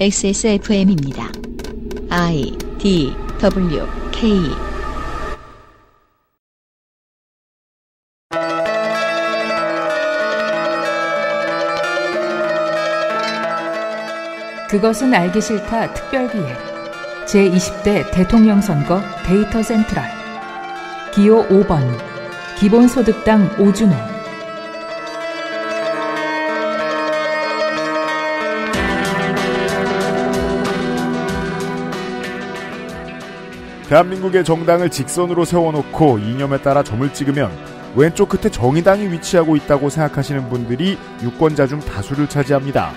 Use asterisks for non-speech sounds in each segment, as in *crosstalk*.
XSFM입니다. I D W K 그것은 알기 싫다 특별기획 제20대 대통령 선거 데이터 센트럴 기호 5번 기본소득당 오준호 대한민국의 정당을 직선으로 세워놓고 이념에 따라 점을 찍으면 왼쪽 끝에 정의당이 위치하고 있다고 생각하시는 분들이 유권자 중 다수를 차지합니다.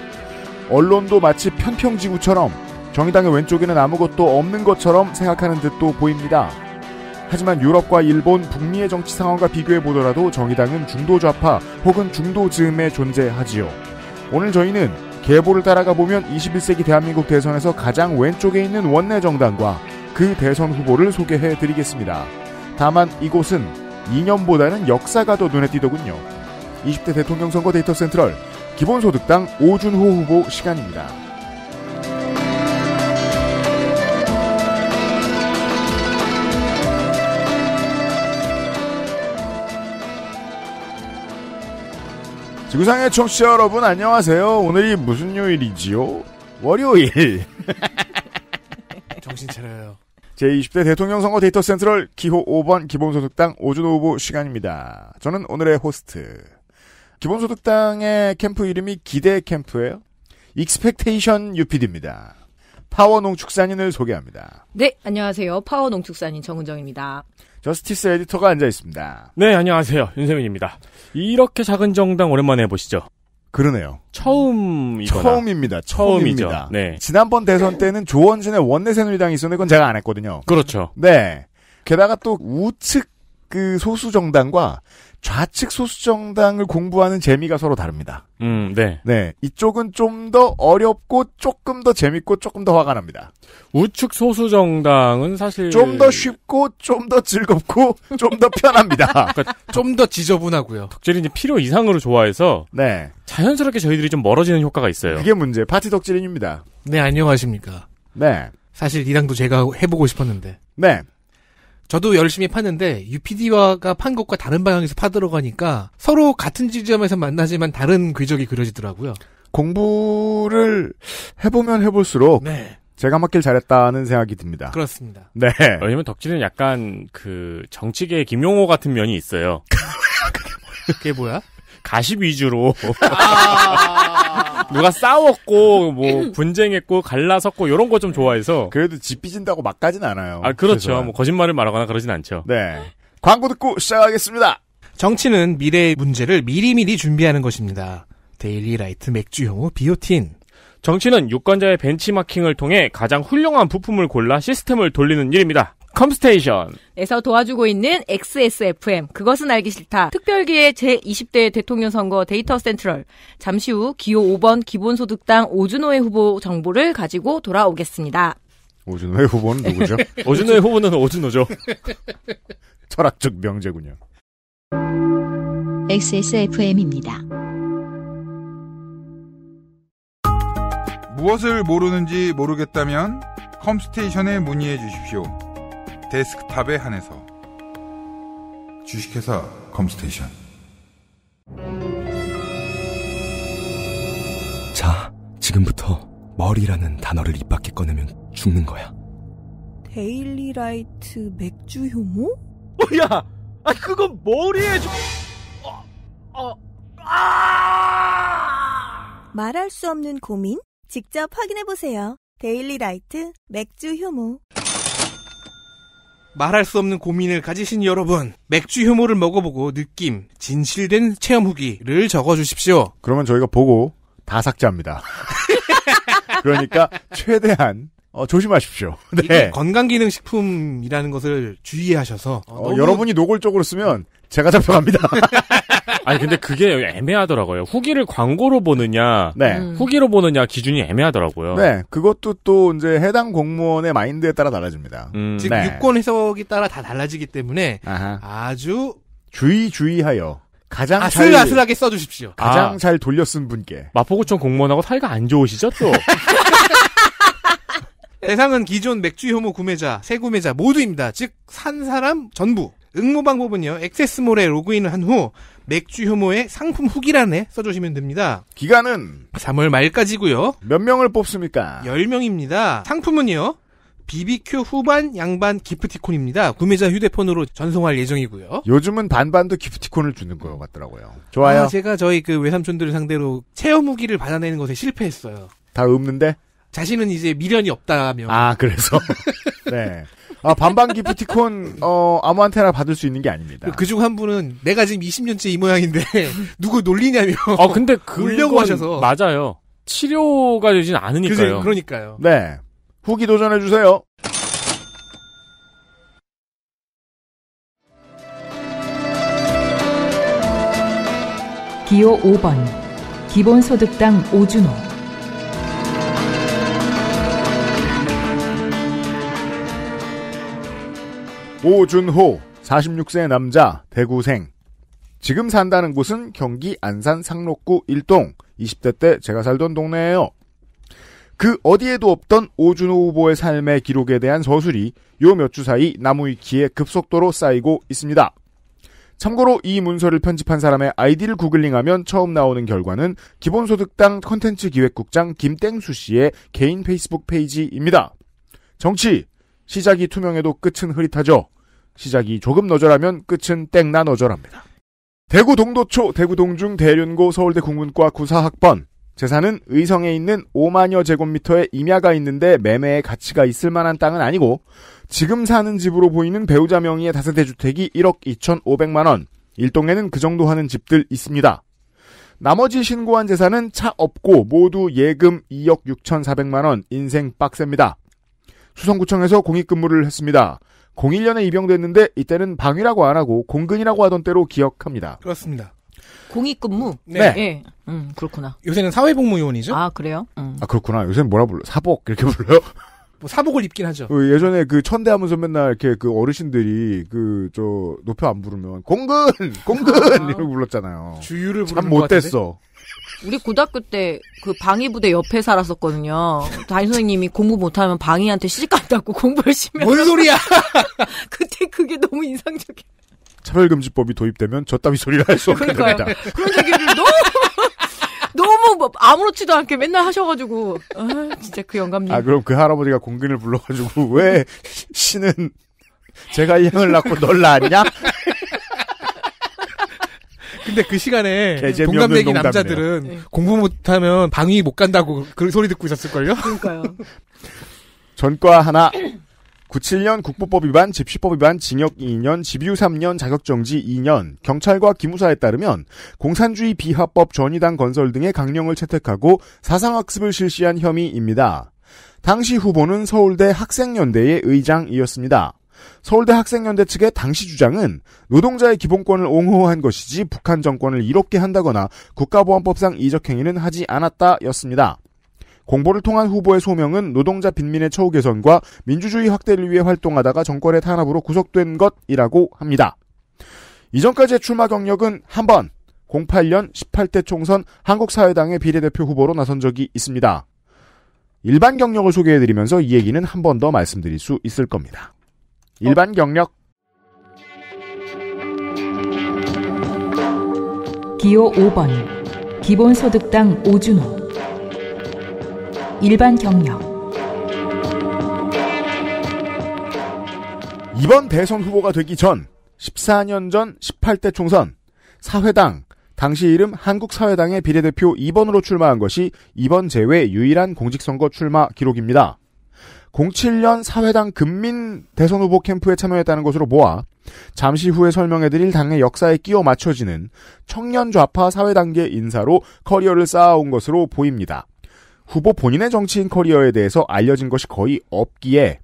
언론도 마치 편평지구처럼 정의당의 왼쪽에는 아무것도 없는 것처럼 생각하는 듯도 보입니다. 하지만 유럽과 일본, 북미의 정치 상황과 비교해 보더라도 정의당은 중도 좌파 혹은 중도 즈음에 존재하지요. 오늘 저희는 계보를 따라가 보면 21세기 대한민국 대선에서 가장 왼쪽에 있는 원내 정당과 그 대선 후보를 소개해 드리겠습니다. 다만 이곳은 이념보다는 역사가 더 눈에 띄더군요. 20대 대통령 선거 데이터 센트럴 기본소득당 오준호 후보 시간입니다. 지구상의 청취자 여러분 안녕하세요. 오늘이 무슨 요일이지요? 월요일. *laughs* 정신 차려요. 제20대 대통령 선거 데이터 센트럴 기호 5번 기본소득당 오준호 후보 시간입니다. 저는 오늘의 호스트. 기본소득당의 캠프 이름이 기대 캠프예요. 익스펙테이션 유피 d 입니다 파워 농축산인을 소개합니다. 네, 안녕하세요. 파워 농축산인 정은정입니다. 저스티스 에디터가 앉아 있습니다. 네, 안녕하세요. 윤세민입니다. 이렇게 작은 정당 오랜만에 보시죠. 그러네요. 처음이 처음입니다. 처음이죠. 처음입니다. 네. 지난번 대선 때는 조원진의 원내 새누리당이 있었는데 그건 제가 안 했거든요. 그렇죠. 네. 게다가 또 우측 그 소수 정당과 좌측 소수 정당을 공부하는 재미가 서로 다릅니다. 음, 네. 네. 이쪽은 좀 더 어렵고 조금 더 재밌고 조금 더 화가 납니다. 우측 소수 정당은 사실 좀 더 쉽고 좀 더 즐겁고 *laughs* 좀 더 편합니다. 그러니까 좀더 지저분하고요. 덕질이 이 필요 이상으로 좋아해서 네. 자연스럽게 저희들이 좀 멀어지는 효과가 있어요. 이게 문제. 파티 덕질인입니다. 네, 안녕하십니까? 네. 사실 이당도 제가 해보고 싶었는데. 네. 저도 열심히 파는데 UPD와가 판 것과 다른 방향에서 파들어가니까 서로 같은 지점에서 만나지만 다른 궤적이 그려지더라고요. 공부를 해보면 해볼수록 네. 제가 맡길 잘했다는 생각이 듭니다. 그렇습니다. 네. 왜냐면 덕질은 약간 그 정치계 김용호 같은 면이 있어요. *laughs* 그게 뭐야? 가십 위주로 아. *laughs* 누가 싸웠고 뭐 분쟁했고 갈라섰고 이런 거 좀 좋아해서 그래도 집 삐진다고 막 가진 않아요. 아 그렇죠. 최소한. 뭐 거짓말을 말하거나 그러진 않죠. 네. 광고 듣고 시작하겠습니다. 정치는 미래의 문제를 미리미리 준비하는 것입니다. 데일리라이트 맥주형우 비오틴. 정치는 유권자의 벤치마킹을 통해 가장 훌륭한 부품을 골라 시스템을 돌리는 일입니다. 컴스테이션. 에서 도와주고 있는 XSFM 그것은 알기 싫다 특별기획 제20대 대통령 선거 데이터 센트럴 잠시 후 기호 5번 기본소득당 오준호의 후보 정보를 가지고 돌아오겠습니다. 오준호의 후보는 누구죠? *laughs* 오준호의 후보는 오준호죠. *laughs* 철학적 명제군요. XSFM입니다. 무엇을 모르는지 모르겠다면 컴스테이션에 문의해 주십시오. 데스크탑에 한해서 주식회사 컴스테이션 자, 지금부터 머리라는 단어를 입 밖에 꺼내면 죽는 거야. 데일리라이트 맥주 효모? 뭐야? 아 그건 머리에 좀... 어, 어, 아! 말할 수 없는 고민? 직접 확인해보세요. 데일리라이트 맥주 효모. 말할 수 없는 고민을 가지신 여러분, 맥주 효모를 먹어보고 느낌, 진실된 체험 후기를 적어주십시오. 그러면 저희가 보고 다 삭제합니다. *laughs* 그러니까 최대한 어, 조심하십시오. 네. 건강기능식품이라는 것을 주의하셔서 어, 어, 여러분이 노골적으로 쓰면 제가 잡혀갑니다. *laughs* 아니 근데 그게 애매하더라고요. 후기를 광고로 보느냐, 네. 음. 후기로 보느냐 기준이 애매하더라고요. 네, 그것도 또 이제 해당 공무원의 마인드에 따라 달라집니다. 음. 즉 네. 유권 해석에 따라 다 달라지기 때문에 아하. 아주 주의 주의하여 가장 아슬아슬하게 잘, 써주십시오. 가장 아. 잘돌렸은 분께 마포구청 공무원하고 사이가 안 좋으시죠 또. *laughs* 대상은 기존 맥주 혐오 구매자, 새 구매자 모두입니다. 즉, 산 사람 전부. 응모 방법은요, 액세스몰에 로그인을 한 후, 맥주 효모의 상품 후기란에 써주시면 됩니다. 기간은 3월 말까지고요. 몇 명을 뽑습니까? 10명입니다. 상품은요. BBQ 후반 양반 기프티콘입니다. 구매자 휴대폰으로 전송할 예정이고요. 요즘은 반반도 기프티콘을 주는 것 같더라고요. 좋아요. 아, 제가 저희 그 외삼촌들을 상대로 체험 후기를 받아내는 것에 실패했어요. 다 없는데? 자신은 이제 미련이 없다며. 아, 그래서? *laughs* 네. 아, 반반 기프티콘 어, 아무한테나 받을 수 있는 게 아닙니다. 그중 한 분은 내가 지금 20년째 이 모양인데 *laughs* 누구 놀리냐며. 아 근데 *laughs* 그려고 하셔서 맞아요. 치료가 되진 않으니까요. 그러니까요. 네. 후기 도전해 주세요. 기호 5번 기본소득당 오준호 오준호, 46세 남자, 대구생. 지금 산다는 곳은 경기 안산 상록구 1동, 20대 때 제가 살던 동네예요. 그 어디에도 없던 오준호 후보의 삶의 기록에 대한 서술이 요 몇 주 사이 나무위키에 급속도로 쌓이고 있습니다. 참고로 이 문서를 편집한 사람의 아이디를 구글링하면 처음 나오는 결과는 기본소득당 컨텐츠 기획국장 김땡수 씨의 개인 페이스북 페이지입니다. 정치 시작이 투명해도 끝은 흐릿하죠. 시작이 조금 너절하면 끝은 땡나 너절합니다. 대구 동도초, 대구 동중, 대륜고, 서울대 국문과 구사학번. 재산은 의성에 있는 5만여 제곱미터의 임야가 있는데 매매의 가치가 있을 만한 땅은 아니고 지금 사는 집으로 보이는 배우자 명의의 다세대 주택이 1억 2,500만 원. 일동에는 그 정도 하는 집들 있습니다. 나머지 신고한 재산은 차 없고 모두 예금 2억 6,400만 원 인생 빡셉니다. 수성구청에서 공익근무를 했습니다. 01년에 입영됐는데 이때는 방위라고 안 하고 공근이라고 하던 때로 기억합니다. 그렇습니다. 공익근무? 네. 네. 예. 음, 그렇구나. 요새는 사회복무요원이죠? 아, 그래요? 음. 아, 그렇구나. 요새는 뭐라 불러? 요 사복, 이렇게 불러요? *laughs* 뭐 사복을 입긴 하죠. 어, 예전에 그 천대하면서 맨날 이렇게 그 어르신들이 그, 저, 높여 안 부르면, 공근! 공근! 아. 이러고 불렀잖아요. 주유를 부르는 참 못됐어. 우리 고등학교 때 그 방위부대 옆에 살았었거든요. 담임 선생님이 공부 못하면 방위한테 시집 간다고 *laughs* 공부 를심면뭔 소리야? *laughs* 그때 그게 너무 인상적이야. 차별금지법이 도입되면 저 따위 소리를 할 수 없게 그러니 됩니다. 그런 얘기를 너무 *laughs* 너무 뭐 아무렇지도 않게 맨날 하셔가지고 아, 진짜 그 영감님. 아 그럼 그 할아버지가 공근을 불러가지고 왜 신은 제가 이 형을 낳고 널 낳았냐? 근데 그 시간에 동갑내기 남자들은 네. 공부 못하면 방위 못 간다고 그, 그 소리 듣고 있었을걸요? 그러니까요. *laughs* 전과 하나. 97년 국보법 위반, 집시법 위반, 징역 2년, 집유 3년, 자격정지 2년, 경찰과 기무사에 따르면 공산주의 비합법 전의당 건설 등의 강령을 채택하고 사상학습을 실시한 혐의입니다. 당시 후보는 서울대 학생연대의 의장이었습니다. 서울대 학생연대 측의 당시 주장은 노동자의 기본권을 옹호한 것이지 북한 정권을 이롭게 한다거나 국가보안법상 이적 행위는 하지 않았다였습니다. 공보를 통한 후보의 소명은 노동자 빈민의 처우 개선과 민주주의 확대를 위해 활동하다가 정권의 탄압으로 구속된 것이라고 합니다. 이전까지의 출마 경력은 한 번, 08년 18대 총선 한국사회당의 비례대표 후보로 나선 적이 있습니다. 일반 경력을 소개해드리면서 이 얘기는 한 번 더 말씀드릴 수 있을 겁니다. 일반 경력 기호 5번 기본소득당 오준호 일반 경력 이번 대선 후보가 되기 전 14년 전 18대 총선 사회당 당시 이름 한국사회당의 비례대표 2번으로 출마한 것이 이번 제외 유일한 공직선거 출마 기록입니다. 07년 사회당 금민 대선 후보 캠프에 참여했다는 것으로 모아 잠시 후에 설명해드릴 당의 역사에 끼워 맞춰지는 청년 좌파 사회단계 인사로 커리어를 쌓아온 것으로 보입니다. 후보 본인의 정치인 커리어에 대해서 알려진 것이 거의 없기에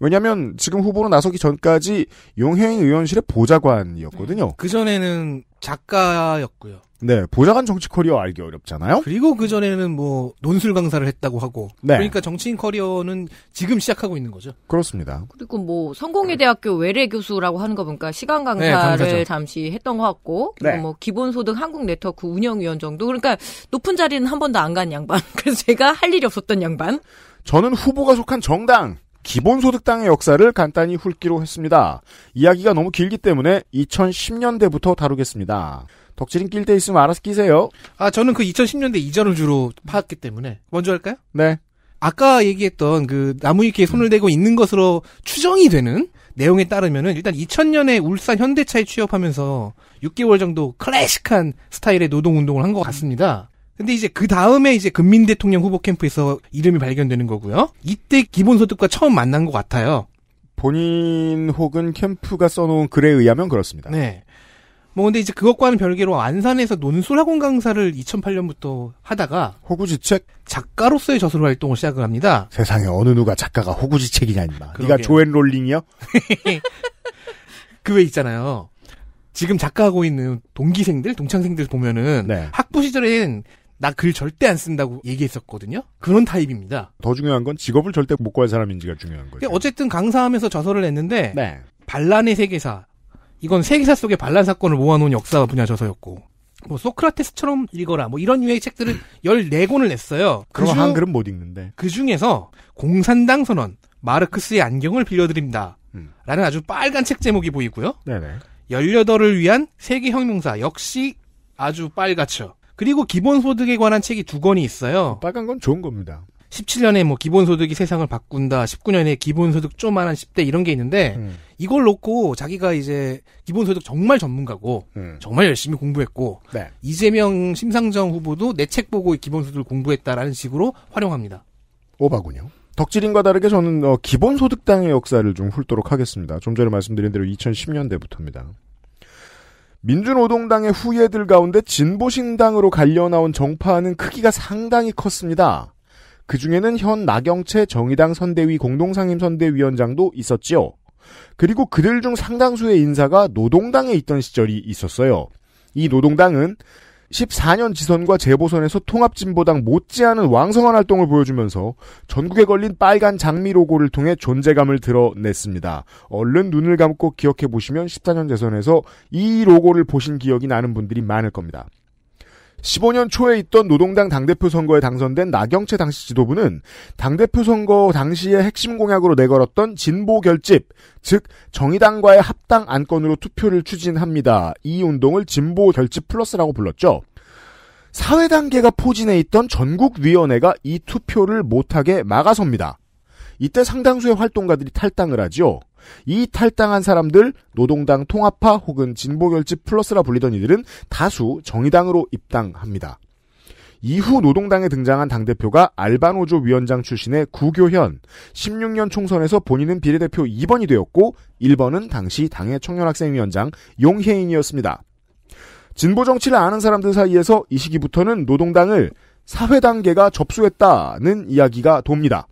왜냐하면 지금 후보로 나서기 전까지 용해인 의원실의 보좌관이었거든요. 네. 그 전에는 작가였고요. 네, 보좌관 정치 커리어 알기 어렵잖아요. 그리고 그 전에는 뭐 논술 강사를 했다고 하고, 네. 그러니까 정치인 커리어는 지금 시작하고 있는 거죠. 그렇습니다. 그리고 뭐 성공회대학교 외래 교수라고 하는 거 보니까 시간 네, 강사를 네, 잠시 했던 것 같고, 네. 뭐 기본소득 한국 네트워크 운영위원 정도. 그러니까 높은 자리는 한 번도 안 간 양반. *laughs* 그래서 제가 할 일이 없었던 양반. 저는 후보가 속한 정당. 기본소득당의 역사를 간단히 훑기로 했습니다. 이야기가 너무 길기 때문에 2010년대부터 다루겠습니다. 덕질인 낄때 있으면 알아서 끼세요. 아, 저는 그 2010년대 이전을 주로 봤기 때문에. 먼저 할까요? 네. 아까 얘기했던 그 나무위키에 손을 대고 있는 것으로 추정이 되는 내용에 따르면은 일단 2000년에 울산 현대차에 취업하면서 6개월 정도 클래식한 스타일의 노동운동을 한 것 같습니다. 근데 이제 그 다음에 이제 금민 대통령 후보 캠프에서 이름이 발견되는 거고요. 이때 기본소득과 처음 만난 것 같아요. 본인 혹은 캠프가 써놓은 글에 의하면 그렇습니다. 네. 뭐 근데 이제 그것과는 별개로 안산에서 논술학원 강사를 2008년부터 하다가 호구지책 작가로서의 저술 활동을 시작을 합니다. 세상에 어느 누가 작가가 호구지책이냐 임마. 네가 조앤 롤링이요? *laughs* 그 외 있잖아요. 지금 작가하고 있는 동기생들, 동창생들 보면은 네. 학부 시절엔 나 글 절대 안 쓴다고 얘기했었거든요. 그런 타입입니다. 더 중요한 건 직업을 절대 못 구할 사람인지가 중요한 거죠. 어쨌든 강사하면서 저서를 냈는데 네. 반란의 세계사, 이건 세계사 속의 반란 사건을 모아놓은 역사 분야 저서였고 뭐 소크라테스처럼 읽어라 뭐 이런 유의 책들을 14권을 냈어요. 그럼 한 글은 못 읽는데. 그 중에서 공산당 선언 마르크스의 안경을 빌려드립니다. 음. 라는 아주 빨간 책 제목이 보이고요. 네네. 18을 위한 세계혁명사 역시 아주 빨갛죠. 그리고 기본소득에 관한 책이 두 권이 있어요. 어, 빨간 건 좋은 겁니다. 17년에 뭐 기본소득이 세상을 바꾼다, 19년에 기본소득 쪼만한 10대 이런 게 있는데, 음. 이걸 놓고 자기가 이제 기본소득 정말 전문가고 음. 정말 열심히 공부했고 네. 이재명 심상정 후보도 내 책 보고 기본소득을 공부했다라는 식으로 활용합니다. 오바군요. 덕질인과 다르게 저는 어, 기본소득당의 역사를 좀 훑도록 하겠습니다. 좀 전에 말씀드린 대로 2010년대부터입니다. 민주노동당의 후예들 가운데 진보신당으로 갈려나온 정파는 크기가 상당히 컸습니다. 그 중에는 현 나경채 정의당 선대위 공동상임선대위원장도 있었지요. 그리고 그들 중 상당수의 인사가 노동당에 있던 시절이 있었어요. 이 노동당은 14년 지선과 재보선에서 통합진보당 못지않은 왕성한 활동을 보여주면서 전국에 걸린 빨간 장미 로고를 통해 존재감을 드러냈습니다. 얼른 눈을 감고 기억해 보시면 14년 재선에서 이 로고를 보신 기억이 나는 분들이 많을 겁니다. 15년 초에 있던 노동당 당대표 선거에 당선된 나경채 당시 지도부는 당대표 선거 당시의 핵심 공약으로 내걸었던 진보 결집, 즉 정의당과의 합당 안건으로 투표를 추진합니다. 이 운동을 진보 결집 플러스라고 불렀죠. 사회단계가 포진해 있던 전국위원회가 이 투표를 못하게 막아섭니다. 이때 상당수의 활동가들이 탈당을 하지요. 이 탈당한 사람들 노동당 통합파 혹은 진보결집 플러스라 불리던 이들은 다수 정의당으로 입당합니다. 이후 노동당에 등장한 당대표가 알바노조 위원장 출신의 구교현. 16년 총선에서 본인은 비례대표 2번이 되었고 1번은 당시 당의 청년학생위원장 용혜인이었습니다. 진보 정치를 아는 사람들 사이에서 이 시기부터는 노동당을 사회 단계가 접수했다는 이야기가 돕니다.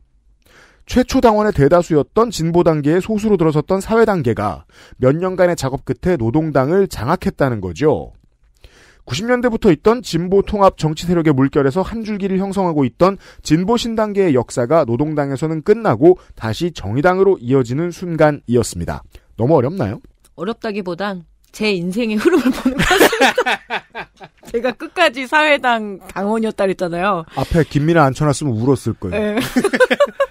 최초 당원의 대다수였던 진보 단계의 소수로 들어섰던 사회 단계가 몇 년간의 작업 끝에 노동당을 장악했다는 거죠. 90년대부터 있던 진보 통합 정치 세력의 물결에서 한 줄기를 형성하고 있던 진보 신단계의 역사가 노동당에서는 끝나고 다시 정의당으로 이어지는 순간이었습니다. 너무 어렵나요? 어렵다기보단 제 인생의 흐름을 보는 것 같습니다. *laughs* 제가 끝까지 사회당 당원이었다 그랬잖아요. 앞에 김민아 앉혀놨으면 울었을 거예요. 네. *laughs*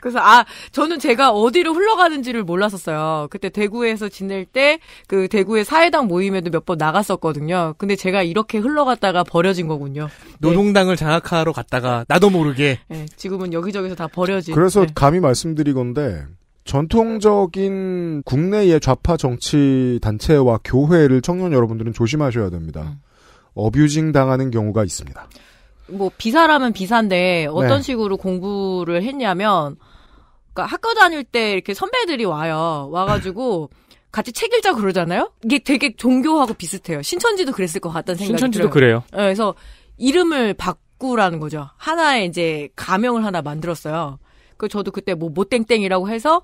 그래서 아 저는 제가 어디로 흘러가는지를 몰랐었어요. 그때 대구에서 지낼 때 그 대구의 사회당 모임에도 몇 번 나갔었거든요. 근데 제가 이렇게 흘러갔다가 버려진 거군요. 네. 노동당을 네. 장악하러 갔다가 나도 모르게. 네, 지금은 여기저기서 다 버려진. 그래서 네. 감히 말씀드리건데 전통적인 국내의 좌파 정치 단체와 교회를 청년 여러분들은 조심하셔야 됩니다. 음. 어뷰징 당하는 경우가 있습니다. 뭐 비사라면 비사인데 어떤 네. 식으로 공부를 했냐면 그러니까 학교 다닐 때 이렇게 선배들이 와요. 와가지고 *laughs* 같이 책 읽자 그러잖아요. 이게 되게 종교하고 비슷해요. 신천지도 그랬을 것 같다는 생각이 신천지도 들어요. 그래요. 네, 그래서 이름을 바꾸라는 거죠. 하나의 이제 가명을 하나 만들었어요. 그 저도 그때 뭐못땡땡이라고 해서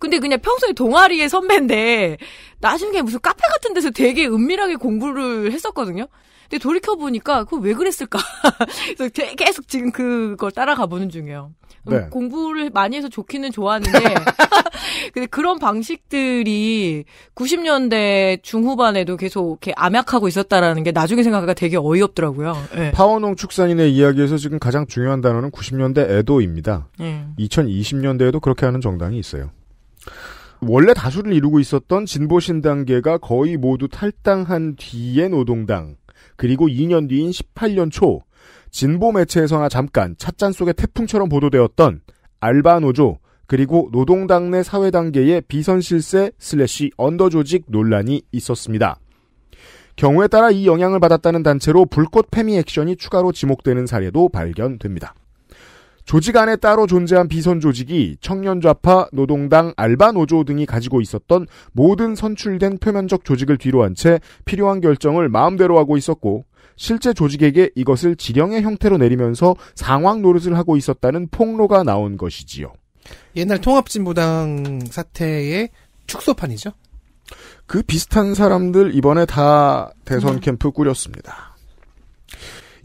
근데 그냥 평소에 동아리의 선배인데 나중에 무슨 카페 같은 데서 되게 은밀하게 공부를 했었거든요. 근데 돌이켜 보니까 그거 왜 그랬을까? *laughs* 그래서 계속 지금 그걸 따라가 보는 중이에요. 음, 네. 공부를 많이 해서 좋기는 좋았는데 *laughs* 근데 그런 방식들이 90년대 중후반에도 계속 이렇게 암약하고 있었다라는 게 나중에 생각하니까 되게 어이없더라고요. 네. 예. 파워농 축산인의 이야기에서 지금 가장 중요한 단어는 90년대 에도입니다 네. 예. 2020년대에도 그렇게 하는 정당이 있어요. 원래 다수를 이루고 있었던 진보신당계가 거의 모두 탈당한 뒤에 노동당 그리고 2년 뒤인 18년 초 진보 매체에서나 잠깐 찻잔 속에 태풍처럼 보도되었던 알바노조 그리고 노동당 내 사회단계의 비선실세 슬래시 언더조직 논란이 있었습니다. 경우에 따라 이 영향을 받았다는 단체로 불꽃 페미 액션이 추가로 지목되는 사례도 발견됩니다. 조직 안에 따로 존재한 비선 조직이 청년 좌파, 노동당, 알바 노조 등이 가지고 있었던 모든 선출된 표면적 조직을 뒤로한 채 필요한 결정을 마음대로 하고 있었고 실제 조직에게 이것을 지령의 형태로 내리면서 상황 노릇을 하고 있었다는 폭로가 나온 것이지요. 옛날 통합진보당 사태의 축소판이죠. 그 비슷한 사람들 이번에 다 대선 네. 캠프 꾸렸습니다.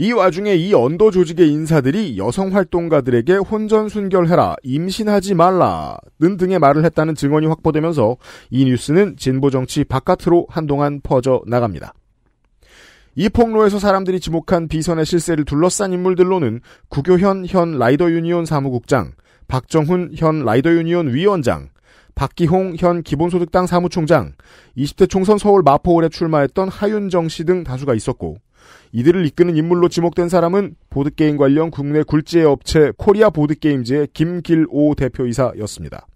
이 와중에 이 언더 조직의 인사들이 여성 활동가들에게 혼전 순결해라, 임신하지 말라는 등의 말을 했다는 증언이 확보되면서 이 뉴스는 진보 정치 바깥으로 한동안 퍼져 나갑니다. 이 폭로에서 사람들이 지목한 비선의 실세를 둘러싼 인물들로는 구교현 현 라이더 유니온 사무국장, 박정훈 현 라이더 유니온 위원장, 박기홍 현 기본소득당 사무총장, 20대 총선 서울 마포홀에 출마했던 하윤정 씨 등 다수가 있었고 이들을 이끄는 인물로 지목된 사람은 보드게임 관련 국내 굴지의 업체 코리아 보드게임즈의 김길오 대표이사였습니다.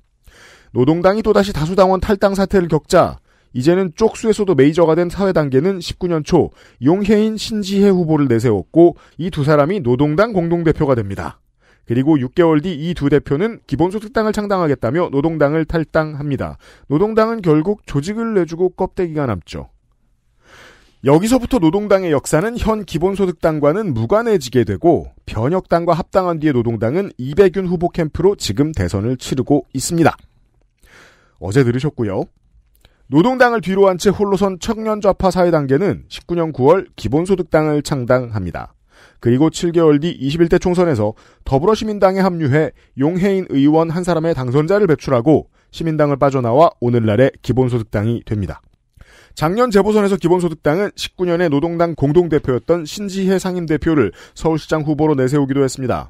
노동당이 또다시 다수당원 탈당 사태를 겪자 이제는 쪽수에서도 메이저가 된 사회 단계는 19년 초 용해인 신지혜 후보를 내세웠고 이 두 사람이 노동당 공동대표가 됩니다. 그리고 6개월 뒤 이 두 대표는 기본소득당을 창당하겠다며 노동당을 탈당합니다. 노동당은 결국 조직을 내주고 껍데기가 남죠. 여기서부터 노동당의 역사는 현 기본소득당과는 무관해지게 되고 변혁당과 합당한 뒤에 노동당은 이백윤 후보 캠프로 지금 대선을 치르고 있습니다. 어제 들으셨고요. 노동당을 뒤로한 채 홀로선 청년좌파 사회단계는 19년 9월 기본소득당을 창당합니다. 그리고 7개월 뒤 21대 총선에서 더불어시민당에 합류해 용해인 의원 한 사람의 당선자를 배출하고 시민당을 빠져나와 오늘날의 기본소득당이 됩니다. 작년 재보선에서 기본소득당은 19년에 노동당 공동대표였던 신지혜 상임대표를 서울시장 후보로 내세우기도 했습니다.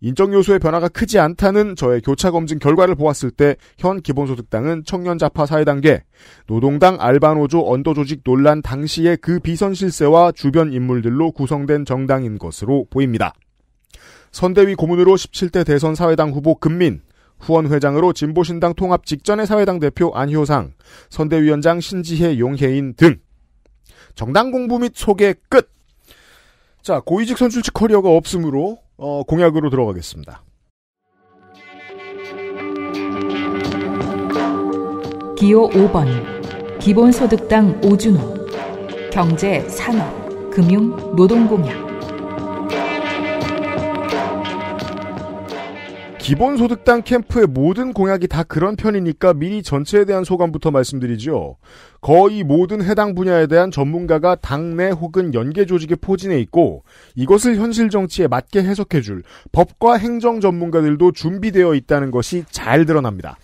인적 요소의 변화가 크지 않다는 저의 교차 검증 결과를 보았을 때 현 기본소득당은 청년 자파 사회단계, 노동당 알바노조 언더 조직 논란 당시의 그 비선 실세와 주변 인물들로 구성된 정당인 것으로 보입니다. 선대위 고문으로 17대 대선 사회당 후보 금민, 후원회장으로 진보신당 통합 직전의 사회당 대표 안효상, 선대위원장 신지혜 용혜인 등 정당 공부 및 소개 끝. 자, 고위직 선출 직 커리어가 없으므로 어, 공약으로 들어가겠습니다. 기호 5번 기본소득당 오준호 경제, 산업, 금융, 노동공약 기본소득당 캠프의 모든 공약이 다 그런 편이니까 미리 전체에 대한 소감부터 말씀드리죠. 거의 모든 해당 분야에 대한 전문가가 당내 혹은 연계 조직에 포진해 있고 이것을 현실 정치에 맞게 해석해 줄 법과 행정 전문가들도 준비되어 있다는 것이 잘 드러납니다.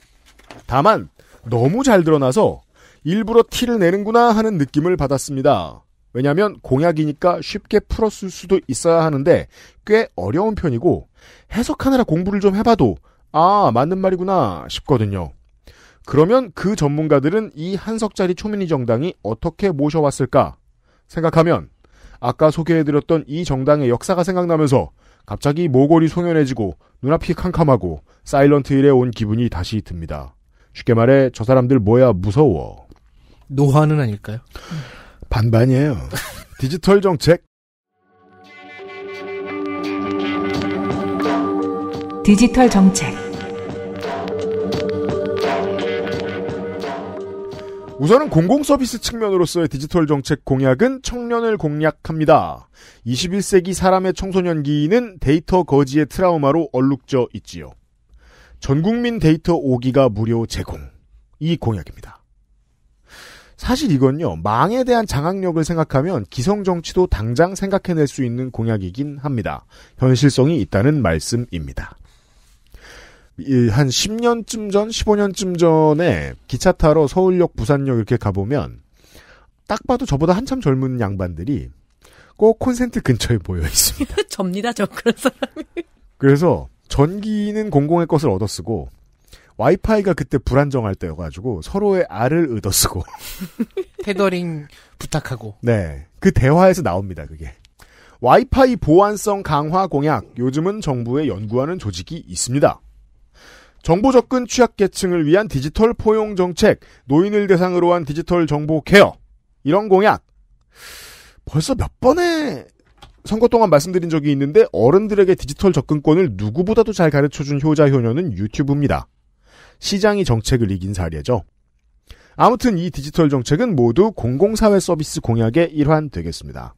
다만 너무 잘 드러나서 일부러 티를 내는구나 하는 느낌을 받았습니다. 왜냐하면 공약이니까 쉽게 풀었을 수도 있어야 하는데 꽤 어려운 편이고 해석하느라 공부를 좀 해봐도 아 맞는 말이구나 싶거든요. 그러면 그 전문가들은 이한 석짜리 초미니 정당이 어떻게 모셔왔을까 생각하면 아까 소개해드렸던 이 정당의 역사가 생각나면서 갑자기 모골이 송연해지고 눈앞이 캄캄하고 사일런트 일에온 기분이 다시 듭니다. 쉽게 말해 저 사람들 뭐야 무서워. 노화는 아닐까요? 반반이에요. 디지털 정책, 디지털 정책. 우선은 공공서비스 측면으로서의 디지털 정책 공약은 청년을 공략합니다. 21세기 사람의 청소년기는 데이터 거지의 트라우마로 얼룩져 있지요. 전국민 데이터 5기가 무료 제공. 이 공약입니다. 사실 이건요, 망에 대한 장악력을 생각하면 기성정치도 당장 생각해낼 수 있는 공약이긴 합니다. 현실성이 있다는 말씀입니다. 한 10년쯤 전, 15년쯤 전에 기차 타러 서울역, 부산역 이렇게 가보면 딱 봐도 저보다 한참 젊은 양반들이 꼭 콘센트 근처에 모여 있습니다. *laughs* 접니다, 저 그런 사람이. 그래서 전기는 공공의 것을 얻어 쓰고 와이파이가 그때 불안정할 때여가지고 서로의 알을 얻어 쓰고 *laughs* 테더링 부탁하고. 네, 그 대화에서 나옵니다, 그게. 와이파이 보안성 강화 공약, 요즘은 정부에 연구하는 조직이 있습니다. 정보 접근 취약계층을 위한 디지털 포용 정책, 노인을 대상으로 한 디지털 정보 케어, 이런 공약. 벌써 몇 번의 선거 동안 말씀드린 적이 있는데 어른들에게 디지털 접근권을 누구보다도 잘 가르쳐준 효자 효녀는 유튜브입니다. 시장이 정책을 이긴 사례죠. 아무튼 이 디지털 정책은 모두 공공사회 서비스 공약의 일환 되겠습니다.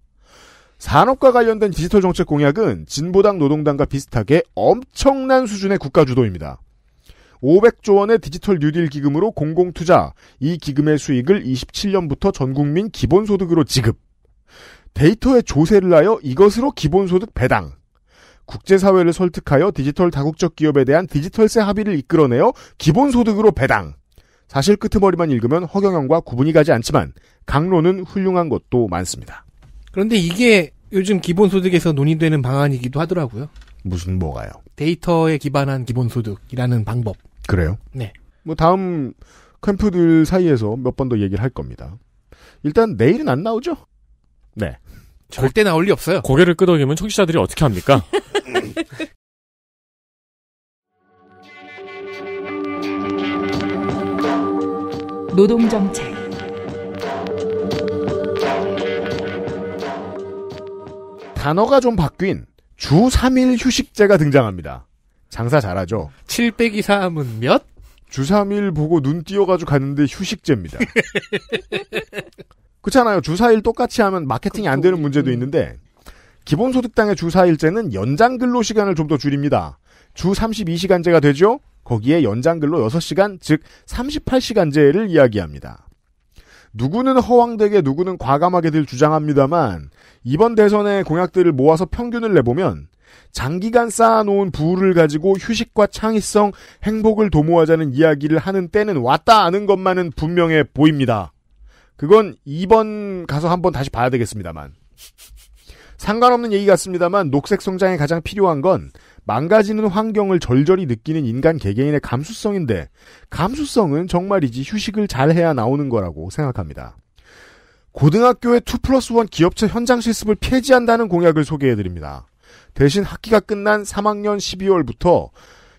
산업과 관련된 디지털 정책 공약은 진보당 노동당과 비슷하게 엄청난 수준의 국가 주도입니다. 500조 원의 디지털 뉴딜 기금으로 공공 투자. 이 기금의 수익을 27년부터 전 국민 기본소득으로 지급. 데이터의 조세를 하여 이것으로 기본소득 배당. 국제사회를 설득하여 디지털 다국적 기업에 대한 디지털세 합의를 이끌어내어 기본소득으로 배당. 사실 끄트머리만 읽으면 허경영과 구분이 가지 않지만 강론은 훌륭한 것도 많습니다. 그런데 이게 요즘 기본소득에서 논의되는 방안이기도 하더라고요. 무슨 뭐가요? 데이터에 기반한 기본소득이라는 방법. 그래요? 네. 뭐 다음 캠프들 사이에서 몇 번 더 얘기를 할 겁니다. 일단 내일은 안 나오죠? 네. 절대 나올 리 없어요. 고개를 끄덕이면 청취자들이 어떻게 합니까? *laughs* 노동정책 단어가 좀 바뀐 주 3일 휴식제가 등장합니다. 장사 잘하죠? 7 빼기 3은 몇? 주 3일 보고 눈 띄어가지고 갔는데 휴식제입니다. *laughs* 그렇잖아요. 주 4일 똑같이 하면 마케팅이 안 되는 문제도 음. 있는데, 기본소득당의 주 4일제는 연장 근로 시간을 좀 더 줄입니다. 주 32시간제가 되죠? 거기에 연장 근로 6시간, 즉 38시간제를 이야기합니다. 누구는 허황되게 누구는 과감하게들 주장합니다만 이번 대선의 공약들을 모아서 평균을 내보면 장기간 쌓아놓은 부를 가지고 휴식과 창의성, 행복을 도모하자는 이야기를 하는 때는 왔다 아는 것만은 분명해 보입니다. 그건 2번 가서 한번 다시 봐야 되겠습니다만. 상관없는 얘기 같습니다만 녹색 성장에 가장 필요한 건 망가지는 환경을 절절히 느끼는 인간 개개인의 감수성인데 감수성은 정말이지 휴식을 잘 해야 나오는 거라고 생각합니다. 고등학교의 2 플러스 1 기업체 현장 실습을 폐지한다는 공약을 소개해드립니다. 대신 학기가 끝난 3학년 12월부터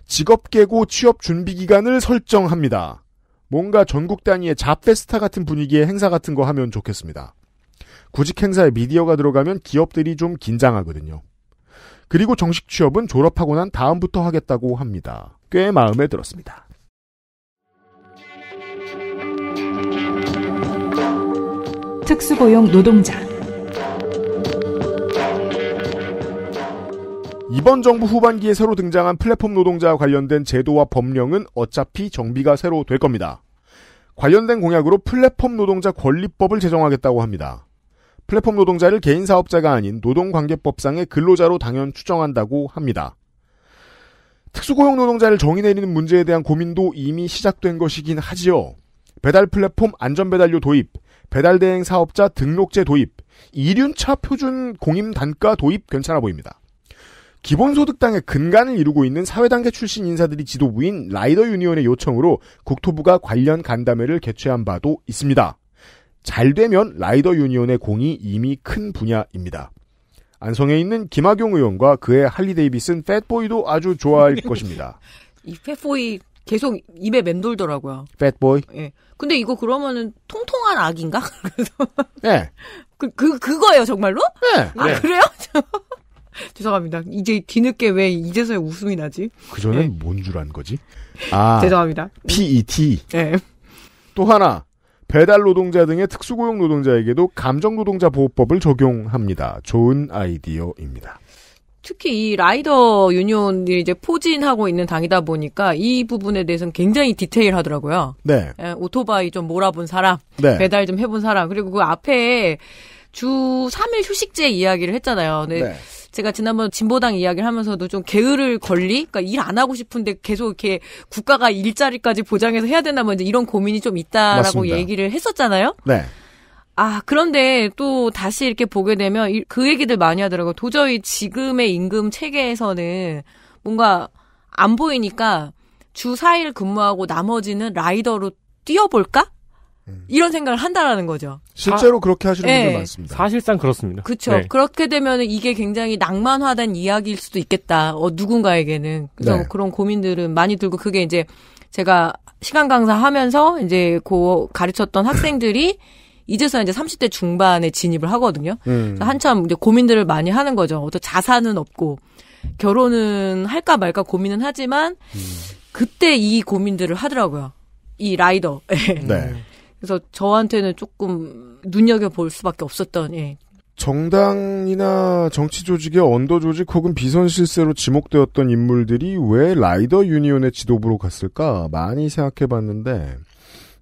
직업계고 취업 준비 기간을 설정합니다. 뭔가 전국 단위의 잡페스타 같은 분위기의 행사 같은 거 하면 좋겠습니다. 구직 행사에 미디어가 들어가면 기업들이 좀 긴장하거든요. 그리고 정식 취업은 졸업하고 난 다음부터 하겠다고 합니다. 꽤 마음에 들었습니다. 특수고용 노동자 이번 정부 후반기에 새로 등장한 플랫폼 노동자와 관련된 제도와 법령은 어차피 정비가 새로 될 겁니다. 관련된 공약으로 플랫폼 노동자 권리법을 제정하겠다고 합니다. 플랫폼 노동자를 개인 사업자가 아닌 노동관계법상의 근로자로 당연 추정한다고 합니다. 특수고용 노동자를 정의 내리는 문제에 대한 고민도 이미 시작된 것이긴 하지요. 배달 플랫폼 안전배달료 도입, 배달대행 사업자 등록제 도입, 이륜차 표준 공임 단가 도입 괜찮아 보입니다. 기본소득당의 근간을 이루고 있는 사회단계 출신 인사들이 지도부인 라이더 유니온의 요청으로 국토부가 관련 간담회를 개최한 바도 있습니다. 잘 되면 라이더 유니온의 공이 이미 큰 분야입니다. 안성에 있는 김학용 의원과 그의 할리 데이비슨 팻보이도 아주 좋아할 *laughs* 것입니다. 이 팻보이 계속 입에 맴돌더라고요. 팻보이? 예. 근데 이거 그러면은 통통한 악인가? *laughs* 그래서. 네. 그, 그, 그거예요, 정말로? 네. 아, 네. 그래요? *laughs* 죄송합니다. 이제 뒤늦게 왜 이제서야 웃음이 나지? 그전엔 예. 뭔줄 안 거지? 아. 죄송합니다. PET. 예. 또 하나. 배달 노동자 등의 특수고용 노동자에게도 감정노동자 보호법을 적용합니다. 좋은 아이디어입니다. 특히 이 라이더 유니온이 이제 포진하고 있는 당이다 보니까 이 부분에 대해서는 굉장히 디테일하더라고요. 네. 예, 오토바이 좀 몰아본 사람, 네. 배달 좀 해본 사람, 그리고 그 앞에 주 3일 휴식제 이야기를 했잖아요. 네. 제가 지난번 진보당 이야기를 하면서도 좀 게으를 권리? 그니까일 안 하고 싶은데 계속 이렇게 국가가 일자리까지 보장해서 해야 되나 뭐 이제 이런 고민이 좀 있다라고 맞습니다. 얘기를 했었잖아요. 네. 아, 그런데 또 다시 이렇게 보게 되면 그 얘기들 많이 하더라고요. 도저히 지금의 임금 체계에서는 뭔가 안 보이니까 주 4일 근무하고 나머지는 라이더로 뛰어볼까? 음. 이런 생각을 한다라는 거죠. 실제로 사, 아, 그렇게 하시는 네. 분들 예. 많습니다. 사실상 그렇습니다. 그렇죠. 네. 그렇게 되면 이게 굉장히 낭만화된 이야기일 수도 있겠다. 어, 누군가에게는 그래서 네. 그런 고민들은 많이 들고 그게 이제 제가 시간 강사하면서 이제 고 가르쳤던 학생들이 *laughs* 이제서 이제 30대 중반에 진입을 하거든요. 음. 한참 이제 고민들을 많이 하는 거죠. 어떤 자산은 없고 결혼은 할까 말까 고민은 하지만 음. 그때 이 고민들을 하더라고요. 이 라이더. *laughs* 네. 음. 그래서 저한테는 조금 눈여겨볼 수밖에 없었던, 예. 정당이나 정치 조직의 언더 조직 혹은 비선 실세로 지목되었던 인물들이 왜 라이더 유니온의 지도부로 갔을까 많이 생각해 봤는데,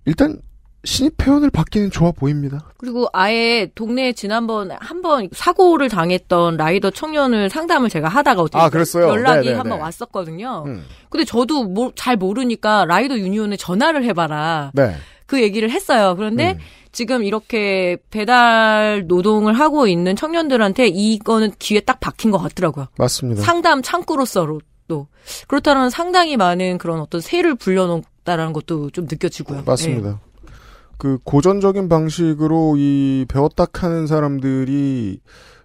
일단 신입 회원을 받기는 좋아 보입니다. 그리고 아예 동네에 지난번 한번 사고를 당했던 라이더 청년을 상담을 제가 하다가 어떻게 아, 연락이 네, 네, 한번 네. 왔었거든요. 음. 근데 저도 뭐, 잘 모르니까 라이더 유니온에 전화를 해봐라. 네. 그 얘기를 했어요. 그런데 음. 지금 이렇게 배달 노동을 하고 있는 청년들한테 이거는 귀에 딱 박힌 것 같더라고요. 맞습니다. 상담 창구로서 로또 그렇다면 상당히 많은 그런 어떤 세를 불려놓았다라는 것도 좀 느껴지고요. 맞습니다. 예. 그 고전적인 방식으로 이 배웠다 하는 사람들이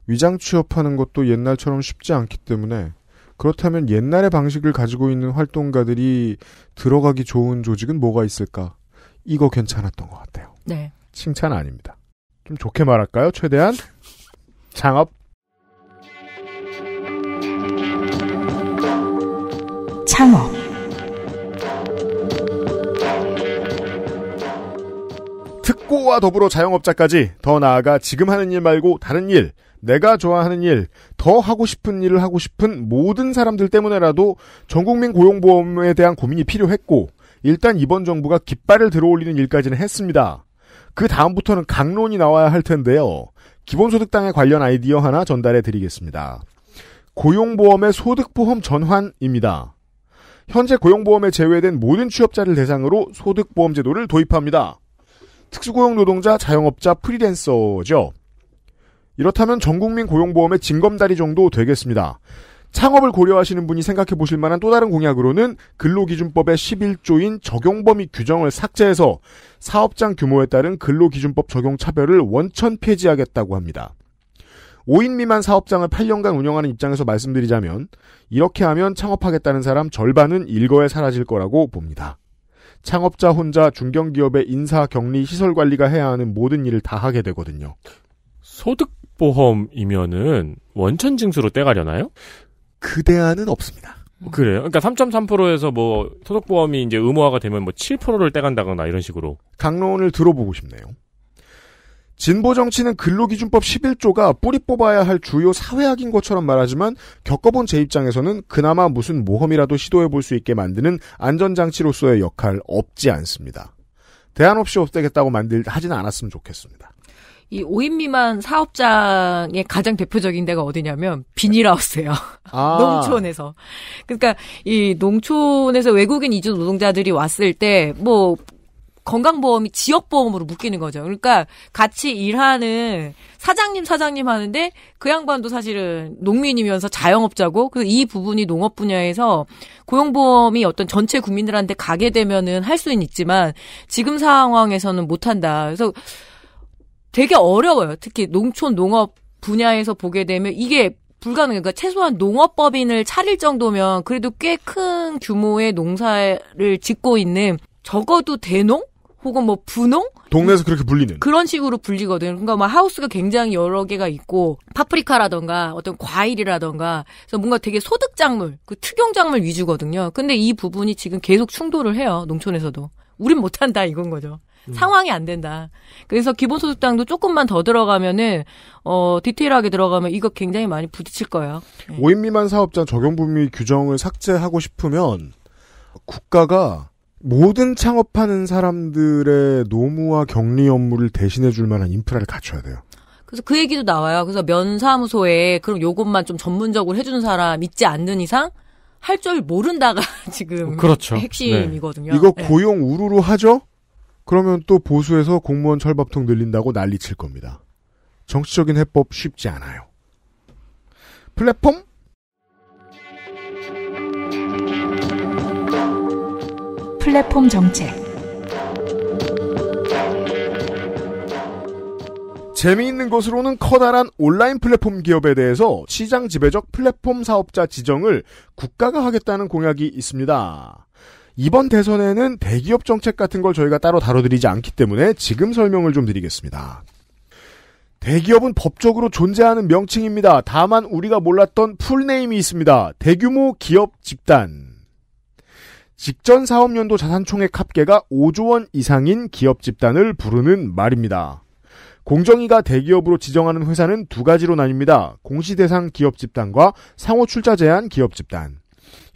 위장 취업하는 것도 옛날처럼 쉽지 않기 때문에 그렇다면 옛날의 방식을 가지고 있는 활동가들이 들어가기 좋은 조직은 뭐가 있을까? 이거 괜찮았던 것 같아요. 네. 칭찬 아닙니다. 좀 좋게 말할까요? 최대한 창업. 창업. 특고와 더불어 자영업자까지 더 나아가 지금 하는 일 말고 다른 일, 내가 좋아하는 일, 더 하고 싶은 일을 하고 싶은 모든 사람들 때문에라도 전국민 고용보험에 대한 고민이 필요했고 일단 이번 정부가 깃발을 들어올리는 일까지는 했습니다. 그 다음부터는 강론이 나와야 할 텐데요. 기본소득당에 관련 아이디어 하나 전달해 드리겠습니다. 고용보험의 소득보험 전환입니다. 현재 고용보험에 제외된 모든 취업자를 대상으로 소득보험제도를 도입합니다. 특수고용노동자, 자영업자, 프리랜서죠. 이렇다면 전국민 고용보험의 징검다리 정도 되겠습니다. 창업을 고려하시는 분이 생각해 보실 만한 또 다른 공약으로는 근로기준법의 11조인 적용 범위 규정을 삭제해서 사업장 규모에 따른 근로기준법 적용 차별을 원천 폐지하겠다고 합니다. 5인 미만 사업장을 8년간 운영하는 입장에서 말씀드리자면 이렇게 하면 창업하겠다는 사람 절반은 일거에 사라질 거라고 봅니다. 창업자 혼자 중견기업의 인사, 격리, 시설 관리가 해야 하는 모든 일을 다 하게 되거든요. 소득보험이면은 원천 징수로 떼가려나요? 그 대안은 없습니다. 음. 그래요. 그러니까 3.3%에서 뭐 소득보험이 이제 의무화가 되면 뭐 7%를 떼간다거나 이런 식으로 강론을 들어보고 싶네요. 진보 정치는 근로기준법 11조가 뿌리 뽑아야 할 주요 사회학인 것처럼 말하지만 겪어본 제 입장에서는 그나마 무슨 모험이라도 시도해 볼 수 있게 만드는 안전장치로서의 역할 없지 않습니다. 대안 없이 없애겠다고 만들 하지는 않았으면 좋겠습니다. 이 5인 미만 사업장의 가장 대표적인 데가 어디냐면 비닐하우스예요. *laughs* 아. 농촌에서. 그러니까 이 농촌에서 외국인 이주 노동자들이 왔을 때 뭐 건강보험이 지역보험으로 묶이는 거죠. 그러니까 같이 일하는 사장님 사장님 하는데 그 양반도 사실은 농민이면서 자영업자고 그래서 이 부분이 농업 분야에서 고용보험이 어떤 전체 국민들한테 가게 되면은 할 수는 있지만 지금 상황에서는 못한다. 그래서 되게 어려워요. 특히 농촌 농업 분야에서 보게 되면 이게 불가능해요. 그러니까 최소한 농업법인을 차릴 정도면 그래도 꽤 큰 규모의 농사를 짓고 있는 적어도 대농 혹은 뭐분농 동네에서 그렇게 불리는 그런 식으로 불리거든요. 그러니까 막 뭐 하우스가 굉장히 여러 개가 있고 파프리카라던가 어떤 과일이라던가 그래서 뭔가 되게 소득 작물, 그 특용 작물 위주거든요. 근데 이 부분이 지금 계속 충돌을 해요. 농촌에서도. 우린 못한다 이건 거죠. 음. 상황이 안 된다. 그래서 기본소득당도 조금만 더 들어가면은 어 디테일하게 들어가면 이거 굉장히 많이 부딪힐 거예요. 네. 5인 미만 사업자 적용 범위 규정을 삭제하고 싶으면 국가가 모든 창업하는 사람들의 노무와 격리 업무를 대신해 줄 만한 인프라를 갖춰야 돼요. 그래서 그 얘기도 나와요. 그래서 면사무소에 그럼 요것만 좀 전문적으로 해주는 사람 있지 않는 이상 할 줄 모른다가 *laughs* 지금 그렇죠. 핵심이거든요. 네. 이거 고용 우루루 하죠? 그러면 또 보수에서 공무원 철밥통 늘린다고 난리칠 겁니다. 정치적인 해법 쉽지 않아요. 플랫폼? 플랫폼 정책. 재미있는 것으로는 커다란 온라인 플랫폼 기업에 대해서 시장 지배적 플랫폼 사업자 지정을 국가가 하겠다는 공약이 있습니다. 이번 대선에는 대기업 정책 같은 걸 저희가 따로 다뤄드리지 않기 때문에 지금 설명을 좀 드리겠습니다. 대기업은 법적으로 존재하는 명칭입니다. 다만 우리가 몰랐던 풀네임이 있습니다. 대규모 기업 집단. 직전 사업연도 자산총액 합계가 5조 원 이상인 기업 집단을 부르는 말입니다. 공정위가 대기업으로 지정하는 회사는 두 가지로 나뉩니다. 공시 대상 기업 집단과 상호 출자 제한 기업 집단.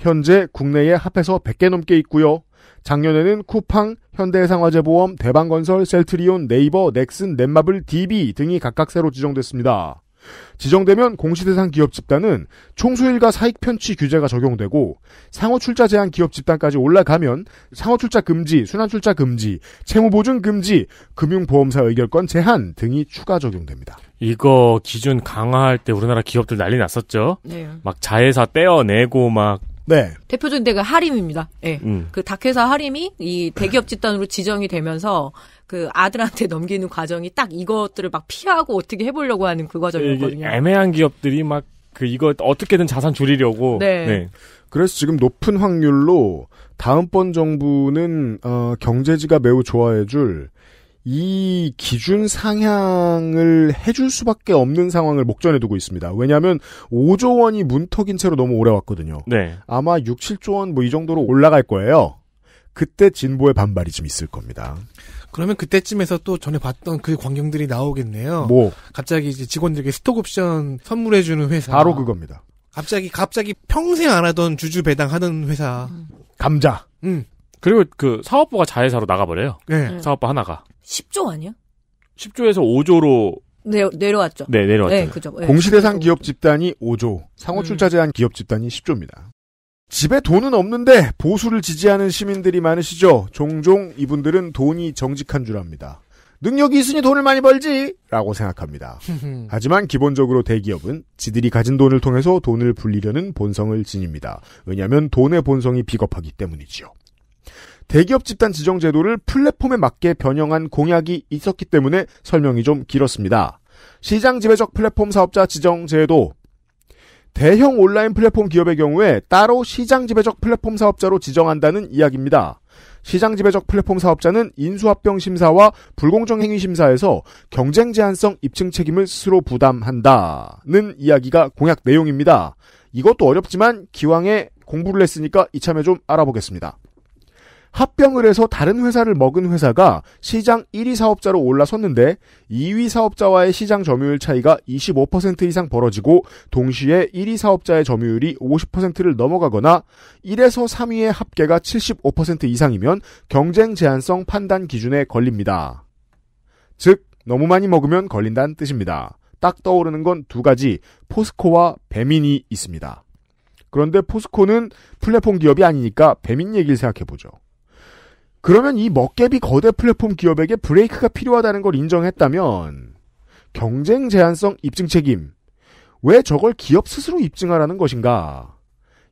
현재 국내에 합해서 100개 넘게 있고요. 작년에는 쿠팡, 현대해상화재보험, 대방건설, 셀트리온, 네이버, 넥슨, 넷마블, DB 등이 각각 새로 지정됐습니다. 지정되면 공시대상 기업 집단은 총수일과 사익 편취 규제가 적용되고 상호 출자 제한 기업 집단까지 올라가면 상호 출자 금지, 순환 출자 금지, 채무 보증 금지, 금융보험사 의결권 제한 등이 추가 적용됩니다. 이거 기준 강화할 때 우리나라 기업들 난리 났었죠. 네. 막 자회사 떼어내고 막 네. 대표적인 데가 하림입니다. 예. 네. 음. 그 닭회사 하림이 이 대기업 집단으로 지정이 되면서 그 아들한테 넘기는 과정이 딱 이것들을 막 피하고 어떻게 해보려고 하는 그 과정이거든요. 애매한 기업들이 막 그 이거 어떻게든 자산 줄이려고. 네. 네. 그래서 지금 높은 확률로 다음번 정부는 어, 경제지가 매우 좋아해줄 이 기준 상향을 해줄 수밖에 없는 상황을 목전에 두고 있습니다. 왜냐하면 5조 원이 문턱인 채로 너무 오래 왔거든요. 네. 아마 6, 7조 원 뭐 이 정도로 올라갈 거예요. 그때 진보의 반발이 좀 있을 겁니다. 그러면 그때쯤에서 또 전에 봤던 그 광경들이 나오겠네요. 뭐 갑자기 이제 직원들에게 스톡 옵션 선물해 주는 회사. 바로 그겁니다. 갑자기 갑자기 평생 안 하던 주주 배당 하는 회사. 감자. 음. 그리고 그 사업부가 자회사로 나가버려요. 네. 사업부 하나가. 10조 아니야? 10조에서 5조로 네, 내려왔죠. 네, 내려왔죠. 네, 그죠. 네. 공시대상 기업 집단이 5조, 상호출자 제한 음. 기업 집단이 10조입니다. 집에 돈은 없는데 보수를 지지하는 시민들이 많으시죠. 종종 이분들은 돈이 정직한 줄 압니다. 능력이 있으니 돈을 많이 벌지! 라고 생각합니다. *laughs* 하지만 기본적으로 대기업은 지들이 가진 돈을 통해서 돈을 불리려는 본성을 지닙니다. 왜냐하면 돈의 본성이 비겁하기 때문이지요. 대기업 집단 지정 제도를 플랫폼에 맞게 변형한 공약이 있었기 때문에 설명이 좀 길었습니다. 시장 지배적 플랫폼 사업자 지정 제도 대형 온라인 플랫폼 기업의 경우에 따로 시장 지배적 플랫폼 사업자로 지정한다는 이야기입니다. 시장 지배적 플랫폼 사업자는 인수합병 심사와 불공정 행위 심사에서 경쟁 제한성 입증 책임을 스스로 부담한다는 이야기가 공약 내용입니다. 이것도 어렵지만 기왕에 공부를 했으니까 이참에 좀 알아보겠습니다. 합병을 해서 다른 회사를 먹은 회사가 시장 1위 사업자로 올라섰는데 2위 사업자와의 시장 점유율 차이가 25% 이상 벌어지고 동시에 1위 사업자의 점유율이 50%를 넘어가거나 1에서 3위의 합계가 75% 이상이면 경쟁 제한성 판단 기준에 걸립니다. 즉 너무 많이 먹으면 걸린다는 뜻입니다. 딱 떠오르는 건 두 가지 포스코와 배민이 있습니다. 그런데 포스코는 플랫폼 기업이 아니니까 배민 얘기를 생각해보죠. 그러면 이 먹개비 거대 플랫폼 기업에게 브레이크가 필요하다는 걸 인정했다면 경쟁 제한성 입증 책임 왜 저걸 기업 스스로 입증하라는 것인가?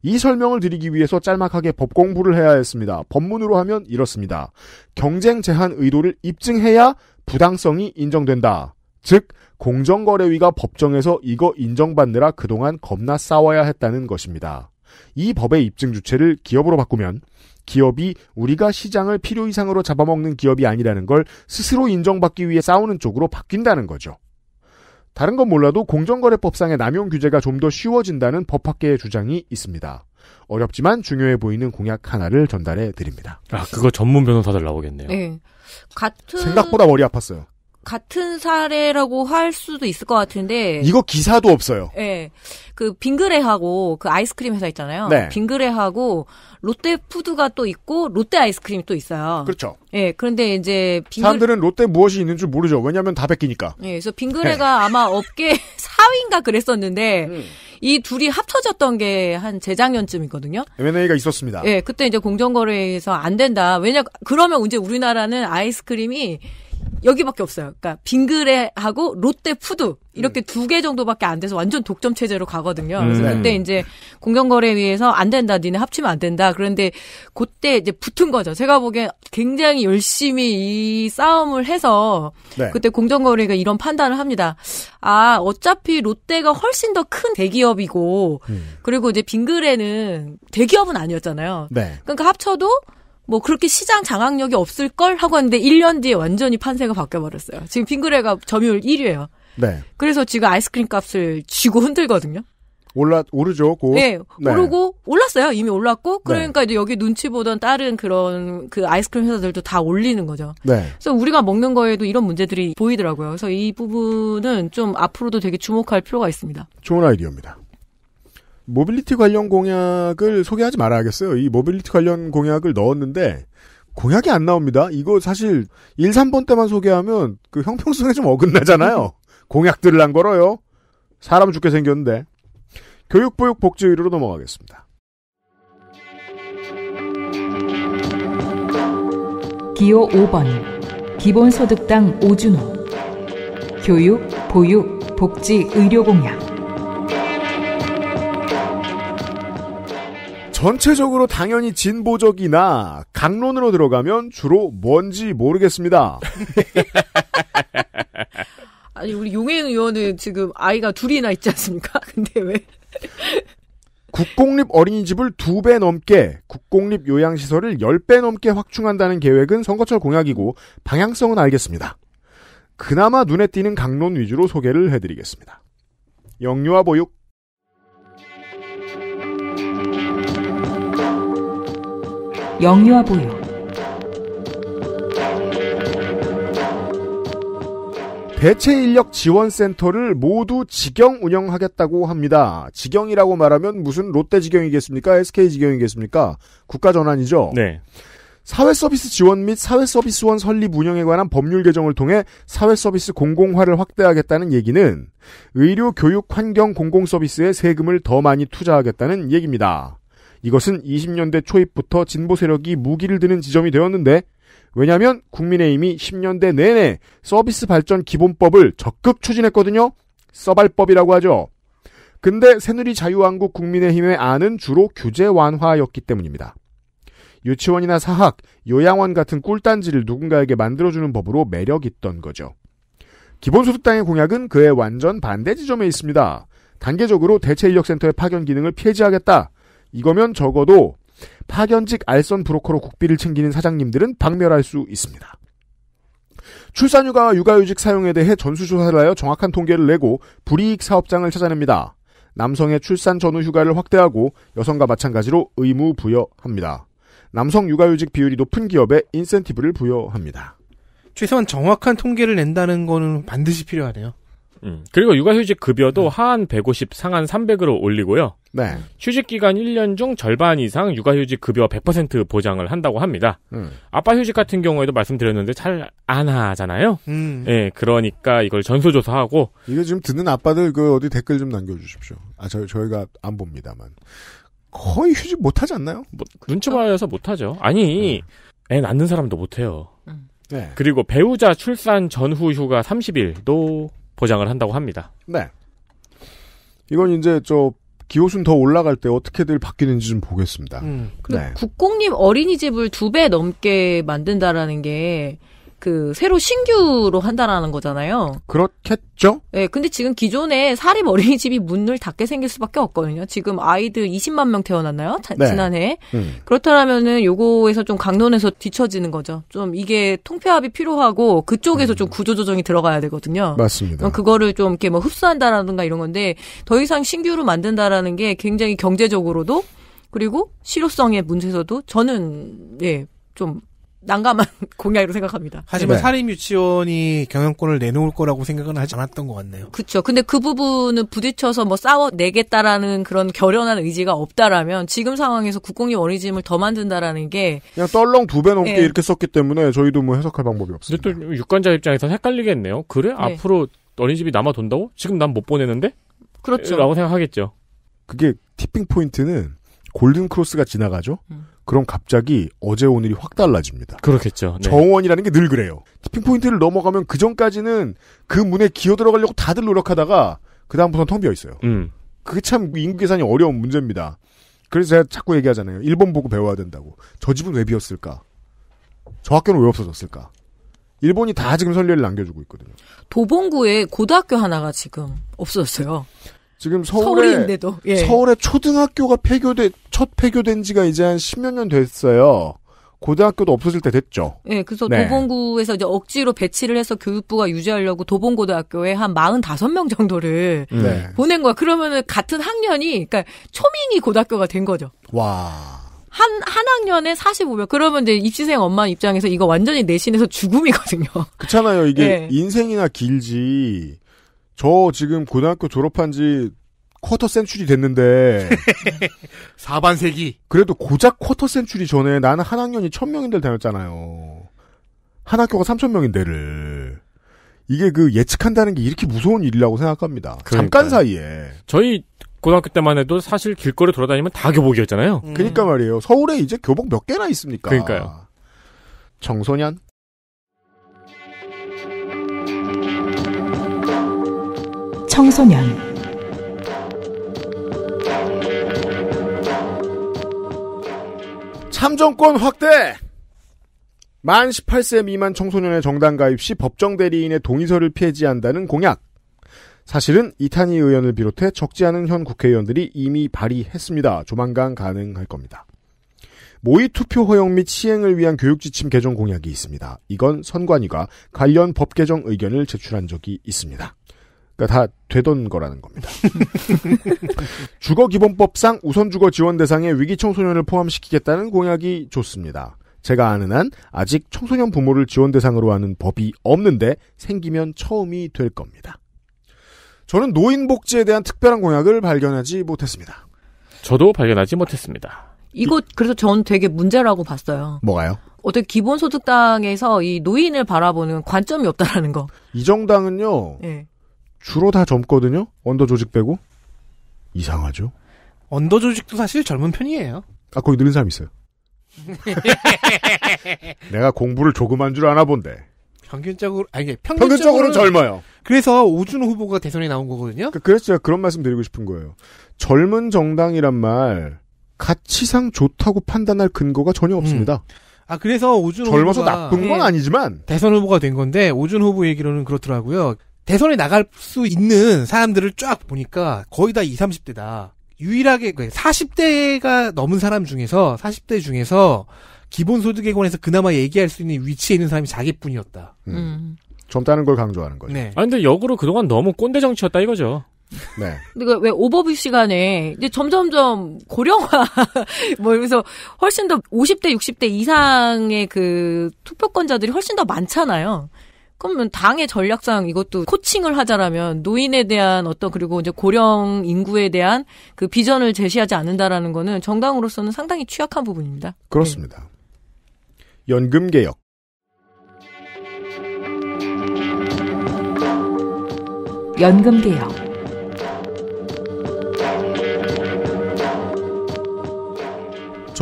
이 설명을 드리기 위해서 짤막하게 법 공부를 해야 했습니다. 법문으로 하면 이렇습니다. 경쟁 제한 의도를 입증해야 부당성이 인정된다. 즉, 공정거래위가 법정에서 이거 인정받느라 그동안 겁나 싸워야 했다는 것입니다. 이 법의 입증 주체를 기업으로 바꾸면 기업이 우리가 시장을 필요 이상으로 잡아먹는 기업이 아니라는 걸 스스로 인정받기 위해 싸우는 쪽으로 바뀐다는 거죠. 다른 건 몰라도 공정거래법상의 남용 규제가 좀 더 쉬워진다는 법학계의 주장이 있습니다. 어렵지만 중요해 보이는 공약 하나를 전달해 드립니다. 아, 그거 전문 변호사들 나오겠네요. 네. 같은 생각보다 머리 아팠어요. 같은 사례라고 할 수도 있을 것 같은데 이거 기사도 없어요. 네, 그 빙그레하고 그 아이스크림 회사 있잖아요. 네. 빙그레하고 롯데푸드가 또 있고 롯데 아이스크림이 또 있어요. 그렇죠. 예, 네, 그런데 이제 빙그 사람들은 롯데 무엇이 있는 줄 모르죠. 왜냐하면 다 뺏기니까. 네, 예, 그래서 빙그레가 네. 아마 업계 4위인가 *laughs* 그랬었는데 음. 이 둘이 합쳐졌던 게 한 재작년쯤이거든요. M&A가 있었습니다. 예, 그때 이제 공정거래에서 안 된다. 왜냐 그러면 이제 우리나라는 아이스크림이 여기밖에 없어요. 그러니까 빙그레하고 롯데푸드 이렇게 음. 두개 정도밖에 안 돼서 완전 독점 체제로 가거든요. 그래서 음. 그때 네. 이제 공정거래위에서 안 된다, 니네 합치면 안 된다. 그런데 그때 이제 붙은 거죠. 제가 보기엔 굉장히 열심히 이 싸움을 해서 네. 그때 공정거래위가 이런 판단을 합니다. 아 어차피 롯데가 훨씬 더 큰 대기업이고 음. 그리고 이제 빙그레는 대기업은 아니었잖아요. 네. 그러니까 합쳐도 뭐 그렇게 시장 장악력이 없을 걸 하고 왔는데 1년 뒤에 완전히 판세가 바뀌어버렸어요. 지금 빙그레가 점유율 1위예요. 네. 그래서 지금 아이스크림 값을 쥐고 흔들거든요. 올라 오르죠 곧. 네, 네, 오르고 올랐어요 이미 올랐고 네. 그러니까 네. 이제 여기 눈치 보던 다른 그런 그 아이스크림 회사들도 다 올리는 거죠. 네. 그래서 우리가 먹는 거에도 이런 문제들이 보이더라고요. 그래서 이 부분은 좀 앞으로도 되게 주목할 필요가 있습니다. 좋은 아이디어입니다. 모빌리티 관련 공약을 소개하지 말아야겠어요. 이 모빌리티 관련 공약을 넣었는데 공약이 안 나옵니다. 이거 사실 1, 3번 때만 소개하면 그 형평성에 좀 어긋나잖아요. *laughs* 공약들을 안 걸어요. 사람 죽게 생겼는데. 교육, 보육, 복지의료로 넘어가겠습니다. 기호 5번 기본소득당 오준호 교육, 보육, 복지, 의료 공약 전체적으로 당연히 진보적이나 강론으로 들어가면 주로 뭔지 모르겠습니다. *laughs* 아니 우리 용행 의원은 지금 아이가 둘이나 있지 않습니까? *laughs* 근데 왜? 국공립 어린이집을 두 배 넘게, 국공립 요양시설을 열 배 넘게 확충한다는 계획은 선거철 공약이고 방향성은 알겠습니다. 그나마 눈에 띄는 강론 위주로 소개를 해드리겠습니다. 영유아 보육 영유아 보육 대체 인력 지원 센터를 모두 직영 운영하겠다고 합니다. 직영이라고 말하면 무슨 롯데 직영이겠습니까? SK 직영이겠습니까? 국가 전환이죠. 네. 사회 서비스 지원 및 사회 서비스원 설립 운영에 관한 법률 개정을 통해 사회 서비스 공공화를 확대하겠다는 얘기는 의료, 교육, 환경 공공 서비스에 세금을 더 많이 투자하겠다는 얘기입니다. 이것은 20년대 초입부터 진보 세력이 무기를 드는 지점이 되었는데 왜냐하면 국민의힘이 10년대 내내 서비스 발전 기본법을 적극 추진했거든요. 서발법이라고 하죠. 근데 새누리 자유한국 국민의힘의 안은 주로 규제 완화였기 때문입니다. 유치원이나 사학, 요양원 같은 꿀단지를 누군가에게 만들어주는 법으로 매력 있던 거죠. 기본소득당의 공약은 그의 완전 반대 지점에 있습니다. 단계적으로 대체인력센터의 파견 기능을 폐지하겠다. 이거면 적어도 파견직 알선 브로커로 국비를 챙기는 사장님들은 박멸할 수 있습니다. 출산휴가와 육아휴직 사용에 대해 전수조사를 하여 정확한 통계를 내고 불이익 사업장을 찾아냅니다. 남성의 출산 전후 휴가를 확대하고 여성과 마찬가지로 의무 부여합니다. 남성 육아휴직 비율이 높은 기업에 인센티브를 부여합니다. 최소한 정확한 통계를 낸다는 거는 반드시 필요하네요. 음. 그리고 육아휴직 급여도 음. 하한 150, 상한 300으로 올리고요. 네. 휴직 기간 1년 중 절반 이상 육아휴직 급여 100% 보장을 한다고 합니다. 음. 아빠 휴직 같은 경우에도 말씀드렸는데 잘 안 하잖아요. 음. 예, 그러니까 이걸 전수조사하고 이게 지금 듣는 아빠들 그 어디 댓글 좀 남겨주십시오. 아, 저, 저희가 안 봅니다만 거의 휴직 못 하지 않나요? 뭐, 눈치 보여서 못 하죠. 아니 네. 애 낳는 사람도 못 해요. 네. 그리고 배우자 출산 전후 휴가 30일도 보장을 한다고 합니다. 네. 이건 이제 저 기호순 더 올라갈 때 어떻게들 바뀌는지 좀 보겠습니다. 음. 네. 국공립 어린이집을 두 배 넘게 만든다라는 게그 새로 신규로 한다라는 거잖아요. 그렇겠죠? 네, 근데 지금 기존에 사립 어린이집이 문을 닫게 생길 수밖에 없거든요. 지금 아이들 20만 명 태어났나요? 자, 네. 지난해. 음. 그렇다면은 요거에서 좀 강론에서 뒤처지는 거죠. 좀 이게 통폐합이 필요하고 그쪽에서 음. 좀 구조조정이 들어가야 되거든요. 맞습니다. 그거를 좀 이렇게 뭐 흡수한다라든가 이런 건데 더 이상 신규로 만든다라는 게 굉장히 경제적으로도 그리고 실효성의 문제에서도 저는 예, 좀 난감한 *laughs* 공약으로 생각합니다. 하지만 네. 사립 유치원이 경영권을 내놓을 거라고 생각은 하지 않았던 것 같네요. 그렇죠. 근데 그 부분은 부딪혀서 뭐 싸워 내겠다라는 그런 결연한 의지가 없다라면 지금 상황에서 국공립 어린이집을 더 만든다라는 게 그냥 떨렁 두 배 넘게 네. 이렇게 썼기 때문에 저희도 뭐 해석할 방법이 없습니다. 근데 또 유권자 입장에서 헷갈리겠네요. 그래 네. 앞으로 어린이집이 남아 돈다고? 지금 난 못 보내는데? 그렇죠. 라고 생각하겠죠. 그게 티핑 포인트는 골든 크로스가 지나가죠. 음. 그럼 갑자기 어제 오늘이 확 달라집니다. 그렇겠죠. 네. 정원이라는 게 늘 그래요. 티핑 포인트를 넘어가면 그 전까지는 그 문에 기어 들어가려고 다들 노력하다가 그 다음부터는 텅 비어 있어요. 음. 그게 참 인구 계산이 어려운 문제입니다. 그래서 제가 자꾸 얘기하잖아요. 일본 보고 배워야 된다고. 저 집은 왜 비었을까? 저 학교는 왜 없어졌을까? 일본이 다 지금 선례를 남겨주고 있거든요. 도봉구에 고등학교 하나가 지금 없어졌어요. 지금 서울에 예. 서울에 초등학교가 폐교돼 첫 폐교된 지가 이제 한 십몇 년 됐어요. 고등학교도 없어질 때 됐죠. 네, 그래서 네. 도봉구에서 이제 억지로 배치를 해서 교육부가 유지하려고 도봉고등학교에 한 45명 정도를 네. 보낸 거야. 그러면은 같은 학년이, 그러니까 초밍이 고등학교가 된 거죠. 와. 한, 한 학년에 45명. 그러면 이제 입시생 엄마 입장에서 이거 완전히 내신에서 죽음이거든요. 그렇잖아요. 이게 *laughs* 네. 인생이나 길지. 저 지금 고등학교 졸업한 지 쿼터 센츄리 됐는데 4반세기 *laughs* 그래도 고작 쿼터 센츄리 전에 나는 한 학년이 1000명인 데를 다녔잖아요. 한 학교가 3000명인 데를 이게 그 예측한다는 게 이렇게 무서운 일이라고 생각합니다. 그러니까 잠깐 사이에 저희 고등학교 때만 해도 사실 길거리 돌아다니면 다 교복이었잖아요. 음. 그러니까 말이에요. 서울에 이제 교복 몇 개나 있습니까? 그러니까요. 청소년 청소년 참정권 확대! 만 18세 미만 청소년의 정당 가입 시 법정 대리인의 동의서를 폐지한다는 공약. 사실은 이탄희 의원을 비롯해 적지 않은 현 국회의원들이 이미 발의했습니다. 조만간 가능할 겁니다. 모의 투표 허용 및 시행을 위한 교육 지침 개정 공약이 있습니다. 이건 선관위가 관련 법 개정 의견을 제출한 적이 있습니다. 그러니까 다 되던 거라는 겁니다. *laughs* 주거 기본법상 우선 주거 지원 대상에 위기 청소년을 포함시키겠다는 공약이 좋습니다. 제가 아는 한 아직 청소년 부모를 지원 대상으로 하는 법이 없는데 생기면 처음이 될 겁니다. 저는 노인 복지에 대한 특별한 공약을 발견하지 못했습니다. 저도 발견하지 못했습니다. 이거 그래서 전 되게 문제라고 봤어요. 뭐가요? 어떻게 기본소득당에서 이 노인을 바라보는 관점이 없다라는 거. 이 정당은요. 네. 주로 다 젊거든요. 언더 조직 빼고 이상하죠. 언더 조직도 사실 젊은 편이에요. 아 거기 늙은 사람 있어요. *laughs* 내가 공부를 조금 한줄 아나 본데. 평균적으로 아니 평균적으로, 평균적으로 젊어요. 그래서 오준호 후보가 대선에 나온 거거든요. 그, 그래서 제가 그런 말씀 드리고 싶은 거예요. 젊은 정당이란 말 가치상 좋다고 판단할 근거가 전혀 음. 없습니다. 음. 아 그래서 오준 젊어서 후보가 나쁜 건 예. 아니지만 대선 후보가 된 건데 오준 후보 얘기로는 그렇더라고요. 대선에 나갈 수 있는 사람들을 쫙 보니까 거의 다 20, 30대다. 유일하게 40대가 그 넘은 사람 중에서 40대 중에서 기본소득에 관해서 그나마 얘기할 수 있는 위치에 있는 사람이 자기뿐이었다. 음. 음. 음. 젊다는 걸 강조하는 거죠. 네. 아 근데 역으로 그동안 너무 꼰대 정치였다 이거죠. 네. *laughs* 그러니까 왜 오버뷰 시간에 이제 점점점 고령화 *laughs* 뭐 이러면서 훨씬 더 50대 60대 이상의 그 투표권자들이 훨씬 더 많잖아요. 그러면 당의 전략상 이것도 코칭을 하자라면 노인에 대한 어떤 그리고 이제 고령 인구에 대한 그 비전을 제시하지 않는다라는 거는 정당으로서는 상당히 취약한 부분입니다. 네. 그렇습니다. 네. 연금 개혁. 연금 개혁.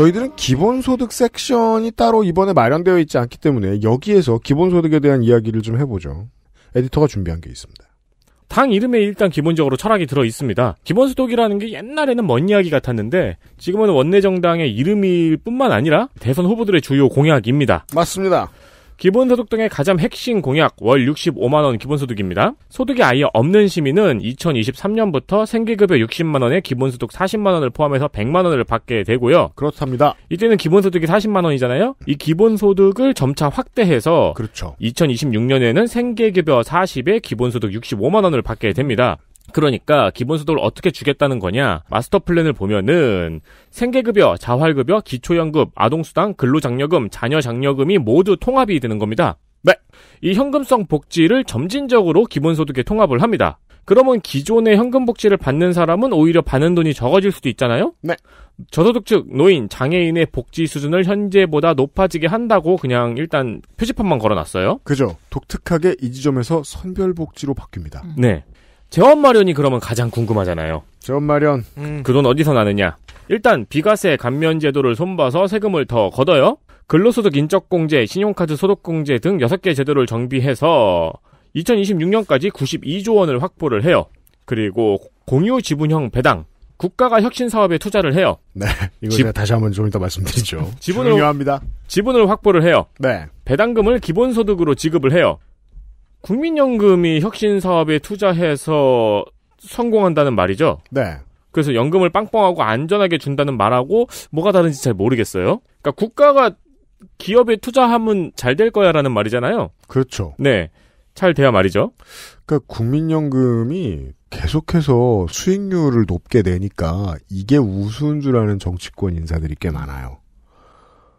저희들은 기본소득 섹션이 따로 이번에 마련되어 있지 않기 때문에 여기에서 기본소득에 대한 이야기를 좀 해보죠. 에디터가 준비한 게 있습니다. 당 이름에 일단 기본적으로 철학이 들어 있습니다. 기본소득이라는 게 옛날에는 먼 이야기 같았는데 지금은 원내정당의 이름일 뿐만 아니라 대선 후보들의 주요 공약입니다. 맞습니다. 기본소득 등의 가장 핵심 공약 월 65만 원 기본소득입니다. 소득이 아예 없는 시민은 2023년부터 생계급여 60만 원에 기본소득 40만 원을 포함해서 100만 원을 받게 되고요. 그렇답니다. 이때는 기본소득이 40만 원이잖아요. 이 기본소득을 점차 확대해서 그렇죠. 2026년에는 생계급여 40에 기본소득 65만 원을 받게 됩니다. 그러니까 기본 소득을 어떻게 주겠다는 거냐? 마스터 플랜을 보면은 생계급여, 자활급여, 기초연금, 아동수당, 근로장려금, 자녀장려금이 모두 통합이 되는 겁니다. 네. 이 현금성 복지를 점진적으로 기본소득에 통합을 합니다. 그러면 기존의 현금 복지를 받는 사람은 오히려 받는 돈이 적어질 수도 있잖아요? 네. 저소득 층 노인, 장애인의 복지 수준을 현재보다 높아지게 한다고 그냥 일단 표지판만 걸어놨어요. 그죠. 독특하게 이 지점에서 선별복지로 바뀝니다. 음. 네. 재원 마련이 그러면 가장 궁금하잖아요. 재원 마련. 음. 그돈 어디서 나느냐? 일단 비과세 감면 제도를 손봐서 세금을 더 걷어요. 근로소득 인적공제, 신용카드 소득공제 등 6개 제도를 정비해서 2026년까지 92조 원을 확보를 해요. 그리고 공유 지분형 배당, 국가가 혁신 사업에 투자를 해요. 네. 이거 집, 제가 다시 한번 좀 이따 말씀드리죠. 지분을 중요합니다. 지분을 확보를 해요. 네. 배당금을 기본소득으로 지급을 해요. 국민연금이 혁신 사업에 투자해서 성공한다는 말이죠. 네. 그래서 연금을 빵빵하고 안전하게 준다는 말하고 뭐가 다른지 잘 모르겠어요. 그러니까 국가가 기업에 투자하면 잘 될 거야라는 말이잖아요. 그렇죠. 네. 잘 돼야 말이죠. 그러니까 국민연금이 계속해서 수익률을 높게 내니까 이게 우수인 줄 아는 정치권 인사들이 꽤 많아요.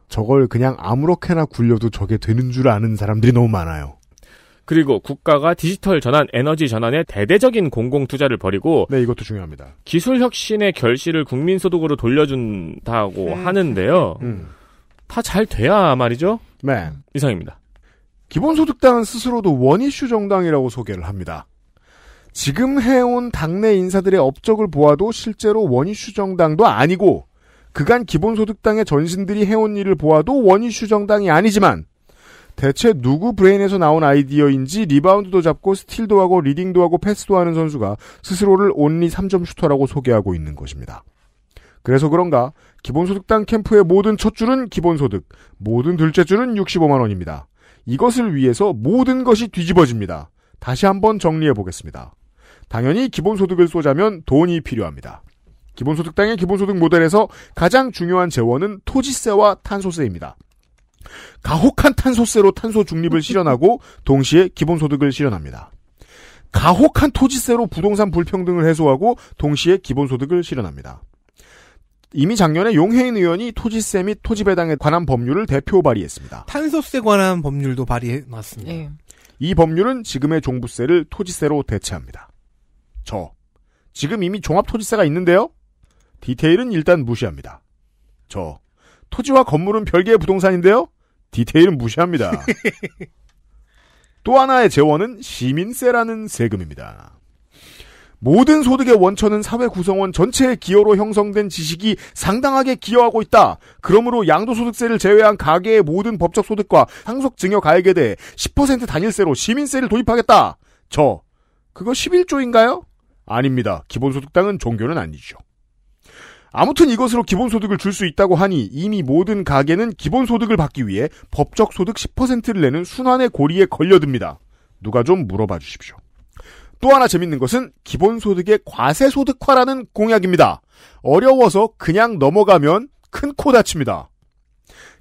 저걸 그냥 아무렇게나 굴려도 저게 되는 줄 아는 사람들이 너무 많아요. 그리고 국가가 디지털 전환, 에너지 전환에 대대적인 공공 투자를 벌이고 네, 이것도 중요합니다. 기술 혁신의 결실을 국민 소득으로 돌려준다고 음. 하는데요. 음. 다잘 돼야 말이죠. 네. 이상입니다. 기본소득당은 스스로도 원이슈 정당이라고 소개를 합니다. 지금 해온 당내 인사들의 업적을 보아도 실제로 원이슈 정당도 아니고 그간 기본소득당의 전신들이 해온 일을 보아도 원이슈 정당이 아니지만 대체 누구 브레인에서 나온 아이디어인지 리바운드도 잡고 스틸도 하고 리딩도 하고 패스도 하는 선수가 스스로를 온리 3점 슈터라고 소개하고 있는 것입니다. 그래서 그런가 기본소득당 캠프의 모든 첫 줄은 기본소득, 모든 둘째 줄은 65만 원입니다. 이것을 위해서 모든 것이 뒤집어집니다. 다시 한번 정리해 보겠습니다. 당연히 기본소득을 쏘자면 돈이 필요합니다. 기본소득당의 기본소득 모델에서 가장 중요한 재원은 토지세와 탄소세입니다. 가혹한 탄소세로 탄소 중립을 실현하고 동시에 기본소득을 실현합니다. 가혹한 토지세로 부동산 불평등을 해소하고 동시에 기본소득을 실현합니다. 이미 작년에 용해인 의원이 토지세 및 토지배당에 관한 법률을 대표 발의했습니다. 탄소세 관한 법률도 발의해놨습니다. 네. 이 법률은 지금의 종부세를 토지세로 대체합니다. 저. 지금 이미 종합토지세가 있는데요? 디테일은 일단 무시합니다. 저. 토지와 건물은 별개의 부동산인데요. 디테일은 무시합니다. *laughs* 또 하나의 재원은 시민세라는 세금입니다. 모든 소득의 원천은 사회 구성원 전체의 기여로 형성된 지식이 상당하게 기여하고 있다. 그러므로 양도소득세를 제외한 가계의 모든 법적 소득과 상속 증여가액에 대해 10% 단일세로 시민세를 도입하겠다. 저 그거 11조인가요? 아닙니다. 기본소득당은 종교는 아니죠. 아무튼 이것으로 기본소득을 줄 수 있다고 하니 이미 모든 가게는 기본소득을 받기 위해 법적 소득 10%를 내는 순환의 고리에 걸려듭니다. 누가 좀 물어봐 주십시오. 또 하나 재밌는 것은 기본소득의 과세소득화라는 공약입니다. 어려워서 그냥 넘어가면 큰 코 다칩니다.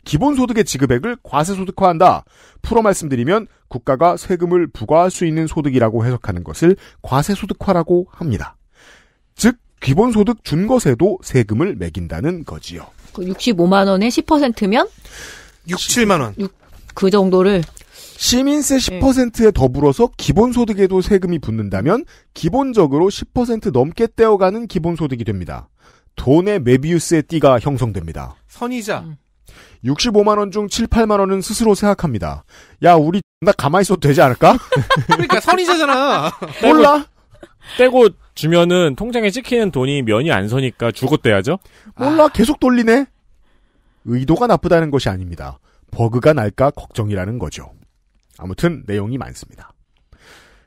기본소득의 지급액을 과세소득화한다. 풀어 말씀드리면 국가가 세금을 부과할 수 있는 소득이라고 해석하는 것을 과세소득화라고 합니다. 즉 기본소득 준것에도 세금을 매긴다는 거지요. 그 65만 원에 10%면 6, 7만 원. 6, 그 정도를 시민세 10%에 더불어서 기본소득에도 세금이 붙는다면 기본적으로 10% 넘게 떼어가는 기본소득이 됩니다. 돈의 메비우스의 띠가 형성됩니다. 선이자. 음. 65만원 중 7, 8만원은 스스로 생각합니다. 야, 우리 나 가만히 있어도 되지 않을까? *laughs* 그러니까 선이자잖아. 몰라? 떼고 주면은 통장에 찍히는 돈이 면이 안 서니까 죽었대야죠 몰라, 아... 계속 돌리네? 의도가 나쁘다는 것이 아닙니다. 버그가 날까 걱정이라는 거죠. 아무튼 내용이 많습니다.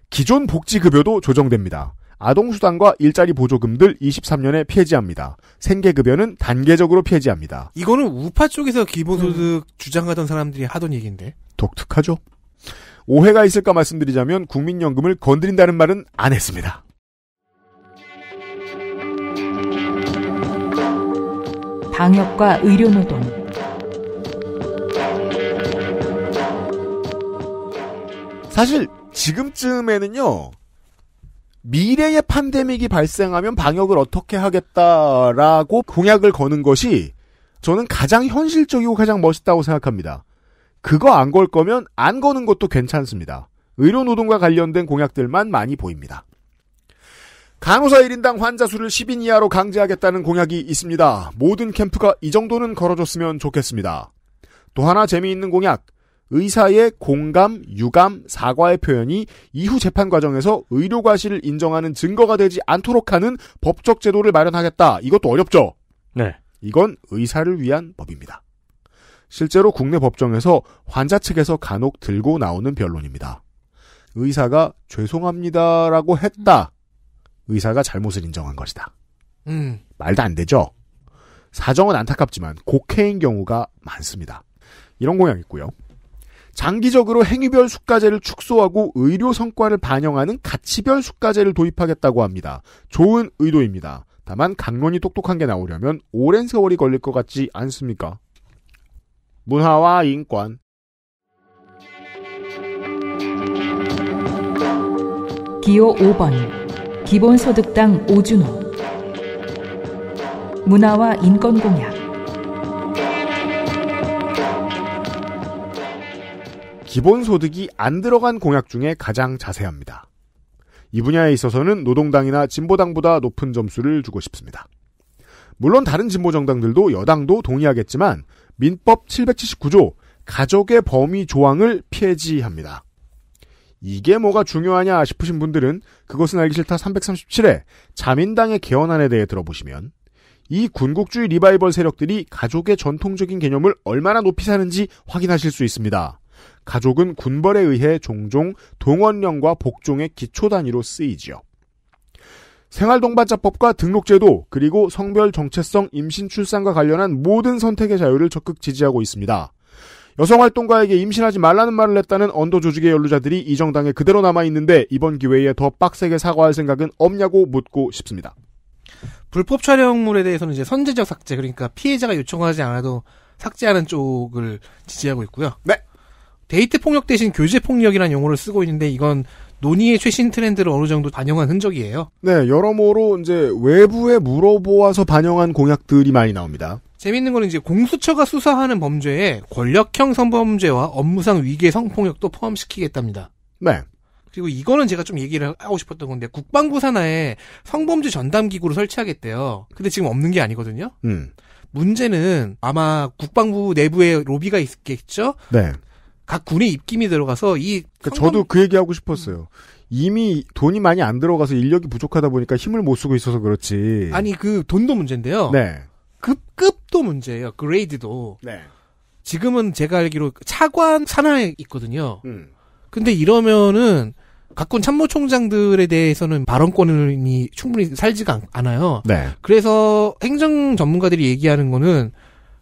기존 복지급여도 조정됩니다. 아동수당과 일자리 보조금들 23년에 폐지합니다. 생계급여는 단계적으로 폐지합니다. 이거는 우파 쪽에서 기본소득 음. 주장하던 사람들이 하던 얘기인데. 독특하죠? 오해가 있을까 말씀드리자면 국민연금을 건드린다는 말은 안 했습니다. 방역과 의료노동. 사실 지금쯤에는요. 미래의 팬데믹이 발생하면 방역을 어떻게 하겠다라고 공약을 거는 것이 저는 가장 현실적이고 가장 멋있다고 생각합니다. 그거 안 걸 거면 안 거는 것도 괜찮습니다. 의료 노동과 관련된 공약들만 많이 보입니다. 간호사 1인당 환자 수를 10인 이하로 강제하겠다는 공약이 있습니다. 모든 캠프가 이 정도는 걸어줬으면 좋겠습니다. 또 하나 재미있는 공약. 의사의 공감, 유감, 사과의 표현이 이후 재판 과정에서 의료 과실을 인정하는 증거가 되지 않도록 하는 법적 제도를 마련하겠다. 이것도 어렵죠? 네. 이건 의사를 위한 법입니다. 실제로 국내 법정에서 환자 측에서 간혹 들고 나오는 변론입니다. 의사가 죄송합니다라고 했다. 의사가 잘못을 인정한 것이다. 음. 말도 안 되죠. 사정은 안타깝지만 곡해인 경우가 많습니다. 이런 모양 있고요. 장기적으로 행위별 수가제를 축소하고 의료 성과를 반영하는 가치별 수가제를 도입하겠다고 합니다. 좋은 의도입니다. 다만 강론이 똑똑한 게 나오려면 오랜 세월이 걸릴 것 같지 않습니까? 문화와 인권 기호 5번 기본소득당 오준호 문화와 인권공약 기본소득이 안 들어간 공약 중에 가장 자세합니다. 이 분야에 있어서는 노동당이나 진보당보다 높은 점수를 주고 싶습니다. 물론 다른 진보 정당들도 여당도 동의하겠지만 민법 779조 가족의 범위 조항을 폐지합니다. 이게 뭐가 중요하냐 싶으신 분들은 그것은 알기 싫다 337회 자민당의 개헌안에 대해 들어보시면 이 군국주의 리바이벌 세력들이 가족의 전통적인 개념을 얼마나 높이 사는지 확인하실 수 있습니다. 가족은 군벌에 의해 종종 동원령과 복종의 기초 단위로 쓰이지요. 생활동반자법과 등록제도 그리고 성별 정체성 임신 출산과 관련한 모든 선택의 자유를 적극 지지하고 있습니다. 여성활동가에게 임신하지 말라는 말을 했다는 언더 조직의 연루자들이 이 정당에 그대로 남아있는데 이번 기회에 더 빡세게 사과할 생각은 없냐고 묻고 싶습니다. 불법 촬영물에 대해서는 이제 선제적 삭제, 그러니까 피해자가 요청하지 않아도 삭제하는 쪽을 지지하고 있고요. 네. 데이트 폭력 대신 교제 폭력이라는 용어를 쓰고 있는데 이건 논의의 최신 트렌드를 어느 정도 반영한 흔적이에요. 네, 여러모로 이제 외부에 물어보아서 반영한 공약들이 많이 나옵니다. 재밌는 거는 이제 공수처가 수사하는 범죄에 권력형 성범죄와 업무상 위계 성폭력도 포함시키겠답니다. 네. 그리고 이거는 제가 좀 얘기를 하고 싶었던 건데 국방부 산하에 성범죄 전담 기구를 설치하겠대요. 근데 지금 없는 게 아니거든요. 음. 문제는 아마 국방부 내부에 로비가 있겠죠. 네. 각 군의 입김이 들어가서 이 그러니까 성범... 저도 그 얘기하고 싶었어요. 이미 돈이 많이 안 들어가서 인력이 부족하다 보니까 힘을 못 쓰고 있어서 그렇지. 아니 그 돈도 문제인데요. 네. 급, 급도 문제예요. 그레이드도. 네. 지금은 제가 알기로 차관 산하에 있거든요. 음. 근데 이러면은 각군 참모총장들에 대해서는 발언권이 충분히 살지가 않아요. 네. 그래서 행정 전문가들이 얘기하는 거는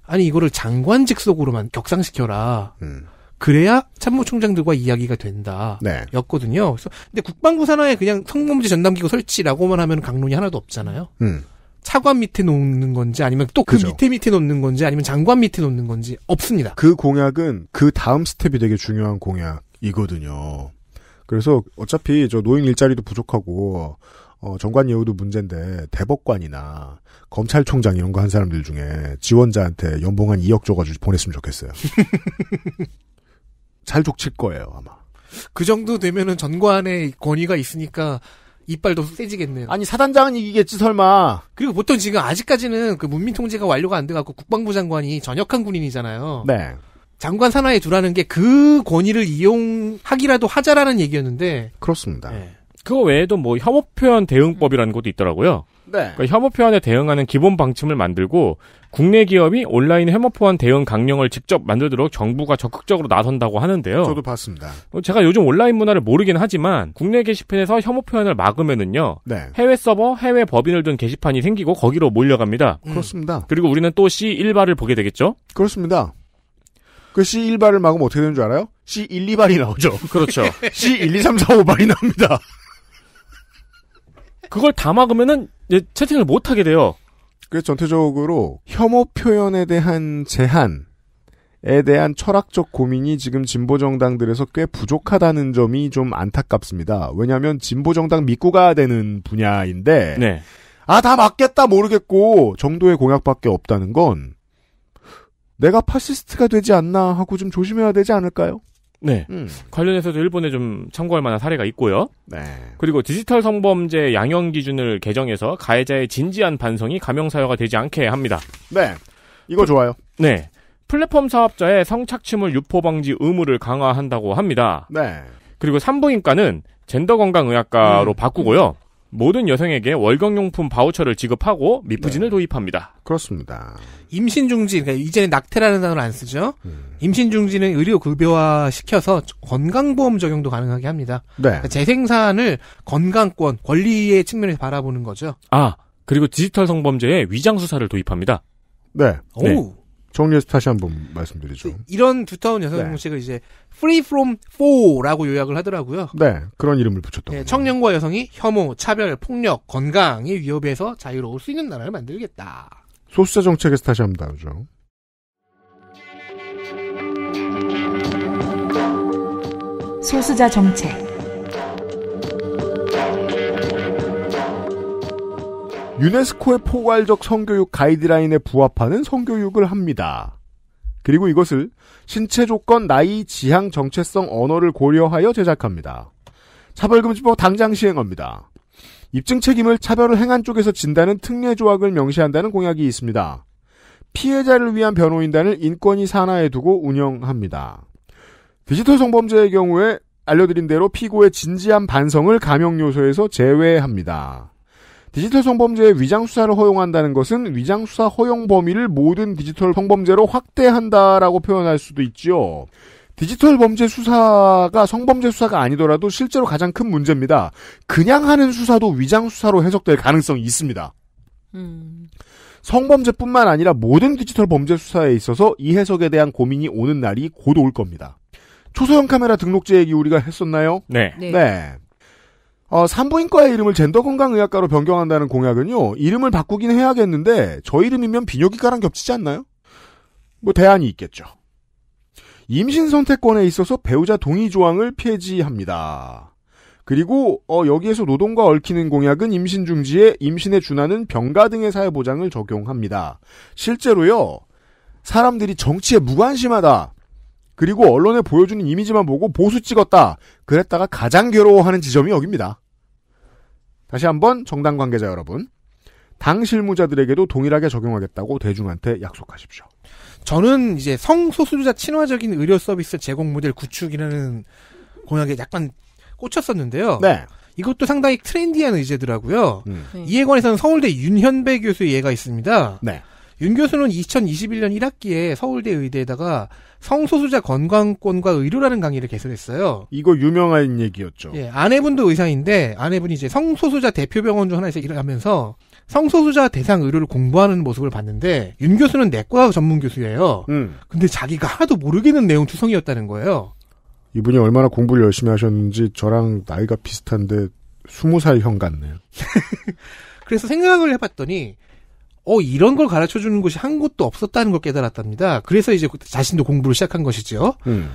아니 이거를 장관직 속으로만 격상시켜라. 음. 그래야 참모총장들과 이야기가 된다. 네. 였거든요. 그래서 근데 국방부 산하에 그냥 성범죄 전담기구 설치라고만 하면 강론이 하나도 없잖아요. 음. 차관 밑에 놓는 건지 아니면 또그 그렇죠. 밑에 밑에 놓는 건지 아니면 장관 밑에 놓는 건지 없습니다. 그 공약은 그 다음 스텝이 되게 중요한 공약이거든요. 그래서 어차피 저 노인 일자리도 부족하고 어, 정관 예우도 문제인데 대법관이나 검찰총장 이런 거 한 사람들 중에 지원자한테 연봉 한 2억 줘가지고 보냈으면 좋겠어요. *laughs* 잘 족칠 거예요 아마. 그 정도 되면은 전관의 권위가 있으니까 이빨도 세지겠네요. 아니 사단장은 이기겠지 설마. 그리고 보통 지금 아직까지는 그 문민 통제가 완료가 안 돼갖고 국방부 장관이 전역한 군인이잖아요. 네. 장관 산하에 두라는 게 그 권위를 이용하기라도 하자라는 얘기였는데. 그렇습니다. 네. 그거 외에도 뭐 혐오 표현 대응법이라는 것도 있더라고요. 네. 그러니까 혐오 표현에 대응하는 기본 방침을 만들고 국내 기업이 온라인 해머포환 대응 강령을 직접 만들도록 정부가 적극적으로 나선다고 하는데요. 저도 봤습니다. 어, 제가 요즘 온라인 문화를 모르긴 하지만 국내 게시판에서 혐오 표현을 막으면은요. 네. 해외 서버, 해외 법인을 둔 게시판이 생기고 거기로 몰려갑니다. 음. 그렇습니다. 그리고 우리는 또 C1발을 보게 되겠죠? 그렇습니다. 그 C1발을 막으면 어떻게 되는 줄 알아요? C1, 2발이 나오죠. 그렇죠. C1, 2, 3, 4, 5발이 나옵니다. 그걸 다 막으면은 채팅을 못 하게 돼요. 그래서 전체적으로 혐오 표현에 대한 제한, 에 대한 철학적 고민이 지금 진보 정당들에서 꽤 부족하다는 점이 좀 안타깝습니다. 왜냐하면 진보 정당 믿고 가야 되는 분야인데 네. 아다 맞겠다 모르겠고 정도의 공약밖에 없다는 건 내가 파시스트가 되지 않나 하고 좀 조심해야 되지 않을까요? 네. 음. 관련해서도 일본에 좀 참고할 만한 사례가 있고요. 네. 그리고 디지털 성범죄 양형 기준을 개정해서 가해자의 진지한 반성이 감형 사유가 되지 않게 합니다. 네. 이거 그, 좋아요. 네. 플랫폼 사업자의 성착취물 유포 방지 의무를 강화한다고 합니다. 네. 그리고 산부인과는 젠더 건강 의학과로 음. 바꾸고요. 모든 여성에게 월경용품 바우처를 지급하고 미프진을 네. 도입합니다. 그렇습니다. 임신 중지, 그러니까 이제는 낙태라는 단어를 안 쓰죠. 음. 임신 중지는 의료 급여화 시켜서 건강보험 적용도 가능하게 합니다. 네. 그러니까 재생산을 건강권, 권리의 측면에서 바라보는 거죠. 아, 그리고 디지털 성범죄에 위장 수사를 도입합니다. 네. 오. 네. 정리해서 다시 한번 말씀드리죠. 이런 두터운 여성 공식을 네. 이제 free from for라고 요약을 하더라고요. 네, 그런 이름을 붙였던. 네, 청년과 여성이 혐오, 차별, 폭력, 건강의 위협에서 자유로울 수 있는 나라를 만들겠다. 소수자 정책에서 다시 한번 나오죠. 소수자 정책. 유네스코의 포괄적 성교육 가이드라인에 부합하는 성교육을 합니다. 그리고 이것을 신체 조건, 나이, 지향, 정체성, 언어를 고려하여 제작합니다. 차벌금지법 당장 시행합니다. 입증 책임을 차별을 행한 쪽에서 진다는 특례 조항을 명시한다는 공약이 있습니다. 피해자를 위한 변호인단을 인권이 산하에 두고 운영합니다. 디지털 성범죄의 경우에 알려드린 대로 피고의 진지한 반성을 감형 요소에서 제외합니다. 디지털 성범죄의 위장 수사를 허용한다는 것은 위장 수사 허용 범위를 모든 디지털 성범죄로 확대한다라고 표현할 수도 있죠 디지털 범죄 수사가 성범죄 수사가 아니더라도 실제로 가장 큰 문제입니다. 그냥 하는 수사도 위장 수사로 해석될 가능성이 있습니다. 음. 성범죄뿐만 아니라 모든 디지털 범죄 수사에 있어서 이 해석에 대한 고민이 오는 날이 곧 올 겁니다. 초소형 카메라 등록제얘기 우리가 했었나요? 네. 네. 네. 어, 산부인과의 이름을 젠더건강의학과로 변경한다는 공약은요, 이름을 바꾸긴 해야겠는데, 저 이름이면 비뇨기과랑 겹치지 않나요? 뭐, 대안이 있겠죠. 임신 선택권에 있어서 배우자 동의 조항을 폐지합니다. 그리고, 어, 여기에서 노동과 얽히는 공약은 임신 중지에 임신에 준하는 병가 등의 사회보장을 적용합니다. 실제로요, 사람들이 정치에 무관심하다. 그리고 언론에 보여주는 이미지만 보고 보수 찍었다. 그랬다가 가장 괴로워하는 지점이 여기입니다. 다시 한번 정당 관계자 여러분, 당 실무자들에게도 동일하게 적용하겠다고 대중한테 약속하십시오. 저는 이제 성소수자 친화적인 의료 서비스 제공 모델 구축이라는 공약에 약간 꽂혔었는데요. 네. 이것도 상당히 트렌디한 의제더라고요. 음. 네. 이에 관해서는 서울대 윤현배 교수의 예가 있습니다. 네. 윤 교수는 2021년 1학기에 서울대 의대에다가 성소수자 건강권과 의료라는 강의를 개설했어요. 이거 유명한 얘기였죠. 예, 아내분도 의사인데 아내분이 이제 성소수자 대표병원 중 하나에서 일하면서 성소수자 대상 의료를 공부하는 모습을 봤는데 윤 교수는 내과 전문 교수예요. 음. 근데 자기가 하나도 모르겠는 내용 투성이었다는 거예요. 이분이 얼마나 공부를 열심히 하셨는지 저랑 나이가 비슷한데 20살 형 같네요. *laughs* 그래서 생각을 해봤더니 어, 이런 걸 가르쳐 주는 곳이 한 곳도 없었다는 걸 깨달았답니다. 그래서 이제 자신도 공부를 시작한 것이지요. 음.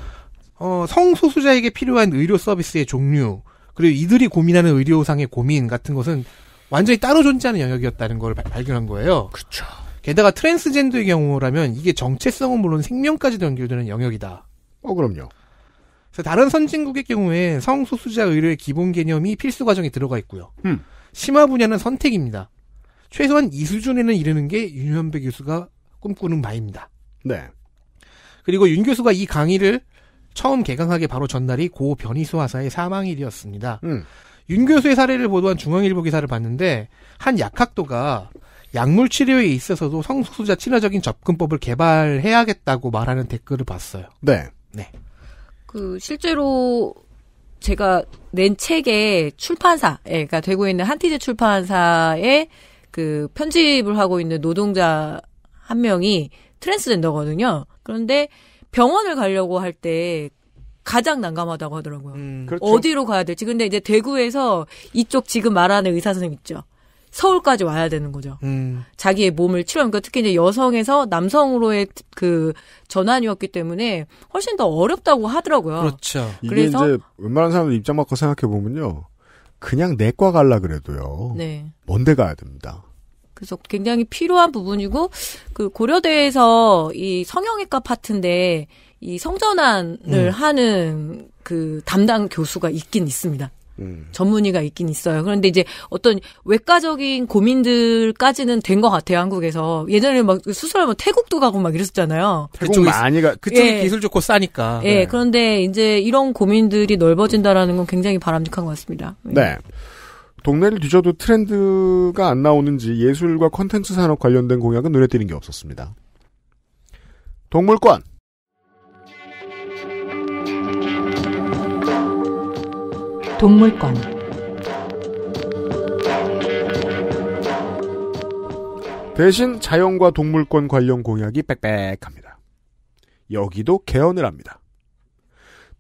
어, 성소수자에게 필요한 의료 서비스의 종류, 그리고 이들이 고민하는 의료상의 고민 같은 것은 완전히 따로 존재하는 영역이었다는 걸 바, 발견한 거예요. 그렇죠. 게다가 트랜스젠더의 경우라면 이게 정체성은 물론 생명까지도 연결되는 영역이다. 어, 그럼요. 그래서 다른 선진국의 경우에 성소수자 의료의 기본 개념이 필수 과정에 들어가 있고요. 음. 심화 분야는 선택입니다. 최소한 이 수준에는 이르는 게 윤현배 교수가 꿈꾸는 바입니다. 네. 그리고 윤 교수가 이 강의를 처음 개강하기 바로 전날이 고 변희수 화사의 사망일이었습니다. 음. 윤 교수의 사례를 보도한 중앙일보 기사를 봤는데 한 약학도가 약물 치료에 있어서도 성숙수자 친화적인 접근법을 개발해야겠다고 말하는 댓글을 봤어요. 네. 네. 그 실제로 제가 낸 책에 출판사가 되고 있는 한티제 출판사의 그 편집을 하고 있는 노동자 한 명이 트랜스젠더거든요. 그런데 병원을 가려고 할 때 가장 난감하다고 하더라고요. 음, 그렇죠. 어디로 가야 될지. 근데 이제 대구에서 이쪽 지금 말하는 의사 선생님 있죠. 서울까지 와야 되는 거죠. 음. 자기의 몸을 치료하니까 그러니까 특히 이제 여성에서 남성으로의 그 전환이었기 때문에 훨씬 더 어렵다고 하더라고요. 그렇죠. 이게 이제 웬만한 사람들 입장 바꿔 생각해 보면요. 그냥 내과 갈라 그래도요. 네. 먼데 가야 됩니다. 그래서 굉장히 필요한 부분이고 그 고려대에서 이 성형외과 파트인데 이 성전환을 음. 하는 그 담당 교수가 있긴 있습니다. 음. 전문의가 있긴 있어요. 그런데 이제 어떤 외과적인 고민들까지는 된 것 같아요. 한국에서 예전에 막 수술 하뭐 태국도 가고 막 이랬었잖아요. 태국 많이 가 그쪽이 예. 기술 좋고 싸니까. 예. 네. 그런데 이제 이런 고민들이 넓어진다라는 건 굉장히 바람직한 것 같습니다. 예. 네. 예. 동네를 뒤져도 트렌드가 안 나오는지 예술과 컨텐츠 산업 관련된 공약은 눈에 띄는 게 없었습니다. 동물권 동물권 대신 자연과 동물권 관련 공약이 빽빽합니다. 여기도 개헌을 합니다.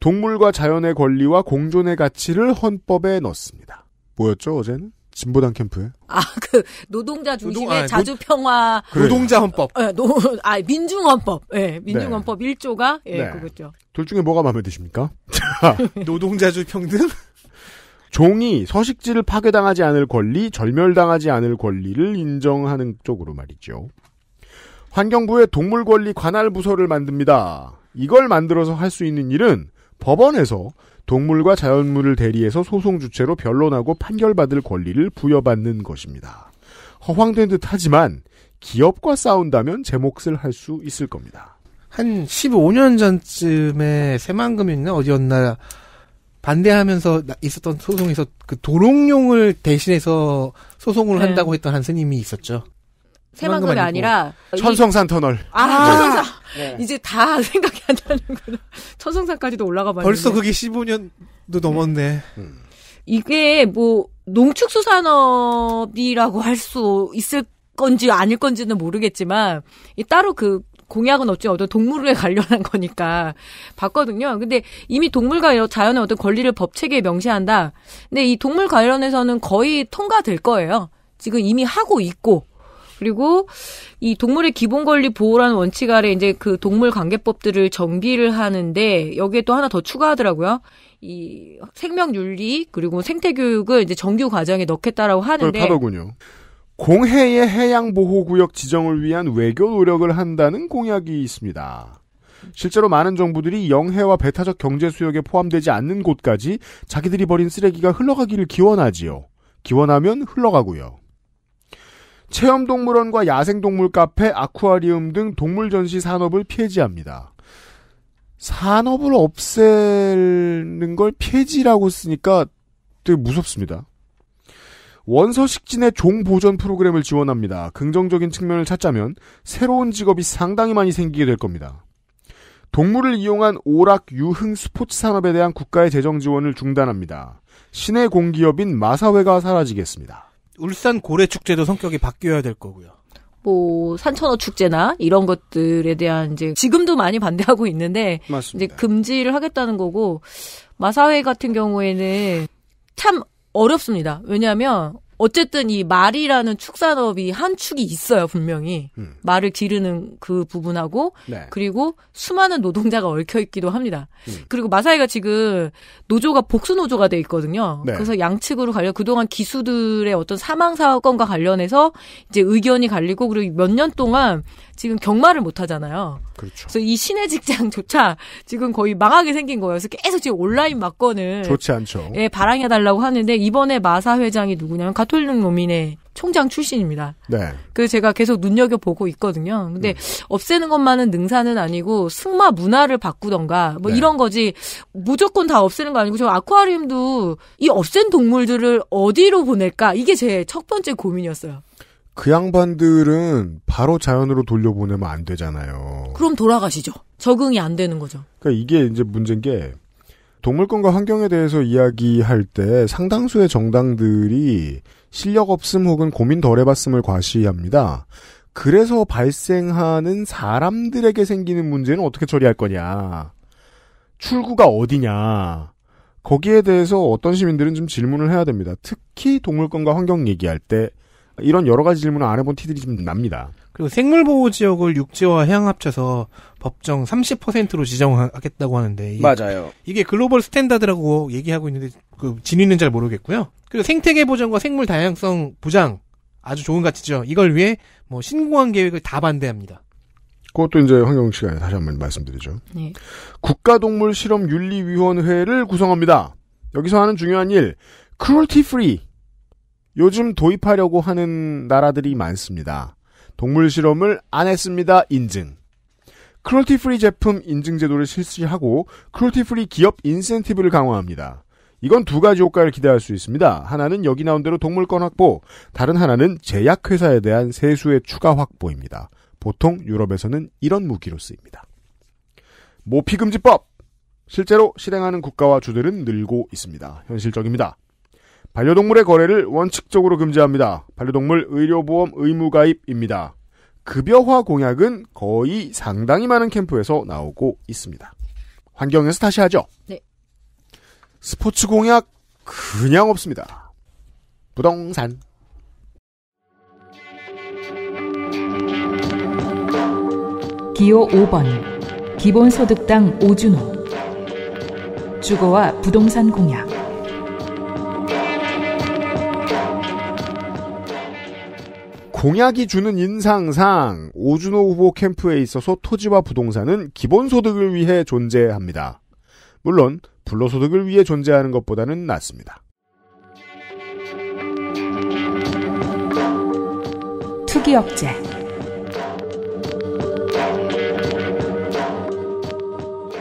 동물과 자연의 권리와 공존의 가치를 헌법에 넣습니다. 뭐였죠 어제는? 진보당 캠프에. 아, 그, 노동자 중심의 아, 노동, 아니, 자주평화. 노, 노동자 헌법. 예, 노, 아, 민중헌법. 예, 민중헌법 네. 1조가, 예, 네. 그거죠. 둘 중에 뭐가 마음에 드십니까? *laughs* 노동자주평등? *laughs* 종이 서식지를 파괴당하지 않을 권리, 절멸당하지 않을 권리를 인정하는 쪽으로 말이죠. 환경부의 동물권리 관할 부서를 만듭니다. 이걸 만들어서 할 수 있는 일은 법원에서 동물과 자연물을 대리해서 소송 주체로 변론하고 판결받을 권리를 부여받는 것입니다. 허황된 듯 하지만 기업과 싸운다면 제 몫을 할 수 있을 겁니다. 한 15년 전쯤에 새만금이나 어디였나 반대하면서 있었던 소송에서 그 도롱뇽을 대신해서 소송을 네. 한다고 했던 한 스님이 있었죠. 새만금이 아니라 천성산 터널. 아, 아~ 천성산. 네. 네. 이제 다 *laughs* 생각이 안 나는구나. 천성산까지도 올라가 봤는데. 벌써 그게 15년도 넘었네. 음. 이게 뭐 농축수산업이라고 할 수 있을 건지 아닐 건지는 모르겠지만 이 따로 그 공약은 어찌 어떤 동물에 *laughs* 관련한 거니까 봤거든요. 근데 이미 동물과 자연의 어떤 권리를 법 체계에 명시한다. 근데 이 동물 관련해서는 거의 통과될 거예요. 지금 이미 하고 있고 그리고 이 동물의 기본 권리 보호라는 원칙 아래 이제 그 동물 관계법들을 정비를 하는데 여기에 또 하나 더 추가하더라고요. 이 생명 윤리 그리고 생태 교육을 이제 정규 과정에 넣겠다라고 하는데 하더군요. 공해의 해양 보호 구역 지정을 위한 외교 노력을 한다는 공약이 있습니다. 실제로 많은 정부들이 영해와 배타적 경제 수역에 포함되지 않는 곳까지 자기들이 버린 쓰레기가 흘러가기를 기원하지요. 기원하면 흘러가고요. 체험동물원과 야생동물 카페, 아쿠아리움 등 동물 전시 산업을 폐지합니다. 산업을 없애는 걸 폐지라고 쓰니까 되게 무섭습니다. 원서식진의 종보전 프로그램을 지원합니다. 긍정적인 측면을 찾자면 새로운 직업이 상당히 많이 생기게 될 겁니다. 동물을 이용한 오락, 유흥, 스포츠 산업에 대한 국가의 재정 지원을 중단합니다. 시내 공기업인 마사회가 사라지겠습니다. 울산 고래 축제도 성격이 바뀌어야 될 거고요. 뭐 산천어 축제나 이런 것들에 대한 이제 지금도 많이 반대하고 있는데 맞습니다. 이제 금지를 하겠다는 거고 마사회 같은 경우에는 참 어렵습니다. 왜냐하면 어쨌든 이 말이라는 축산업이 한 축이 있어요 분명히 음. 말을 기르는 그 부분하고 네. 그리고 수많은 노동자가 얽혀 있기도 합니다. 음. 그리고 마사이가 지금 노조가 복수 노조가 돼 있거든요. 네. 그래서 양측으로 갈려 그동안 기수들의 어떤 사망 사건과 관련해서 이제 의견이 갈리고 그리고 몇 년 동안 지금 경마를 못 하잖아요. 그렇죠. 그래서 이 시내 직장조차 지금 거의 망하게 생긴 거예요. 그래서 계속 지금 온라인 막건을 좋지 않죠. 예, 발행해 달라고 하는데 이번에 마사 회장이 누구냐면 가톨릭 노민의 총장 출신입니다. 네. 그래서 제가 계속 눈여겨 보고 있거든요. 근데 음. 없애는 것만은 능사는 아니고 승마 문화를 바꾸던가 뭐 네. 이런 거지 무조건 다 없애는 거 아니고 저 아쿠아리움도 이 없앤 동물들을 어디로 보낼까 이게 제 첫 번째 고민이었어요. 그 양반들은 바로 자연으로 돌려보내면 안 되잖아요. 그럼 돌아가시죠. 적응이 안 되는 거죠. 그러니까 이게 이제 문제인 게 동물권과 환경에 대해서 이야기할 때 상당수의 정당들이 실력 없음 혹은 고민 덜 해봤음을 과시합니다. 그래서 발생하는 사람들에게 생기는 문제는 어떻게 처리할 거냐. 출구가 어디냐. 거기에 대해서 어떤 시민들은 좀 질문을 해야 됩니다. 특히 동물권과 환경 얘기할 때 이런 여러 가지 질문을 안 해본 티들이 좀 납니다. 그리고 생물보호 지역을 육지와 해양 합쳐서 법정 30%로 지정하겠다고 하는데 맞아요. 이게 글로벌 스탠다드라고 얘기하고 있는데 그 진위는 잘 모르겠고요. 그리고 생태계 보전과 생물 다양성 보장 아주 좋은 가치죠. 이걸 위해 뭐 신공항 계획을 다 반대합니다. 그것도 이제 환경 시간에 다시 한 번 말씀드리죠. 네. 국가동물실험윤리위원회를 구성합니다. 여기서 하는 중요한 일, cruelty free 요즘 도입하려고 하는 나라들이 많습니다. 동물 실험을 안 했습니다. 인증. 크롤티 프리 제품 인증 제도를 실시하고 크롤티 프리 기업 인센티브를 강화합니다. 이건 두 가지 효과를 기대할 수 있습니다. 하나는 여기 나온 대로 동물권 확보, 다른 하나는 제약회사에 대한 세수의 추가 확보입니다. 보통 유럽에서는 이런 무기로 쓰입니다. 모피금지법! 실제로 실행하는 국가와 주들은 늘고 있습니다. 현실적입니다. 반려동물의 거래를 원칙적으로 금지합니다. 반려동물 의료보험 의무 가입입니다. 급여화 공약은 거의 상당히 많은 캠프에서 나오고 있습니다. 환경에서 다시 하죠. 네. 스포츠 공약 그냥 없습니다. 부동산. 기호 5번 기본소득당 오준호 주거와 부동산 공약 공약이 주는 인상상 오준호 후보 캠프에 있어서 토지와 부동산은 기본소득을 위해 존재합니다. 물론 불로소득을 위해 존재하는 것보다는 낫습니다. 투기억제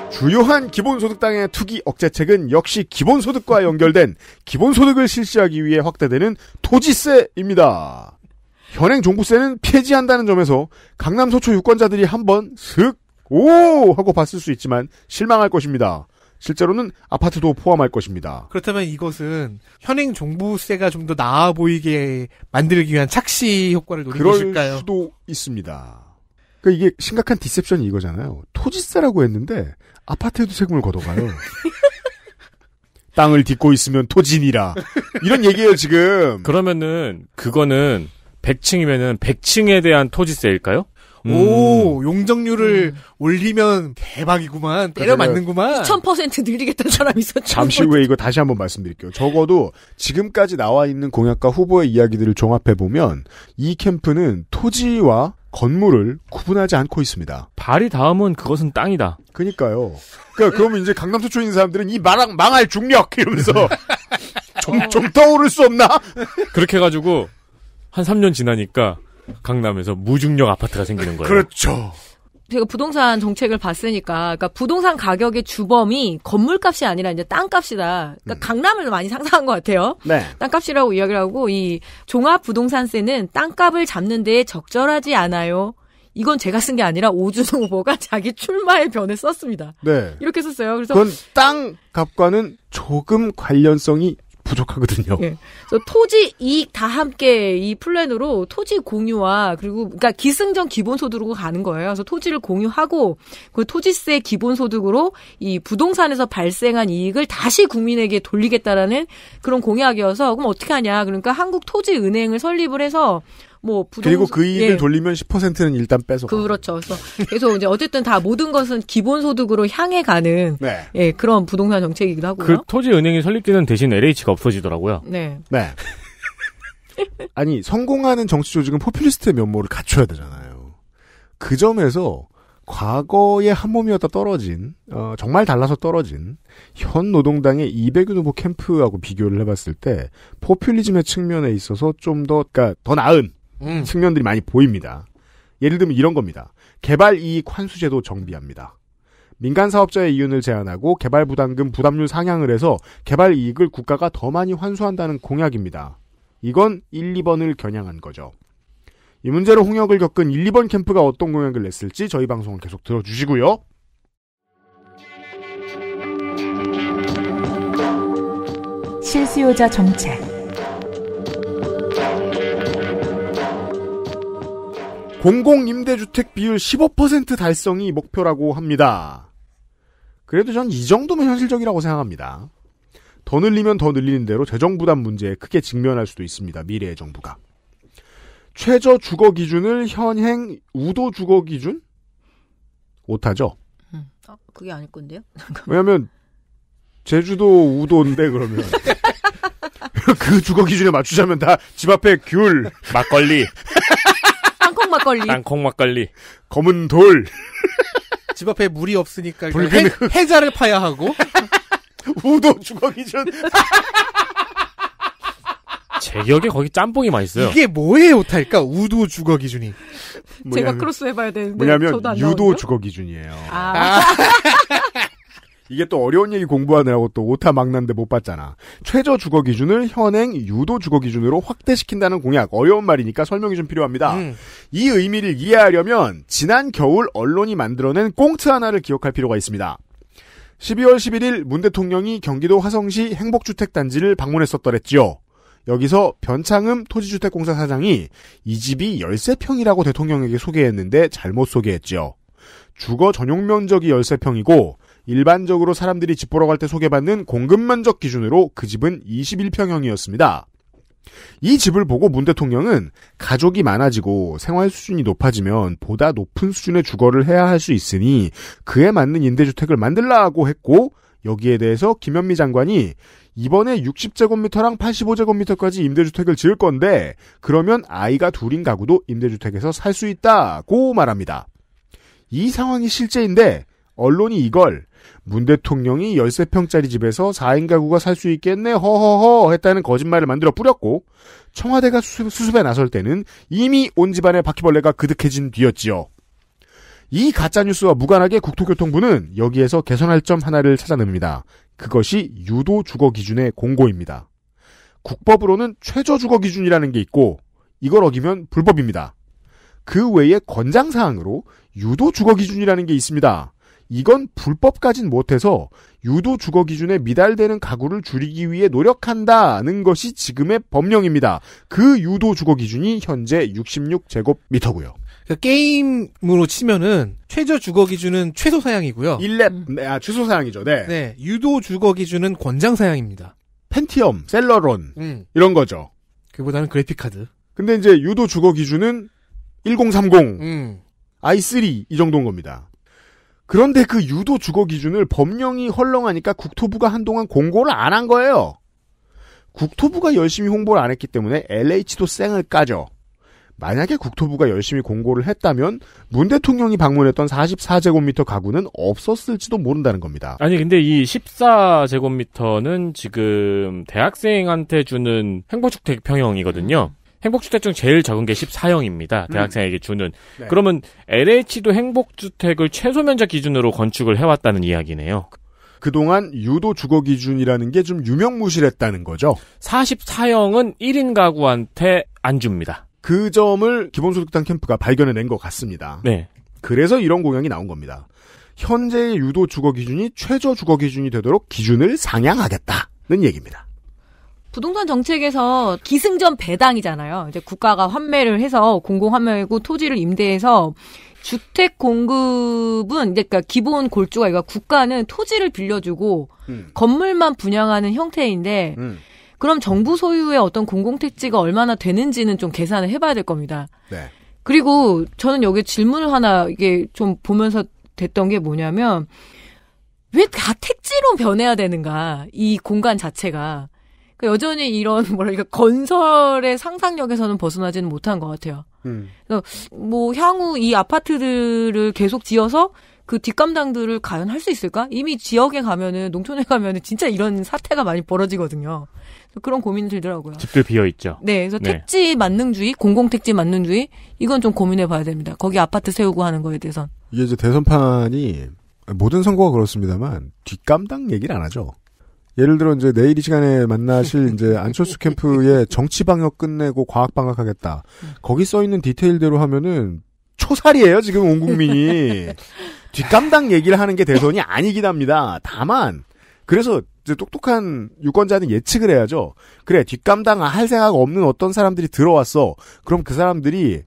주요한 기본소득당의 투기 억제책은 역시 기본소득과 연결된 기본소득을 실시하기 위해 확대되는 토지세입니다. 현행 종부세는 폐지한다는 점에서 강남 서초 유권자들이 한 번 슥 오! 하고 봤을 수 있지만 실망할 것입니다. 실제로는 아파트도 포함할 것입니다. 그렇다면 이것은 현행 종부세가 좀 더 나아 보이게 만들기 위한 착시 효과를 노린 그 것일까요? 그럴 수도 있습니다. 그러니까 이게 심각한 디셉션이 이거잖아요. 토지세라고 했는데 아파트에도 세금을 걷어가요. *laughs* 땅을 딛고 있으면 토지니라 이런 얘기예요, 지금. 그러면은 그거는 100층이면은 100층에 대한 토지세일까요? 음. 오, 용적률을 음. 올리면 대박이구만. 때려 맞는구만. 1000% 늘리겠다는 사람이 있었죠. 잠시 후에 이거 다시 한번 말씀드릴게요. 적어도 지금까지 나와 있는 공약과 후보의 이야기들을 종합해보면 이 캠프는 토지와 건물을 구분하지 않고 있습니다. 발이 닿으면 그것은 땅이다. 그니까요. 그러니까 그러면 이제 강남 서초에 있는 사람들은 이 망, 망할 중력 이러면서 *laughs* 좀, 좀 떠오를 수 없나? 그렇게 해가지고 한 3년 지나니까 강남에서 무중력 아파트가 생기는 거예요. 그렇죠. 제가 부동산 정책을 봤으니까, 그러니까 부동산 가격의 주범이 건물값이 아니라 이제 땅값이다. 그러니까 음. 강남을 많이 상상한 것 같아요. 네. 땅값이라고 이야기를 하고 이 종합 부동산세는 땅값을 잡는 데에 적절하지 않아요. 이건 제가 쓴 게 아니라 오준호 후보가 *laughs* 자기 출마의 변에 썼습니다. 네. 이렇게 썼어요. 그래서 그건 땅 값과는 조금 관련성이 부족하거든요. 예. 그래서 토지 이익 다 함께 이 플랜으로 토지 공유와 그리고 그러니까 기승전 기본소득으로 가는 거예요. 그래서 토지를 공유하고 그 토지세 기본소득으로 이 부동산에서 발생한 이익을 다시 국민에게 돌리겠다라는 그런 공약이어서 그럼 어떻게 하냐? 그러니까 한국 토지 은행을 설립을 해서 뭐 부정 그리고 그 이익을 예. 돌리면 10%는 일단 빼서 그렇죠. 그래서 그래서 이제 어쨌든 다 모든 것은 기본 소득으로 향해 가는 네. 예, 그런 부동산 정책이기도 하고요. 그 토지 은행이 설립되는 대신 LH가 없어지더라고요. 네. 네. *laughs* 아니 성공하는 정치 조직은 포퓰리스트의 면모를 갖춰야 되잖아요. 그 점에서 과거에한 몸이었다 떨어진 어, 정말 달라서 떨어진 현 노동당의 2 0 0윤 후보 캠프하고 비교를 해봤을 때 포퓰리즘의 측면에 있어서 좀 더 그러니까 더 나은 음. 측면들이 많이 보입니다. 예를 들면 이런 겁니다. 개발 이익 환수제도 정비합니다. 민간 사업자의 이윤을 제한하고 개발 부담금 부담률 상향을 해서 개발 이익을 국가가 더 많이 환수한다는 공약입니다. 이건 1, 2번을 겨냥한 거죠. 이 문제로 홍역을 겪은 1, 2번 캠프가 어떤 공약을 냈을지 저희 방송을 계속 들어주시고요. 실수요자 정책 공공임대주택 비율 15% 달성이 목표라고 합니다. 그래도 전 이 정도면 현실적이라고 생각합니다. 더 늘리면 더 늘리는 대로 재정 부담 문제에 크게 직면할 수도 있습니다. 미래의 정부가. 최저 주거 기준을 현행 우도 주거 기준? 못하죠 음, 아, 그게 아닐 건데요? *laughs* 왜냐면, 제주도 우도인데, 그러면. *laughs* 그 주거 기준에 맞추자면 다 집 앞에 귤, 막걸리, 막걸리. 땅콩 막걸리. 검은 돌. *laughs* 집 앞에 물이 없으니까 불비는... 해, 해자를 파야 하고. *laughs* 우도 주걱이 전. *laughs* 제 기억에 거기 짬뽕이 맛있어요. 이게 뭐예요 오타일까? 우도 주거 기준이. 제가 크로스 해봐야 되는데. 뭐냐면, 유도 주거 기준이에요. 아. 아. 이게 또 어려운 얘기 공부하느라고 또 오타 막는데못 봤잖아. 최저 주거 기준을 현행 유도 주거 기준으로 확대시킨다는 공약. 어려운 말이니까 설명이 좀 필요합니다. 음. 이 의미를 이해하려면 지난 겨울 언론이 만들어낸 꽁트 하나를 기억할 필요가 있습니다. 12월 11일 문 대통령이 경기도 화성시 행복주택단지를 방문했었더랬지요. 여기서 변창흠 토지주택공사 사장이 이 집이 13평이라고 대통령에게 소개했는데 잘못 소개했지요. 주거 전용 면적이 13평이고 일반적으로 사람들이 집 보러 갈 때 소개받는 공급 면적 기준으로 그 집은 21평형이었습니다. 이 집을 보고 문 대통령은 가족이 많아지고 생활 수준이 높아지면 보다 높은 수준의 주거를 해야 할 수 있으니 그에 맞는 임대주택을 만들라고 했고 여기에 대해서 김현미 장관이 이번에 60제곱미터랑 85제곱미터까지 임대주택을 지을 건데 그러면 아이가 둘인 가구도 임대주택에서 살 수 있다고 말합니다. 이 상황이 실제인데 언론이 이걸 문 대통령이 13평짜리 집에서 4인 가구가 살 수 있겠네 허허허 했다는 거짓말을 만들어 뿌렸고 청와대가 수습, 에 나설 때는 이미 온 집안의 바퀴벌레가 그득해진 뒤였지요. 이 가짜뉴스와 무관하게 국토교통부는 여기에서 개선할 점 하나를 찾아냅니다. 그것이 유도 주거 기준의 공고입니다. 국법으로는 최저 주거 기준이라는 게 있고 이걸 어기면 불법입니다. 그 외에 권장사항으로 유도 주거 기준이라는 게 있습니다. 이건 불법까진 못해서 유도 주거 기준에 미달되는 가구를 줄이기 위해 노력한다는 것이 지금의 법령입니다. 그 유도 주거 기준이 현재 66제곱미터고요. 그러니까 게임으로 치면은 최저 주거 기준은 최소 사양이고요. 1렙 음. 네, 아, 최소 사양이죠. 네. 네. 유도 주거 기준은 권장 사양입니다. 펜티엄, 셀러론 음. 이런 거죠. 그보다는 그래픽 카드. 근데 이제 유도 주거 기준은 1030, 음. i3 이 정도인 겁니다. 그런데 그 유도 주거 기준을 법령이 헐렁하니까 국토부가 한동안 공고를 안 한 거예요. 국토부가 열심히 홍보를 안 했기 때문에 LH도 쌩을 까죠. 만약에 국토부가 열심히 공고를 했다면 문 대통령이 방문했던 44제곱미터 가구는 없었을지도 모른다는 겁니다. 아니 근데 이 14제곱미터는 지금 대학생한테 주는 행보주택 평형이거든요. 행복주택 중 제일 적은 게 14형입니다. 음. 대학생에게 주는. 네. 그러면 LH도 행복주택을 최소 면적 기준으로 건축을 해왔다는 이야기네요. 그, 그동안 유도 주거 기준이라는 게 좀 유명무실했다는 거죠. 44형은 1인 가구한테 안 줍니다. 그 점을 기본소득당 캠프가 발견해낸 것 같습니다. 네. 그래서 이런 공약이 나온 겁니다. 현재의 유도 주거 기준이 최저 주거 기준이 되도록 기준을 상향하겠다는 얘기입니다. 부동산 정책에서 기승전 배당이잖아요. 이제 국가가 환매를 해서 공공 환매고 토지를 임대해서 주택 공급은 이제 그러니까 기본 골조가 이거 국가는 토지를 빌려주고 음. 건물만 분양하는 형태인데 음. 그럼 정부 소유의 어떤 공공택지가 얼마나 되는지는 좀 계산을 해봐야 될 겁니다. 네. 그리고 저는 여기 질문을 하나 이게 좀 보면서 됐던 게 뭐냐면 왜 다 택지로 변해야 되는가 이 공간 자체가 여전히 이런 *laughs* 뭐랄까 건설의 상상력에서는 벗어나지는 못한 것 같아요. 음. 그러니뭐 향후 이 아파트들을 계속 지어서 그 뒷감당들을 과연 할 수 있을까? 이미 지역에 가면은 농촌에 가면은 진짜 이런 사태가 많이 벌어지거든요. 그런 고민이 들더라고요. 집들 비어 있죠. 네, 그래서 네. 택지 만능주의, 공공 택지 만능주의 이건 좀 고민해 봐야 됩니다. 거기 아파트 세우고 하는 거에 대해선. 이게 이제 대선판이 모든 선거가 그렇습니다만 뒷감당 얘기를 안 하죠. 예를 들어 이제 내일 이 시간에 만나실 *laughs* 이제 안철수 캠프의 정치 방역 끝내고 과학 방학하겠다. 거기 써 있는 디테일대로 하면은 초살이에요 지금 온 국민이 *laughs* 뒷감당 얘기를 하는 게 대선이 아니긴 합니다. 다만 그래서 똑똑한 유권자는 예측을 해야죠. 그래 뒷감당 할 생각 없는 어떤 사람들이 들어왔어. 그럼 그 사람들이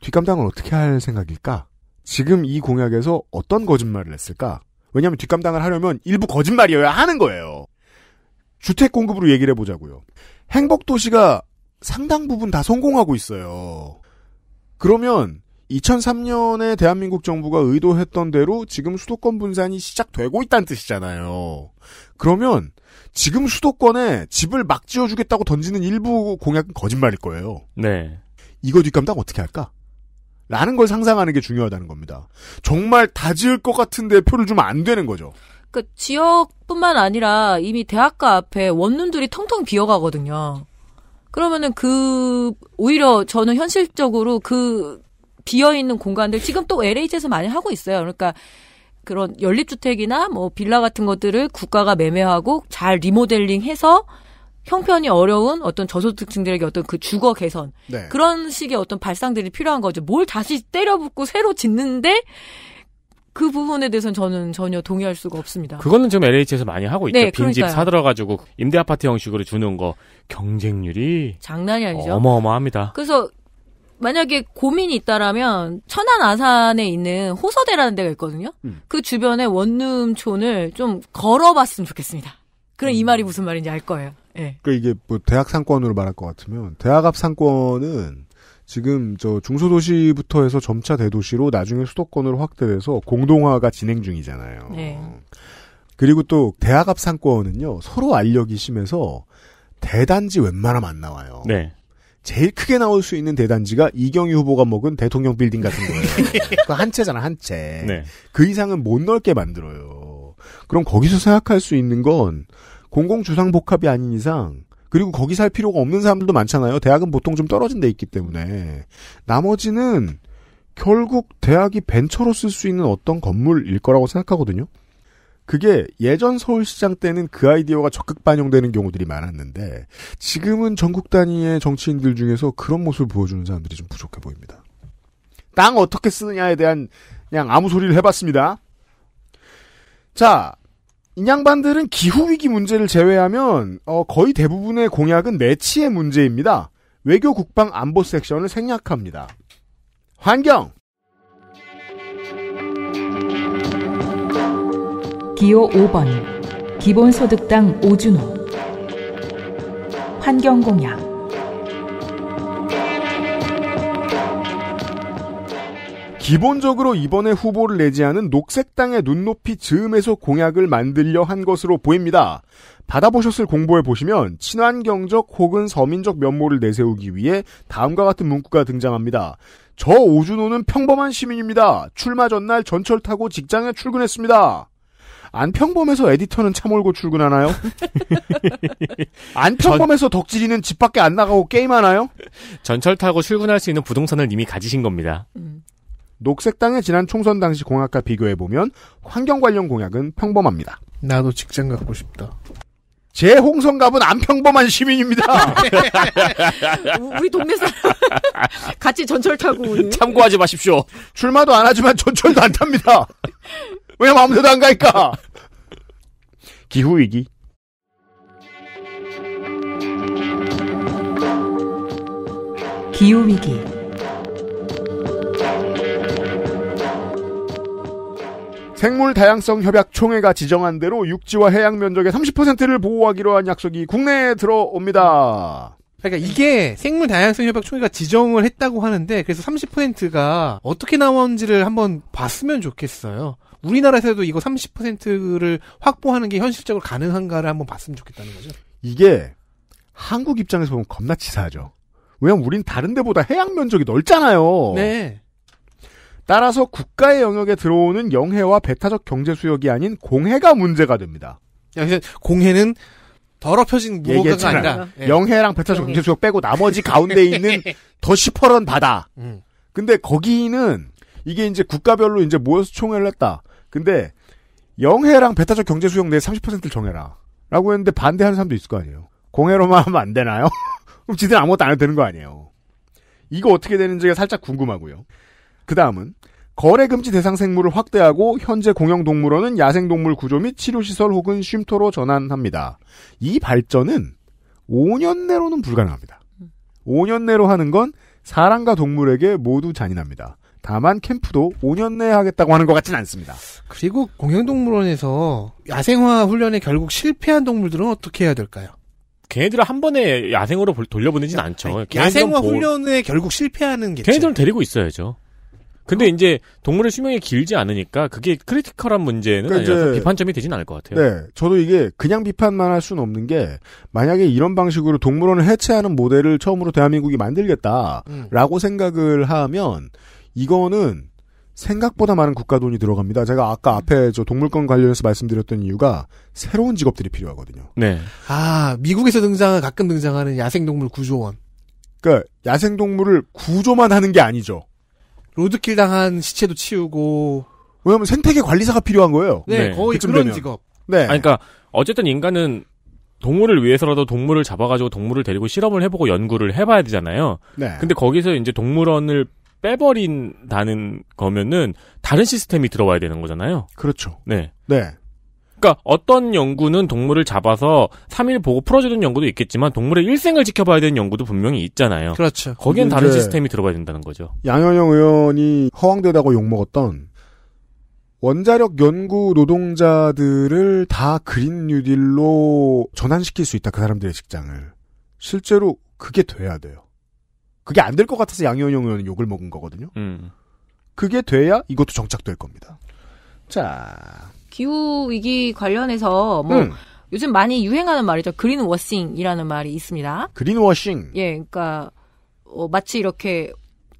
뒷감당을 어떻게 할 생각일까? 지금 이 공약에서 어떤 거짓말을 했을까? 왜냐하면 뒷감당을 하려면 일부 거짓말이어야 하는 거예요. 주택 공급으로 얘기를 해보자고요. 행복 도시가 상당 부분 다 성공하고 있어요. 그러면 2003년에 대한민국 정부가 의도했던 대로 지금 수도권 분산이 시작되고 있다는 뜻이잖아요. 그러면 지금 수도권에 집을 막 지어주겠다고 던지는 일부 공약은 거짓말일 거예요. 네. 이거 뒷감당 어떻게 할까? 라는 걸 상상하는 게 중요하다는 겁니다. 정말 다 지을 것 같은데 표를 주면 안 되는 거죠. 그 지역뿐만 아니라 이미 대학가 앞에 원룸들이 텅텅 비어가거든요. 그러면은 그 오히려 저는 현실적으로 그 비어 있는 공간들 지금 또 LH에서 많이 하고 있어요. 그러니까 그런 연립주택이나 뭐 빌라 같은 것들을 국가가 매매하고 잘 리모델링해서 형편이 어려운 어떤 저소득층들에게 어떤 그 주거 개선 네. 그런 식의 어떤 발상들이 필요한 거죠. 뭘 다시 때려붙고 새로 짓는데 그 부분에 대해서는 저는 전혀 동의할 수가 없습니다. 그거는 지금 LH에서 많이 하고 있죠. 네, 빈집 사들어가지고 임대 아파트 형식으로 주는 거 경쟁률이 장난이 아니죠. 어마어마합니다. 그래서 만약에 고민이 있다라면 천안 아산에 있는 호서대라는 데가 있거든요. 음. 그 주변에 원룸촌을 좀 걸어봤으면 좋겠습니다. 그럼 음. 이 말이 무슨 말인지 알 거예요. 예. 네. 그 이게 뭐 대학 상권으로 말할 것 같으면 대학 앞 상권은 지금 저 중소도시부터 해서 점차 대도시로 나중에 수도권으로 확대돼서 공동화가 진행 중이잖아요. 네. 그리고 또 대학 앞 상권은요 서로 알력이 심해서 대단지 웬만하면 안 나와요. 네. 제일 크게 나올 수 있는 대단지가 이경희 후보가 먹은 대통령 빌딩 같은 거예요. *laughs* 그 한 채잖아, 한 채. 네. 그 이상은 못 넓게 만들어요. 그럼 거기서 생각할 수 있는 건 공공주상복합이 아닌 이상 그리고 거기 살 필요가 없는 사람들도 많잖아요. 대학은 보통 좀 떨어진 데 있기 때문에. 나머지는 결국 대학이 벤처로 쓸 수 있는 어떤 건물일 거라고 생각하거든요. 그게 예전 서울시장 때는 그 아이디어가 적극 반영되는 경우들이 많았는데 지금은 전국 단위의 정치인들 중에서 그런 모습을 보여주는 사람들이 좀 부족해 보입니다. 땅 어떻게 쓰느냐에 대한 그냥 아무 소리를 해봤습니다. 자, 인양반들은 기후위기 문제를 제외하면 어, 거의 대부분의 공약은 내치의 문제입니다. 외교 국방 안보 섹션을 생략합니다. 환경 기호 5번 기본소득당 오준호 환경공약 기본적으로 이번에 후보를 내지 않은 녹색당의 눈높이 즈음에서 공약을 만들려 한 것으로 보입니다. 받아보셨을 공보에 보시면 친환경적 혹은 서민적 면모를 내세우기 위해 다음과 같은 문구가 등장합니다. 저 오준호는 평범한 시민입니다. 출마 전날 전철 타고 직장에 출근했습니다. 안 평범해서 에디터는 차 몰고 출근하나요? *laughs* 안 평범해서 덕질이는 집 밖에 안 나가고 게임하나요? 전철 타고 출근할 수 있는 부동산을 이미 가지신 겁니다. 음. 녹색당의 지난 총선 당시 공약과 비교해보면 환경 관련 공약은 평범합니다. 나도 직장 갖고 싶다. 제 홍성갑은 안 평범한 시민입니다. *laughs* 우리 동네 사람 *laughs* 같이 전철 타고 오는. 참고하지 마십시오. 출마도 안 하지만 전철도 안 탑니다. 왜 아무데도 안 가니까. 기후 위기. 기후 위기. 생물 다양성 협약 총회가 지정한 대로 육지와 해양 면적의 30%를 보호하기로 한 약속이 국내에 들어옵니다. 그러니까 이게 생물 다양성 협약 총회가 지정을 했다고 하는데 그래서 30%가 어떻게 나오는지를 한번 봤으면 좋겠어요. 우리나라에서도 이거 30%를 확보하는 게 현실적으로 가능한가를 한번 봤으면 좋겠다는 거죠. 이게 한국 입장에서 보면 겁나 치사하죠. 왜냐면 우린 다른 데보다 해양 면적이 넓잖아요. 네. 따라서 국가의 영역에 들어오는 영해와 배타적 경제 수역이 아닌 공해가 문제가 됩니다. 공해는 더럽혀진 무허가가 아니라 예. 영해랑 배타적 경제 수역 빼고 나머지 가운데 있는 *laughs* 더 시퍼런 바다. 음. 근데 거기는 이게 이제 국가별로 이제 모여서 총회를 했다. 근데 영해랑 배타적 경제 수역 내 30%를 정해라. 라고 했는데 반대하는 사람도 있을 거 아니에요. 공해로만 하면 안 되나요? *laughs* 그럼 지들 아무것도 안 해도 되는 거 아니에요. 이거 어떻게 되는지가 살짝 궁금하고요. 그 다음은 거래 금지 대상 생물을 확대하고 현재 공영 동물원은 야생 동물 구조 및 치료 시설 혹은 쉼터로 전환합니다. 이 발전은 5년 내로는 불가능합니다. 5년 내로 하는 건 사람과 동물에게 모두 잔인합니다. 다만 캠프도 5년 내에 하겠다고 하는 것같진 않습니다. 그리고 공영동물원에서 야생화 훈련에 결국 실패한 동물들은 어떻게 해야 될까요? 걔네들을 한 번에 야생으로 돌려보내진 않죠. 야생화 뭐 훈련에 결국 실패하는 게 걔네들은 데리고 있어야죠. 근데 어. 이제 동물의 수명이 길지 않으니까 그게 크리티컬한 문제는 그러니까 아니라서 비판점이 되진 않을 것 같아요. 네. 저도 이게 그냥 비판만 할 수는 없는 게 만약에 이런 방식으로 동물원을 해체하는 모델을 처음으로 대한민국이 만들겠다라고 음. 생각을 하면 이거는 생각보다 많은 국가 돈이 들어갑니다. 제가 아까 음. 앞에 저 동물권 관련해서 말씀드렸던 이유가 새로운 직업들이 필요하거든요. 네. 아, 미국에서 등장한 가끔 등장하는 야생동물 구조원. 그러니까 야생동물을 구조만 하는 게 아니죠. 로드킬 당한 시체도 치우고. 왜냐면 하 생태계 관리사가 필요한 거예요. 네, 네. 거의 그런 되면. 직업. 네. 아니, 그러니까 어쨌든 인간은 동물을 위해서라도 동물을 잡아가지고 동물을 데리고 실험을 해보고 연구를 해봐야 되잖아요. 네. 근데 거기서 이제 동물원을 빼버린다는 거면은 다른 시스템이 들어와야 되는 거잖아요. 그렇죠. 네. 네. 그러니까 어떤 연구는 동물을 잡아서 3일 보고 풀어주는 연구도 있겠지만 동물의 일생을 지켜봐야 되는 연구도 분명히 있잖아요. 그렇죠. 거기엔 다른 시스템이 들어가야 된다는 거죠. 양현영 의원이 허황되다고 욕먹었던 원자력 연구 노동자들을 다 그린 뉴딜로 전환시킬 수 있다. 그 사람들의 직장을. 실제로 그게 돼야 돼요. 그게 안 될 것 같아서 양현영 의원은 욕을 먹은 거거든요. 음. 그게 돼야 이것도 정착될 겁니다. 자, 기후 위기 관련해서 뭐 음. 요즘 많이 유행하는 말이죠. 그린 워싱이라는 말이 있습니다. 그린 워싱. 예, 그러니까 어, 마치 이렇게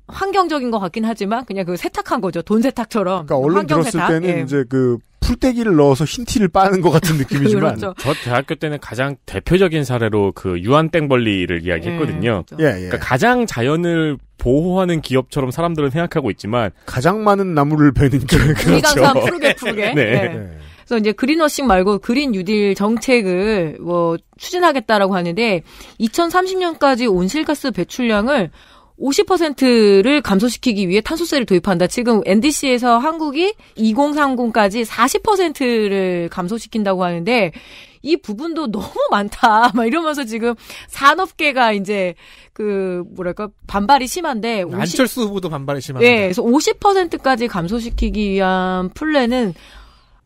환경적인 것 같긴 하지만 그냥 그 세탁한 거죠. 돈 세탁처럼. 그러니까 얼른 환경 들었을 세탁? 때는 예. 이제 그 풀떼기를 넣어서 흰 티를 빠는 것 같은 느낌이지만 *laughs* 그렇죠. 저 대학교 때는 가장 대표적인 사례로 그 유한 땡벌리를 이야기했거든요. 예, 그렇죠. 예, 예. 그러니까 가장 자연을 보호하는 기업처럼 사람들은 생각하고 있지만 가장 많은 나무를 베는 기업 그렇죠. 푸게 푸르게. *laughs* 네. 네. 예. 그래서 이제 그린워싱 말고 그린 뉴딜 정책을 뭐 추진하겠다라고 하는데 2030년까지 온실가스 배출량을 50%를 감소시키기 위해 탄소세를 도입한다. 지금 NDC에서 한국이 2030까지 40%를 감소시킨다고 하는데 이 부분도 너무 많다. *laughs* 막 이러면서 지금 산업계가 이제 그 뭐랄까 반발이 심한데 50, 안철수 후보도 반발이 심한데. 네, 예, 그래서 50%까지 감소시키기 위한 플랜은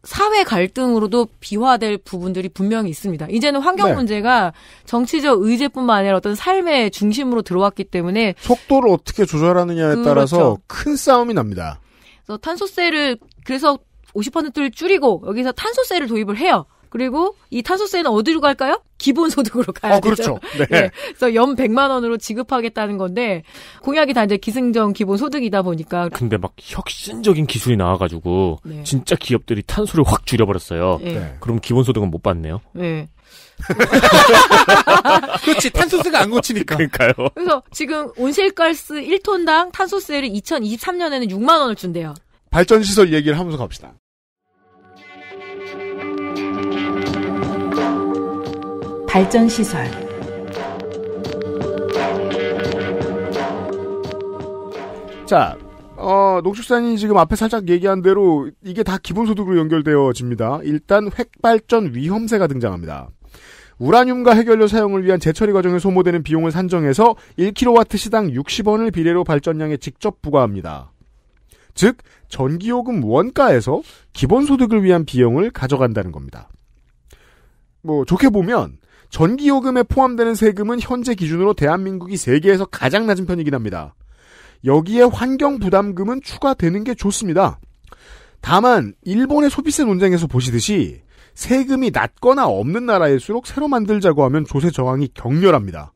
사회 갈등으로도 비화될 부분들이 분명히 있습니다. 이제는 환경 네. 문제가 정치적 의제뿐만 아니라 어떤 삶의 중심으로 들어왔기 때문에 속도를 어떻게 조절하느냐에 그렇죠. 따라서 큰 싸움이 납니다. 그래서 탄소세를 그래서 50%를 줄이고 여기서 탄소세를 도입을 해요. 그리고 이 탄소세는 어디로 갈까요? 기본소득으로 가야 어, 그렇죠. *laughs* 네. 네. 그래서 연 100만 원으로 지급하겠다는 건데 공약이 다 이제 기승전 기본소득이다 보니까 근데 막 혁신적인 기술이 나와가지고 네. 진짜 기업들이 탄소를 확 줄여버렸어요. 예. 네. 그럼 기본소득은 못 받네요. 네. *laughs* 그렇지 탄소세가 안 고치니까. 그러니까요. 그래서 지금 온실가스 1톤당 탄소세를 2023년에는 6만 원을 준대요. 발전시설 얘기를 하면서 갑시다. 발전시설 자, 어, 농축산이 지금 앞에 살짝 얘기한 대로 이게 다 기본소득으로 연결되어집니다. 일단 핵발전 위험세가 등장합니다. 우라늄과 핵연료 사용을 위한 재처리 과정에 소모되는 비용을 산정해서 1kW 시당 60원을 비례로 발전량에 직접 부과합니다. 즉 전기요금 원가에서 기본소득을 위한 비용을 가져간다는 겁니다. 뭐 좋게 보면 전기요금에 포함되는 세금은 현재 기준으로 대한민국이 세계에서 가장 낮은 편이긴 합니다. 여기에 환경부담금은 추가되는 게 좋습니다. 다만 일본의 소비세 논쟁에서 보시듯이 세금이 낮거나 없는 나라일수록 새로 만들자고 하면 조세 저항이 격렬합니다.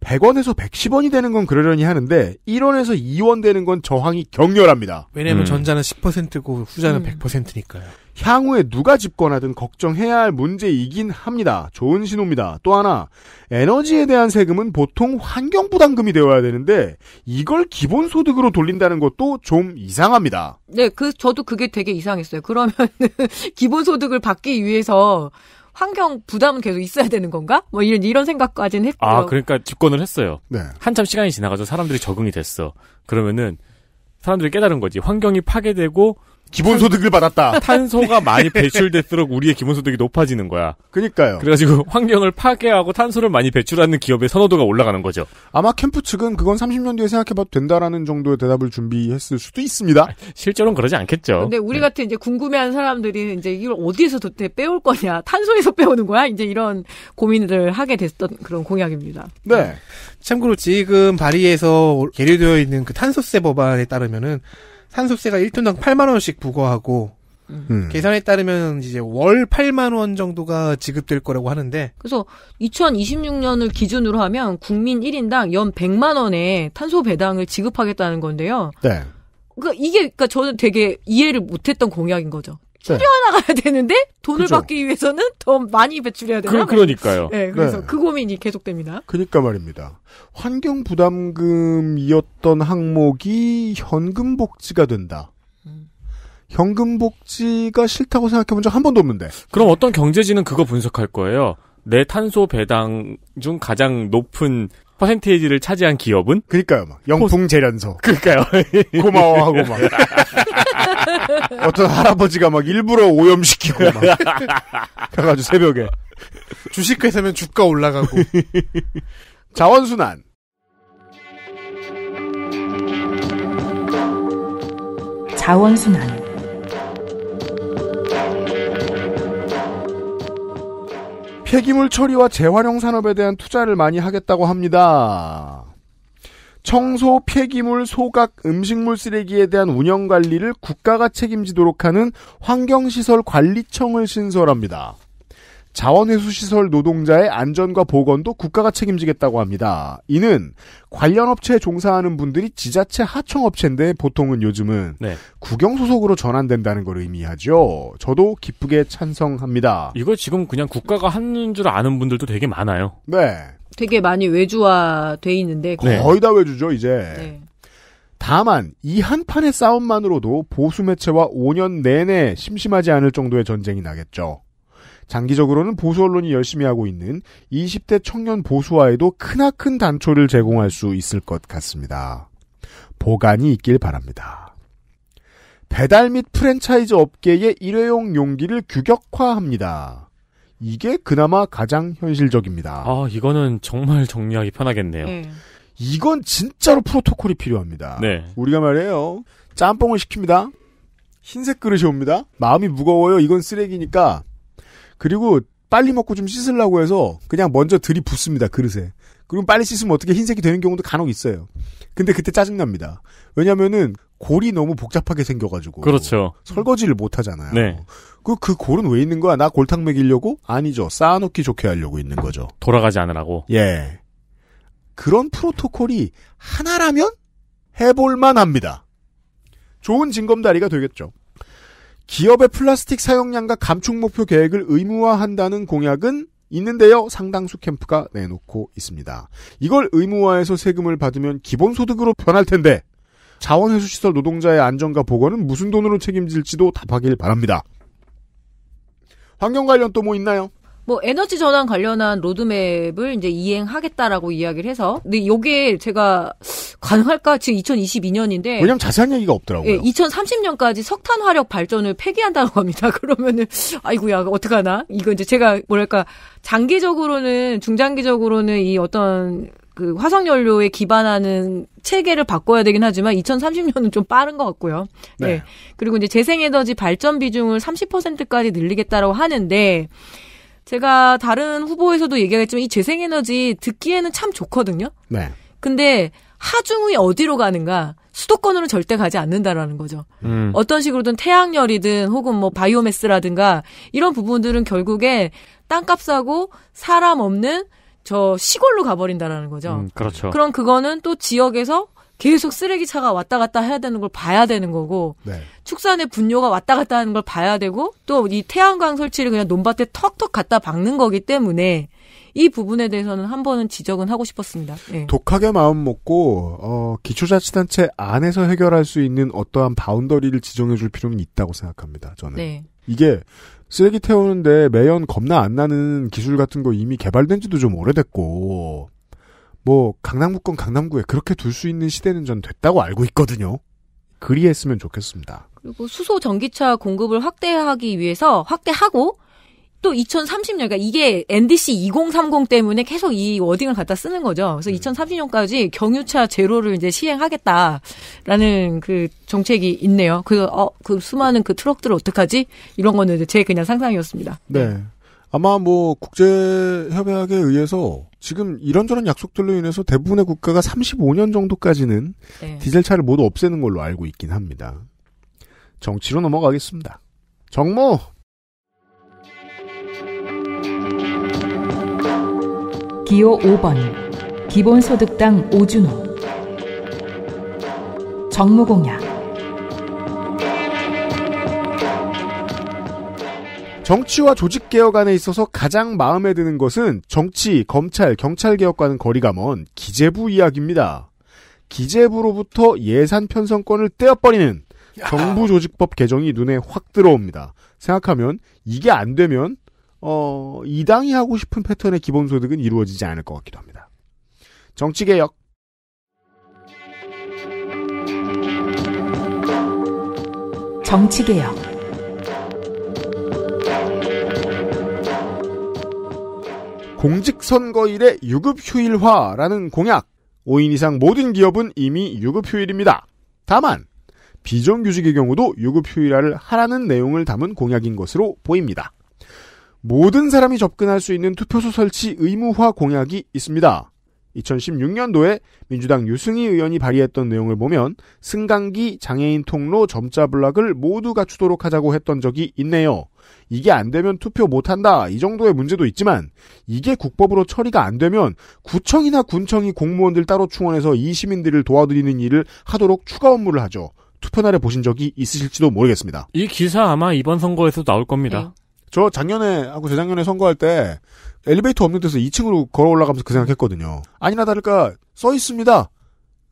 100원에서 110원이 되는 건 그러려니 하는데 1원에서 2원 되는 건 저항이 격렬합니다. 왜냐면 하 음. 전자는 10%고 후자는 음. 100%니까요. 향후에 누가 집권하든 걱정해야 할 문제이긴 합니다. 좋은 신호입니다. 또 하나, 에너지에 대한 세금은 보통 환경부담금이 되어야 되는데, 이걸 기본소득으로 돌린다는 것도 좀 이상합니다. 네, 그, 저도 그게 되게 이상했어요. 그러면 *laughs* 기본소득을 받기 위해서, 환경 부담은 계속 있어야 되는 건가? 뭐 이런 이런 생각까지는 했요아 그러니까 집권을 했어요. 네. 한참 시간이 지나가서 사람들이 적응이 됐어. 그러면은 사람들이 깨달은 거지. 환경이 파괴되고 기본소득을 받았다. 탄소가 많이 배출될수록 우리의 기본소득이 높아지는 거야. 그니까요. 그래가지고 환경을 파괴하고 탄소를 많이 배출하는 기업의 선호도가 올라가는 거죠. 아마 캠프 측은 그건 30년 뒤에 생각해봐도 된다라는 정도의 대답을 준비했을 수도 있습니다. 아, 실제로는 그러지 않겠죠. 근데 우리 네. 같은 이제 궁금해하는 사람들이 이제 이걸 어디에서 도대체 빼올 거냐, 탄소에서 빼오는 거야, 이제 이런 고민을 하게 됐던 그런 공약입니다. 네. 참고로 지금 발의에서 계류되어 있는 그 탄소세 법안에 따르면은 산소세가 1톤당 8만 원씩 부과하고 음. 음. 계산에 따르면 이제 월 8만 원 정도가 지급될 거라고 하는데 그래서 2026년을 기준으로 하면 국민 1인당 연 100만 원의 탄소 배당을 지급하겠다는 건데요. 네. 그러니까 이게 그니까 저는 되게 이해를 못했던 공약인 거죠. 네. 줄여나가야 되는데 돈을 그죠. 받기 위해서는 더 많이 배출해야 되나? 그, 러니까요 네, 네, 그래서 네. 그 고민이 계속됩니다. 그러니까 말입니다. 환경 부담금이었던 항목이 현금 복지가 된다. 현금 복지가 싫다고 생각해 본 적 한 번도 없는데. 그럼 어떤 경제지는 그거 분석할 거예요. 내 탄소 배당 중 가장 높은 퍼센테이지를 차지한 기업은? 그니까요, 막. 영풍 재련소. 그니까요. *laughs* 고마워하고 막. *laughs* 어떤 할아버지가 막 일부러 오염시키고 막. 래가지고 새벽에. 주식회사면 주가 올라가고. 자원순환. 자원순환. 폐기물 처리와 재활용 산업에 대한 투자를 많이 하겠다고 합니다. 청소, 폐기물, 소각, 음식물 쓰레기에 대한 운영 관리를 국가가 책임지도록 하는 환경시설 관리청을 신설합니다. 자원회수시설 노동자의 안전과 보건도 국가가 책임지겠다고 합니다. 이는 관련 업체에 종사하는 분들이 지자체 하청업체인데 보통은 요즘은 네. 국영 소속으로 전환된다는 걸 의미하죠. 저도 기쁘게 찬성합니다. 이거 지금 그냥 국가가 하는 줄 아는 분들도 되게 많아요. 네. 되게 많이 외주화 돼 있는데 네. 거의 다 외주죠 이제. 네. 다만 이 한판의 싸움만으로도 보수 매체와 5년 내내 심심하지 않을 정도의 전쟁이 나겠죠. 장기적으로는 보수 언론이 열심히 하고 있는 20대 청년 보수화에도 크나큰 단초를 제공할 수 있을 것 같습니다. 보관이 있길 바랍니다. 배달 및 프랜차이즈 업계의 일회용 용기를 규격화합니다. 이게 그나마 가장 현실적입니다. 아, 이거는 정말 정리하기 편하겠네요. 네. 이건 진짜로 프로토콜이 필요합니다. 네. 우리가 말해요. 짬뽕을 시킵니다. 흰색 그릇이 옵니다. 마음이 무거워요. 이건 쓰레기니까 그리고 빨리 먹고 좀 씻으려고 해서 그냥 먼저 들이붓습니다 그릇에 그럼 빨리 씻으면 어떻게 흰색이 되는 경우도 간혹 있어요 근데 그때 짜증납니다 왜냐면은 골이 너무 복잡하게 생겨가지고 그렇죠 설거지를 못 하잖아요 네. 그, 그 골은 왜 있는 거야 나 골탕 먹이려고 아니죠 쌓아놓기 좋게 하려고 있는 거죠 돌아가지 않으라고 예 그런 프로토콜이 하나라면 해볼만 합니다 좋은 징검다리가 되겠죠 기업의 플라스틱 사용량과 감축 목표 계획을 의무화한다는 공약은 있는데요. 상당수 캠프가 내놓고 있습니다. 이걸 의무화해서 세금을 받으면 기본소득으로 변할 텐데 자원회수시설 노동자의 안전과 보건은 무슨 돈으로 책임질지도 답하길 바랍니다. 환경 관련 또 뭐 있나요? 뭐 에너지 전환 관련한 로드맵을 이제 이행하겠다라고 이야기를 해서 근데 요게 제가 가능할까? 지금 2022년인데 왜냐면 자세한 얘기가 없더라고요. 예, 2030년까지 석탄 화력 발전을 폐기한다고 합니다. *laughs* 그러면은 아이고야 어떡하나? 이거 이제 제가 뭐랄까 장기적으로는 중장기적으로는 이 어떤 그 화석 연료에 기반하는 체계를 바꿔야 되긴 하지만 2030년은 좀 빠른 것 같고요. 네. 네. 그리고 이제 재생에너지 발전 비중을 30%까지 늘리겠다라고 하는데 제가 다른 후보에서도 얘기했지만 이 재생에너지 듣기에는 참 좋거든요. 네. 근데 하중이 어디로 가는가? 수도권으로 절대 가지 않는다라는 거죠. 음. 어떤 식으로든 태양열이든 혹은 뭐 바이오매스라든가 이런 부분들은 결국에 땅값 싸고 사람 없는 저 시골로 가버린다라는 거죠. 음, 그렇죠. 그럼 그거는 또 지역에서 계속 쓰레기 차가 왔다 갔다 해야 되는 걸 봐야 되는 거고 네. 축산의 분뇨가 왔다 갔다 하는 걸 봐야 되고 또 이 태양광 설치를 그냥 논밭에 턱턱 갖다 박는 거기 때문에 이 부분에 대해서는 한 번은 지적은 하고 싶었습니다. 예. 독하게 마음 먹고 어, 기초자치단체 안에서 해결할 수 있는 어떠한 바운더리를 지정해줄 필요는 있다고 생각합니다. 저는 네. 이게 쓰레기 태우는데 매연 겁나 안 나는 기술 같은 거 이미 개발된지도 좀 오래됐고 뭐 강남구권 강남구에 그렇게 둘 수 있는 시대는 전 됐다고 알고 있거든요. 그리했으면 좋겠습니다. 그리고 수소 전기차 공급을 확대하기 위해서 확대하고 또 2030년, 그러니까 이게 NDC 2030 때문에 계속 이 워딩을 갖다 쓰는 거죠. 그래서 음. 2030년까지 경유차 제로를 이제 시행하겠다라는 그 정책이 있네요. 그, 어, 그 수많은 그 트럭들 을 어떡하지? 이런 거는 제 그냥 상상이었습니다. 네. 아마 뭐 국제협약에 의해서 지금 이런저런 약속들로 인해서 대부분의 국가가 35년 정도까지는 네. 디젤차를 모두 없애는 걸로 알고 있긴 합니다. 정치로 넘어가겠습니다. 정모! 기호 5번 기본소득당 오준호 정무공약 정치와 조직 개혁 안에 있어서 가장 마음에 드는 것은 정치, 검찰, 경찰 개혁과는 거리가 먼 기재부 이야기입니다. 기재부로부터 예산 편성권을 떼어버리는 정부 조직법 개정이 눈에 확 들어옵니다. 생각하면 이게 안 되면 어, 이 당이 하고 싶은 패턴의 기본소득은 이루어지지 않을 것 같기도 합니다. 정치개혁. 정치개혁. 공직선거일의 유급휴일화라는 공약. 5인 이상 모든 기업은 이미 유급휴일입니다. 다만 비정규직의 경우도 유급휴일화를 하라는 내용을 담은 공약인 것으로 보입니다. 모든 사람이 접근할 수 있는 투표소 설치 의무화 공약이 있습니다. 2016년도에 민주당 유승희 의원이 발의했던 내용을 보면 승강기 장애인 통로 점자 블락을 모두 갖추도록 하자고 했던 적이 있네요. 이게 안 되면 투표 못 한다. 이 정도의 문제도 있지만 이게 국법으로 처리가 안 되면 구청이나 군청이 공무원들 따로 충원해서 이 시민들을 도와드리는 일을 하도록 추가 업무를 하죠. 투표날에 보신 적이 있으실지도 모르겠습니다. 이 기사 아마 이번 선거에서 나올 겁니다. 네. 저 작년에 하고 재작년에 선거할 때 엘리베이터 없는 데서 2층으로 걸어 올라가면서 그 생각했거든요. 아니나 다를까 써 있습니다.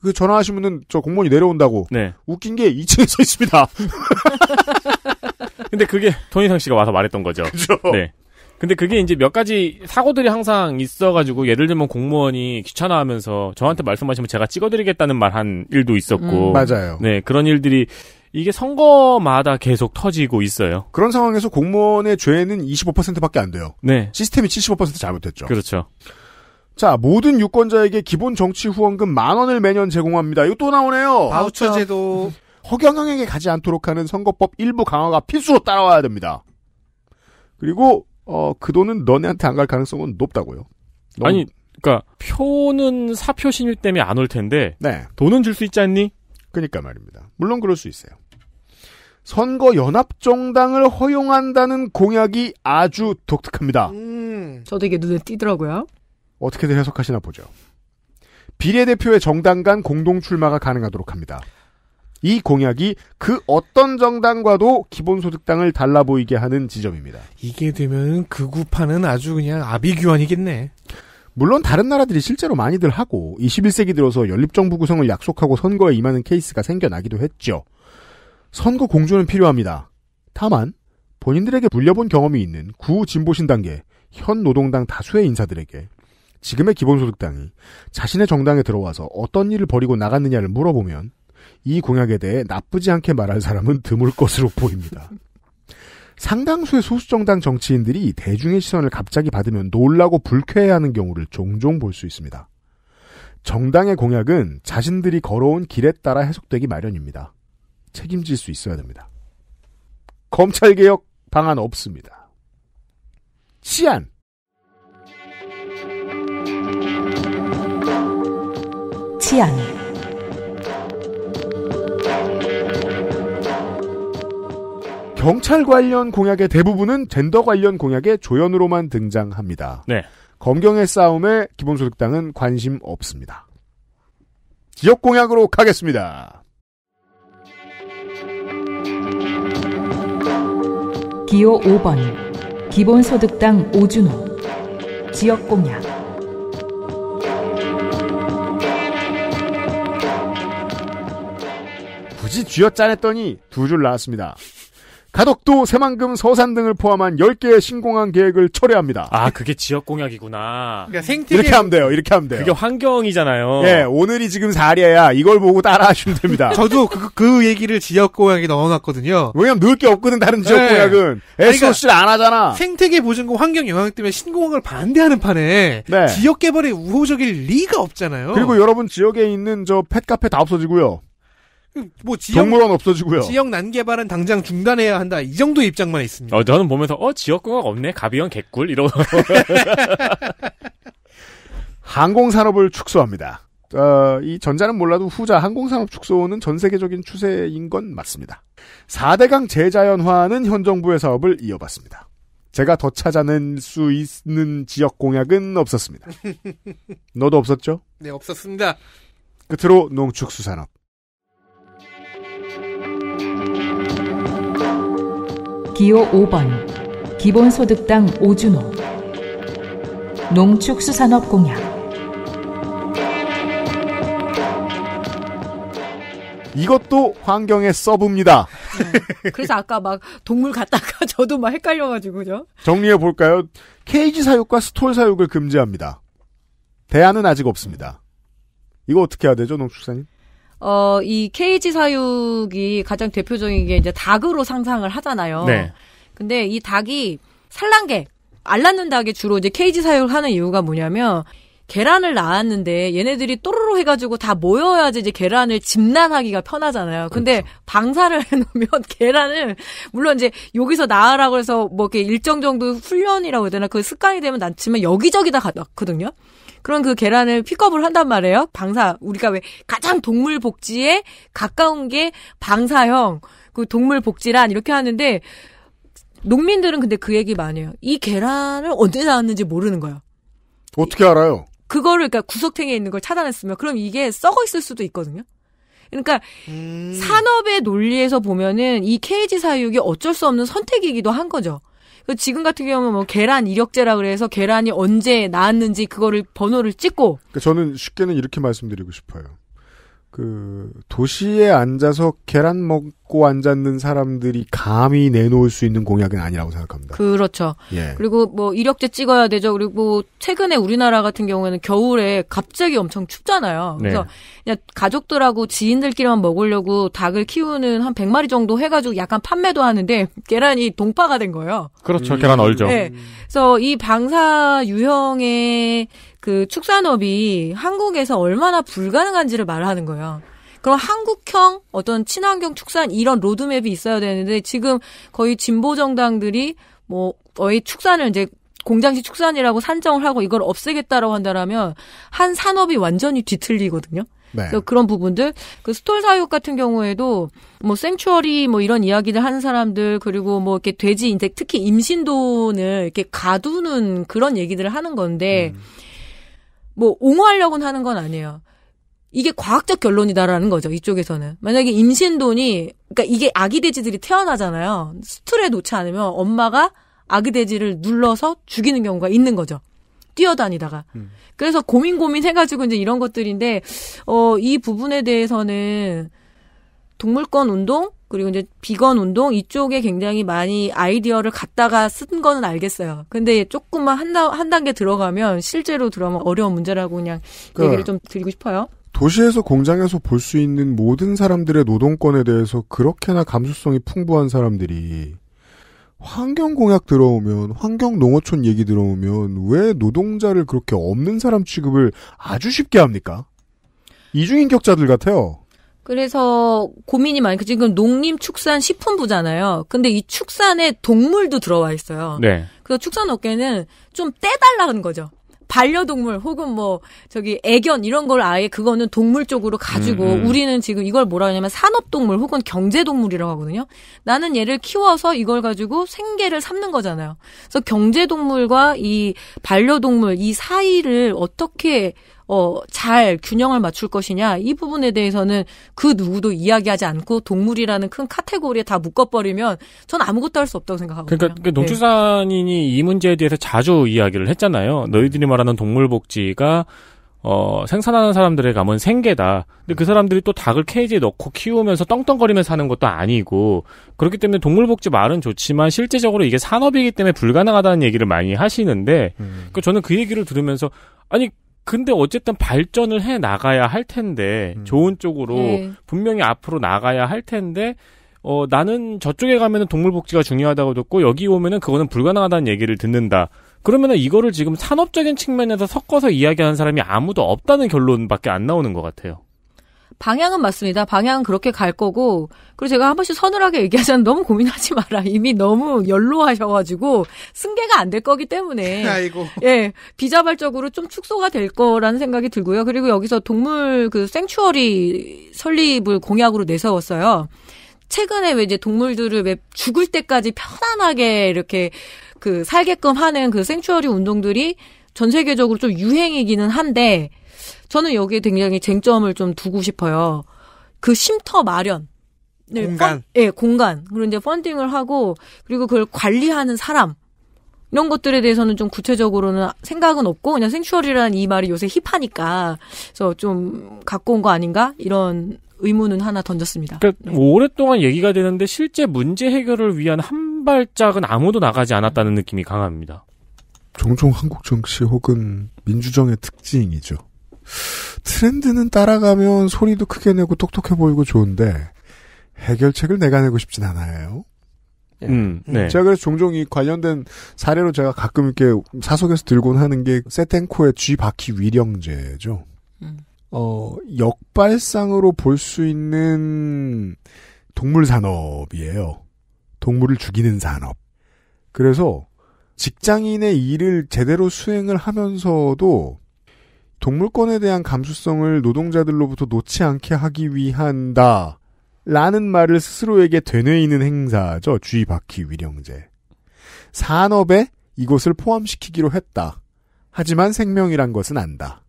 그 전화하시면은 저 공무원이 내려온다고. 네. 웃긴 게 2층에 써 있습니다. *laughs* 근데 그게 토희상 씨가 와서 말했던 거죠. 그죠? 네. 근데 그게 이제 몇 가지 사고들이 항상 있어가지고 예를 들면 공무원이 귀찮아하면서 저한테 말씀하시면 제가 찍어드리겠다는 말 한 일도 있었고 음, 맞아요. 네 그런 일들이 이게 선거마다 계속 터지고 있어요. 그런 상황에서 공무원의 죄는 25%밖에 안 돼요. 네 시스템이 75% 잘못됐죠. 그렇죠. 자 모든 유권자에게 기본 정치 후원금 만 원을 매년 제공합니다. 이거 또 나오네요. 바우처 제도 허경영에게 가지 않도록 하는 선거법 일부 강화가 필수로 따라와야 됩니다. 그리고 어, 그 돈은 너네한테 안 갈 가능성은 높다고요. 너무... 아니, 그러니까 표는 사표 신입 때문에 안 올 텐데 네. 돈은 줄 수 있지 않니? 그러니까 말입니다. 물론 그럴 수 있어요. 선거 연합정당을 허용한다는 공약이 아주 독특합니다. 음. 저이게 눈에 띄더라고요. 어떻게든 해석하시나 보죠. 비례대표의 정당 간 공동 출마가 가능하도록 합니다. 이 공약이 그 어떤 정당과도 기본소득당을 달라 보이게 하는 지점입니다. 이게 되면 극우파는 그 아주 그냥 아비규환이겠네. 물론 다른 나라들이 실제로 많이들 하고 21세기 들어서 연립정부 구성을 약속하고 선거에 임하는 케이스가 생겨나기도 했죠. 선거 공조는 필요합니다. 다만 본인들에게 물려본 경험이 있는 구진보신당계현 노동당 다수의 인사들에게 지금의 기본소득당이 자신의 정당에 들어와서 어떤 일을 벌이고 나갔느냐를 물어보면 이 공약에 대해 나쁘지 않게 말할 사람은 드물 것으로 보입니다. 상당수의 소수정당 정치인들이 대중의 시선을 갑자기 받으면 놀라고 불쾌해하는 경우를 종종 볼 수 있습니다. 정당의 공약은 자신들이 걸어온 길에 따라 해석되기 마련입니다. 책임질 수 있어야 됩니다. 검찰개혁 방안 없습니다. 치안. 치안. 경찰 관련 공약의 대부분은 젠더 관련 공약의 조연으로만 등장합니다. 네. 검경의 싸움에 기본소득당은 관심 없습니다. 지역 공약으로 가겠습니다. 기호 5번 기본소득당 오준호 지역 공약 굳이 쥐어 짜냈더니 두 줄 나왔습니다. 가덕도, 새만금, 서산 등을 포함한 10개의 신공항 계획을 철회합니다. 아, 그게 지역 공약이구나. 그러니까 생태 이렇게 하면 돼요. 이렇게 하면 돼요. 그게 환경이잖아요. 예, 오늘이 지금 4일이야 이걸 보고 따라하시면 됩니다. *laughs* 저도 그, 그 얘기를 지역 공약에 넣어놨거든요. 왜냐면 넣을 게 없거든, 다른 지역 네. 공약은. SOC를 안 하잖아. 생태계 보증금 환경 영향 때문에 신공항을 반대하는 판에 네. 지역 개발이 우호적일 리가 없잖아요. 그리고 여러분 지역에 있는 저 펫카페 다 없어지고요. 음, 뭐 지역 동물원 없어지고요. 지역 난개발은 당장 중단해야 한다. 이 정도 입장만 있습니다. 어, 저는 보면서 어지역공학 없네. 가비형 개꿀 이러고 *laughs* 항공산업을 축소합니다. 어, 이 전자는 몰라도 후자 항공산업 축소는 전 세계적인 추세인 건 맞습니다. 4대강 재자연화는 현 정부의 사업을 이어봤습니다. 제가 더찾아낼수 있는 지역 공약은 없었습니다. *laughs* 너도 없었죠? 네, 없었습니다. 끝으로 농축수산업. 기호 5번 기본소득당 오준호 농축수산업공약 이것도 환경에 써봅니다. 네. 그래서 아까 막 동물 갔다가 *laughs* 저도 막헷갈려가지고요 정리해 볼까요? 케이지 사육과 스톨 사육을 금지합니다. 대안은 아직 없습니다. 이거 어떻게 해야 되죠, 농축사님? 어, 이 케이지 사육이 가장 대표적인 게 이제 닭으로 상상을 하잖아요. 네. 근데 이 닭이 산란계, 알 낳는 닭이 주로 이제 케이지 사육을 하는 이유가 뭐냐면 계란을 낳았는데 얘네들이 또르르 해가지고 다 모여야지 이제 계란을 집난하기가 편하잖아요. 근데 그렇죠. 방사를 *laughs* 해놓으면 계란을 물론 이제 여기서 낳으라고 해서 뭐 이렇게 일정 정도 훈련이라고 해야 되나 그 습관이 되면 낳지만 여기저기 다 낳거든요. 그런 그 계란을 픽업을 한단 말이에요. 방사 우리가 왜 가장 동물 복지에 가까운 게 방사형 그 동물 복지란 이렇게 하는데 농민들은 근데 그 얘기 많이 해요. 이 계란을 언제 나왔는지 모르는 거예요. 어떻게 알아요? 그거를 그러니까 구석탱이에 있는 걸 차단했으면 그럼 이게 썩어 있을 수도 있거든요. 그러니까 음. 산업의 논리에서 보면은 이 케이지 사육이 어쩔 수 없는 선택이기도 한 거죠. 그 지금 같은 경우는 뭐 계란 이력제라 그래서 계란이 언제 나왔는지 그거를 번호를 찍고. 그러니까 저는 쉽게는 이렇게 말씀드리고 싶어요. 그 도시에 앉아서 계란 먹고 앉았는 사람들이 감히 내놓을 수 있는 공약은 아니라고 생각합니다. 그렇죠. 예. 그리고 뭐 이력제 찍어야 되죠. 그리고 최근에 우리나라 같은 경우에는 겨울에 갑자기 엄청 춥잖아요. 네. 그래서 네. 그냥 가족들하고 지인들끼리만 먹으려고 닭을 키우는 한 100마리 정도 해가지고 약간 판매도 하는데 계란이 동파가 된 거예요. 그렇죠. 음. 계란 얼죠. 네. 그래서 이 방사 유형의 그 축산업이 한국에서 얼마나 불가능한지를 말하는 거예요. 그럼 한국형 어떤 친환경 축산 이런 로드맵이 있어야 되는데 지금 거의 진보 정당들이 뭐 거의 축산을 이제 공장식 축산이라고 산정을 하고 이걸 없애겠다라고 한다라면 한 산업이 완전히 뒤틀리거든요. 네. 그래서 그런 부분들 그 스톨 사육 같은 경우에도 뭐 생츄어리 뭐 이런 이야기를 하는 사람들 그리고 뭐 이렇게 돼지 인제 특히 임신돈을 이렇게 가두는 그런 얘기들을 하는 건데 음. 뭐 옹호하려고는 하는 건 아니에요. 이게 과학적 결론이다라는 거죠. 이쪽에서는. 만약에 임신돈이 그러니까 이게 아기 돼지들이 태어나잖아요. 수틀에 놓지 않으면 엄마가 아기 돼지를 눌러서 죽이는 경우가 있는 거죠. 뛰어다니다가. 음. 그래서 고민 고민 해가지고 이제 이런 것들인데, 어, 이 부분에 대해서는 동물권 운동? 그리고 이제 비건 운동 이쪽에 굉장히 많이 아이디어를 갖다가 쓴 거는 알겠어요. 근데 조금만 한, 한 단계 들어가면 실제로 들어가면 어려운 문제라고 그냥 그러니까 얘기를 좀 드리고 싶어요. 도시에서 공장에서 볼 수 있는 모든 사람들의 노동권에 대해서 그렇게나 감수성이 풍부한 사람들이 환경 공약 들어오면 환경 농어촌 얘기 들어오면 왜 노동자를 그렇게 없는 사람 취급을 아주 쉽게 합니까? 이중인격자들 같아요. 그래서 고민이 많이그 지금 농림, 축산, 식품부잖아요. 근데 이 축산에 동물도 들어와 있어요. 네. 그래서 축산업계는 좀 떼달라는 거죠. 반려동물 혹은 뭐 저기 애견 이런 걸 아예 그거는 동물 쪽으로 가지고 음, 음. 우리는 지금 이걸 뭐라 하냐면 산업동물 혹은 경제동물이라고 하거든요. 나는 얘를 키워서 이걸 가지고 생계를 삼는 거잖아요. 그래서 경제동물과 이 반려동물 이 사이를 어떻게 어, 잘 균형을 맞출 것이냐 이 부분에 대해서는 그 누구도 이야기하지 않고 동물이라는 큰 카테고리에 다 묶어버리면 전 아무것도 할 수 없다고 생각하거든요. 그러니까 그 네. 농축산인이 네. 이 문제에 대해서 자주 이야기를 했잖아요. 너희들이 말하는 동물복지가 어, 생산하는 사람들의 감은 생계다. 근데 그 사람들이 또 닭을 케이지에 넣고 키우면서 떵떵거리면서 사는 것도 아니고, 그렇기 때문에 동물복지 말은 좋지만, 실제적으로 이게 산업이기 때문에 불가능하다는 얘기를 많이 하시는데, 음. 그 저는 그 얘기를 들으면서, 아니, 근데 어쨌든 발전을 해 나가야 할 텐데 음. 좋은 쪽으로 네. 분명히 앞으로 나가야 할 텐데 어 나는 저쪽에 가면은 동물 복지가 중요하다고 듣고 여기 오면은 그거는 불가능하다는 얘기를 듣는다. 그러면은 이거를 지금 산업적인 측면에서 섞어서 이야기하는 사람이 아무도 없다는 결론밖에 안 나오는 것 같아요. 방향은 맞습니다. 방향은 그렇게 갈 거고 그리고 제가 한 번씩 서늘하게 얘기하자면 너무 고민하지 마라. *laughs* 이미 너무 연로하셔가지고 승계가 안 될 거기 때문에 *laughs* 아이고. 예 비자발적으로 좀 축소가 될 거라는 생각이 들고요. 그리고 여기서 동물 그생추어리 설립을 공약으로 내세웠어요. 최근에 왜 이제 동물들을 왜 죽을 때까지 편안하게 이렇게 그 살게끔 하는 그생추어리 운동들이 전 세계적으로 좀 유행이기는 한데 저는 여기에 굉장히 쟁점을 좀 두고 싶어요. 그 쉼터 마련. 공간. 예, 공간. 그리고 이제 펀딩을 하고 그리고 그걸 관리하는 사람. 이런 것들에 대해서는 좀 구체적으로는 생각은 없고 그냥 생츄얼이라는 이 말이 요새 힙하니까 그래서 좀 갖고 온 거 아닌가 이런 의문은 하나 던졌습니다. 그러니까 네. 오랫동안 얘기가 되는데 실제 문제 해결을 위한 한 발짝은 아무도 나가지 않았다는 느낌이 강합니다. 종종 한국 정치 혹은 민주정의 특징이죠. 트렌드는 따라가면 소리도 크게 내고 똑똑해 보이고 좋은데 해결책을 내가 내고 싶진 않아요. 예. 음, 음, 네. 제가 그래서 종종 이 관련된 사례로 제가 가끔 이렇게 사석에서 들곤 하는 게 세텐코의 쥐 바퀴 위령제죠. 음. 어, 역발상으로 볼 수 있는 동물 산업이에요. 동물을 죽이는 산업. 그래서 직장인의 일을 제대로 수행을 하면서도 동물권에 대한 감수성을 노동자들로부터 놓지 않게 하기 위한다. 라는 말을 스스로에게 되뇌이는 행사죠. 주의바퀴 위령제. 산업에 이곳을 포함시키기로 했다. 하지만 생명이란 것은 안다.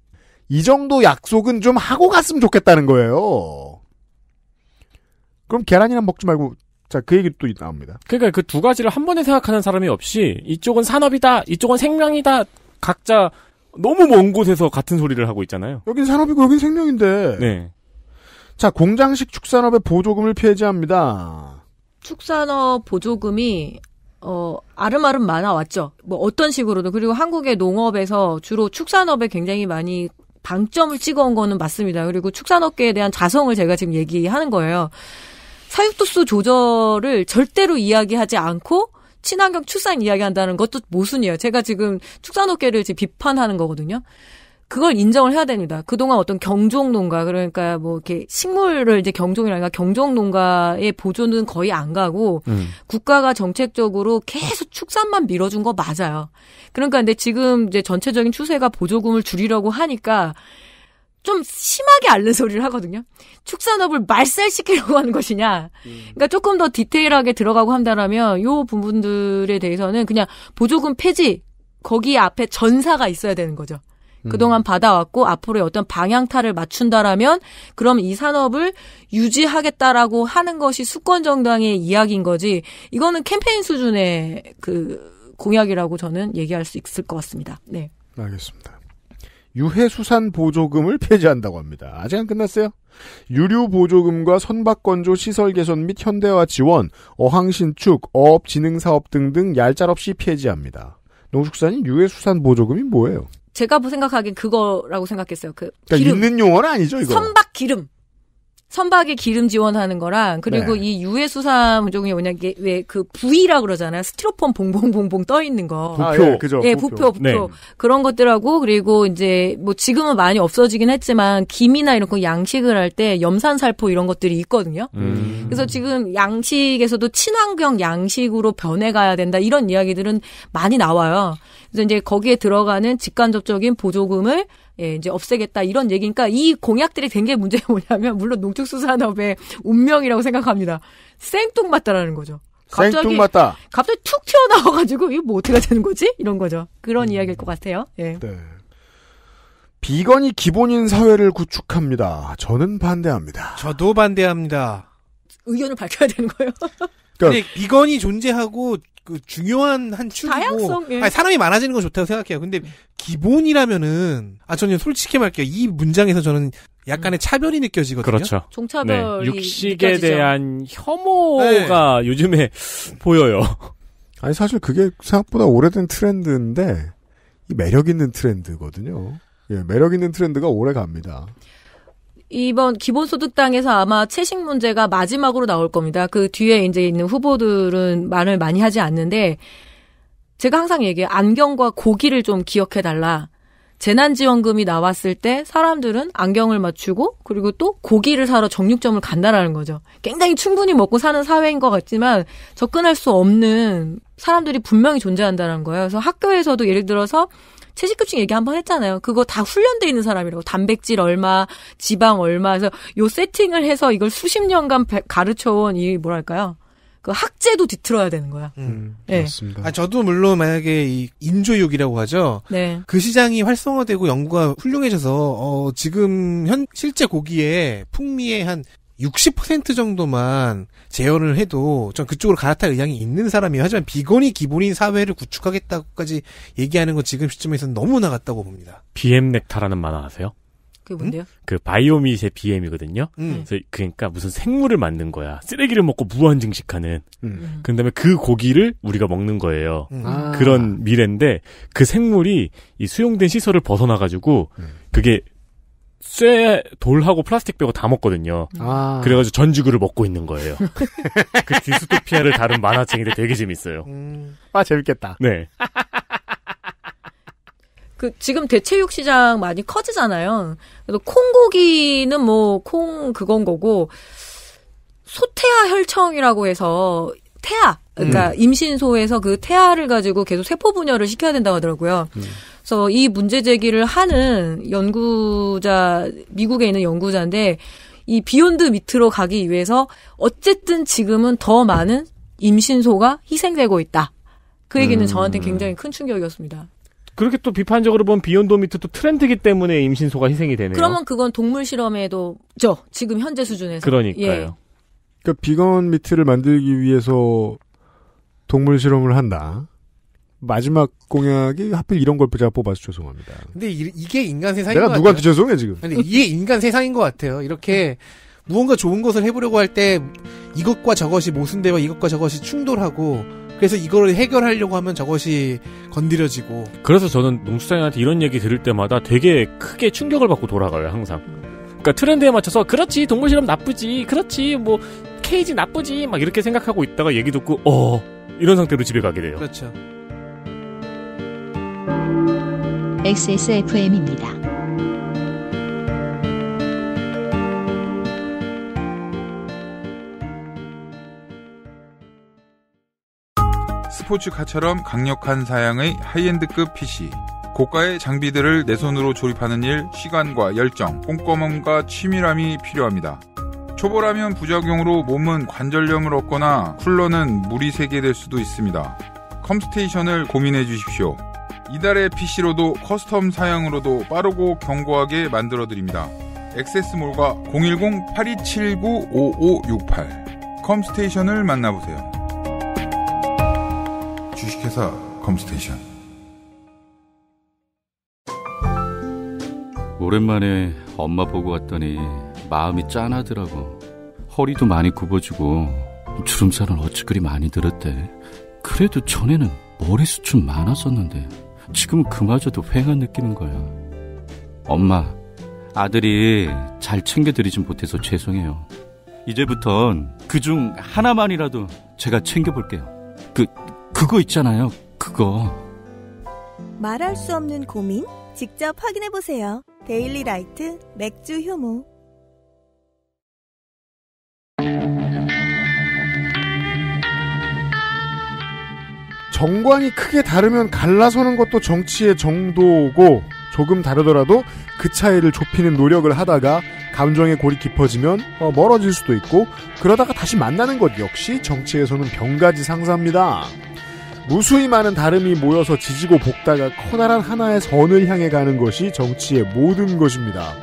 이 정도 약속은 좀 하고 갔으면 좋겠다는 거예요. 그럼 계란이랑 먹지 말고 자, 그 얘기 또 나옵니다. 그러니까 그 두 가지를 한 번에 생각하는 사람이 없이 이쪽은 산업이다, 이쪽은 생명이다. 각자 너무 먼 곳에서 같은 소리를 하고 있잖아요. 여긴 산업이고 여긴 생명인데. 네. 자, 공장식 축산업의 보조금을 폐지합니다. 축산업 보조금이 어, 아름아름 많아왔죠. 뭐 어떤 식으로든. 그리고 한국의 농업에서 주로 축산업에 굉장히 많이 방점을 찍어온 거는 맞습니다. 그리고 축산업계에 대한 자성을 제가 지금 얘기하는 거예요. 사육도수 조절을 절대로 이야기하지 않고 친환경 출산 이야기한다는 것도 모순이에요. 제가 지금 축산업계를 지금 비판하는 거거든요. 그걸 인정을 해야 됩니다. 그동안 어떤 경종 농가 그러니까 뭐 이렇게 식물을 이제 경종이라니까 경종 농가의 보존은 거의 안 가고 음. 국가가 정책적으로 계속 축산만 밀어준 거 맞아요. 그러니까 근데 지금 이제 전체적인 추세가 보조금을 줄이려고 하니까 좀 심하게 앓는 소리를 하거든요. 축산업을 말살시키려고 하는 것이냐. 음. 그러니까 조금 더 디테일하게 들어가고 한다라면 요 부분들에 대해서는 그냥 보조금 폐지 거기 앞에 전사가 있어야 되는 거죠. 음. 그동안 받아왔고 앞으로의 어떤 방향타를 맞춘다라면 그럼 이 산업을 유지하겠다라고 하는 것이 수권 정당의 이야기인 거지 이거는 캠페인 수준의 그 공약이라고 저는 얘기할 수 있을 것 같습니다. 네. 알겠습니다. 유해수산 보조금을 폐지한다고 합니다. 아직 안 끝났어요? 유류 보조금과 선박 건조 시설 개선 및 현대화 지원, 어항 신축, 어업 진흥 사업 등등 얄짤없이 폐지합니다. 농축산인 유해수산 보조금이 뭐예요? 제가 뭐 생각하기엔 그거라고 생각했어요. 그 그러니까 기름. 있는 용어는 아니죠, 이거. 선박 기름. 선박에 기름 지원하는 거랑 그리고 네. 이 유해 수산 종이 뭐냐 이게 왜 그 부위라 그러잖아요 스티로폼 봉봉봉봉 떠 있는 거 부표 아, 예, 그죠 예 부표 부표, 부표. 네. 그런 것들하고 그리고 이제 뭐 지금은 많이 없어지긴 했지만 김이나 이런 거 양식을 할 때 염산살포 이런 것들이 있거든요 음. 그래서 지금 양식에서도 친환경 양식으로 변해가야 된다 이런 이야기들은 많이 나와요 그래서 이제 거기에 들어가는 직간접적인 보조금을 예, 이제 없애겠다 이런 얘기니까 이 공약들이 된 게 문제가 뭐냐면 물론 농축수산업의 운명이라고 생각합니다. 생뚱맞다라는 거죠. 갑자기, 생뚱맞다. 갑자기 툭 튀어나와가지고 이거 뭐 어떻게 되는 거지? 이런 거죠. 그런 음. 이야기일 것 같아요. 예. 네. 비건이 기본인 사회를 구축합니다. 저는 반대합니다. 저도 반대합니다. 의견을 밝혀야 되는 거예요. 그러니까 비건이 존재하고 그 중요한 한 축이고 다양성, 예. 아니, 사람이 많아지는 건 좋다고 생각해요. 근데 음. 기본이라면은 아 저는 솔직히 말할게요. 이 문장에서 저는 약간의 음. 차별이 느껴지거든요. 그렇죠. 종차별이 네, 육식에 느껴지죠. 대한 혐오가 네. 요즘에 보여요. 아니 사실 그게 생각보다 오래된 트렌드인데 이 매력 있는 트렌드거든요. 예, 매력 있는 트렌드가 오래 갑니다. 이번 기본소득당에서 아마 채식 문제가 마지막으로 나올 겁니다. 그 뒤에 이제 있는 후보들은 말을 많이 하지 않는데 제가 항상 얘기해 요 안경과 고기를 좀 기억해 달라. 재난지원금이 나왔을 때 사람들은 안경을 맞추고 그리고 또 고기를 사러 정육점을 간다라는 거죠. 굉장히 충분히 먹고 사는 사회인 것 같지만 접근할 수 없는 사람들이 분명히 존재한다는 거예요. 그래서 학교에서도 예를 들어서 채식급식 얘기 한번 했잖아요. 그거 다 훈련돼 있는 사람이라고 단백질 얼마, 지방 얼마 해서 요 세팅을 해서 이걸 수십 년간 가르쳐온 이 뭐랄까요? 그 학제도 뒤틀어야 되는 거야. 음, 음 네. 아, 저도 물론 만약에 이 인조육이라고 하죠. 네. 그 시장이 활성화되고 연구가 훌륭해져서 어, 지금 현 실제 고기의 풍미의 한60% 정도만 재현을 해도 전 그쪽으로 갈아탈 의향이 있는 사람이에요. 하지만 비건이 기본인 사회를 구축하겠다고까지 얘기하는 건 지금 시점에서는 너무 나갔다고 봅니다. BM 넥타라는 만화 아세요? 그게 뭔데요? 음? 그 바이오밋의 BM이거든요. 음. 네. 그러니까 무슨 생물을 만든 거야. 쓰레기를 먹고 무한 증식하는. 음. 그다음에 그 고기를 우리가 먹는 거예요. 아. 그런 미래인데 그 생물이 이 수용된 시설을 벗어나 가지고 그게 쇠, 돌하고 플라스틱 빼고 다 먹거든요. 아. 그래가지고 전지구를 먹고 있는 거예요. *laughs* 그 디스토피아를 다룬 만화책인데 되게 재밌어요. 음. 아, 재밌겠다. 네. *laughs* 그 지금 대체육 시장 많이 커지잖아요. 그래서 콩고기는 뭐 콩 그건 거고 소태아 혈청이라고 해서 태아 그러니까 음. 임신소에서 그 태아를 가지고 계속 세포 분열을 시켜야 된다고 하더라고요. 음. 그래서 이 문제 제기를 하는 연구자 미국에 있는 연구자인데 이 비욘드 미트로 가기 위해서 어쨌든 지금은 더 많은 임신소가 희생되고 있다. 그 얘기는 음. 저한테 굉장히 큰 충격이었습니다. 그렇게 또 비판적으로 본 비욘드 미트 또 트렌드기 때문에 임신소가 희생이 되네요. 그러면 그건 동물 실험에도 죠 지금 현재 수준에서 그러니까요. 예. 그러니까 비건 미트를 만들기 위해서 동물 실험을 한다. 마지막 공약이 하필 이런 걸 뽑아서 죄송합니다. 근데 이, 게 인간 세상인 내가 누구한테 죄송해 지금. 근데 이게 인간 세상인 것 같아요. 이렇게 무언가 좋은 것을 해보려고 할 때 이것과 저것이 모순되어 이것과 저것이 충돌하고 그래서 이거를 해결하려고 하면 저것이 건드려지고. 그래서 저는 농수산님한테 이런 얘기 들을 때마다 되게 크게 충격을 받고 돌아가요 항상. 그러니까 트렌드에 맞춰서 그렇지 동물 실험 나쁘지 그렇지 뭐 케이지 나쁘지 막 이렇게 생각하고 있다가 얘기 듣고 어 이런 상태로 집에 가게 돼요. 그렇죠. XSFM입니다. 스포츠카처럼 강력한 사양의 하이엔드급 PC. 고가의 장비들을 내 손으로 조립하는 일, 시간과 열정, 꼼꼼함과 치밀함이 필요합니다. 초보라면 부작용으로 몸은 관절염을 얻거나 쿨러는 물이 새게 될 수도 있습니다. 컴스테이션을 고민해 주십시오. 이달의 PC로도 커스텀 사양으로도 빠르고 견고하게 만들어드립니다. 엑세스몰과 010-8279-5568 컴스테이션을 만나보세요. 주식회사 컴스테이션 오랜만에 엄마 보고 왔더니 마음이 짠하더라고. 허리도 많이 굽어지고 주름살은 어찌 그리 많이 들었대. 그래도 전에는 머리숱 좀 많았었는데 지금 은 그마저도 휑한 느낌인 거야. 엄마, 아들이 잘 챙겨드리지 못해서 죄송해요. 이제부턴 그중 하나만이라도 제가 챙겨볼게요. 그, 그거 있잖아요. 그거. 말할 수 없는 고민? 직접 확인해보세요. 데일리 라이트 맥주 효모. 정관이 크게 다르면 갈라서는 것도 정치의 정도고 조금 다르더라도 그 차이를 좁히는 노력을 하다가 감정의 골이 깊어지면 어, 멀어질 수도 있고 그러다가 다시 만나는 것 역시 정치에서는 병가지 상사입니다. 무수히 많은 다름이 모여서 지지고 볶다가 커다란 하나의 선을 향해 가는 것이 정치의 모든 것입니다.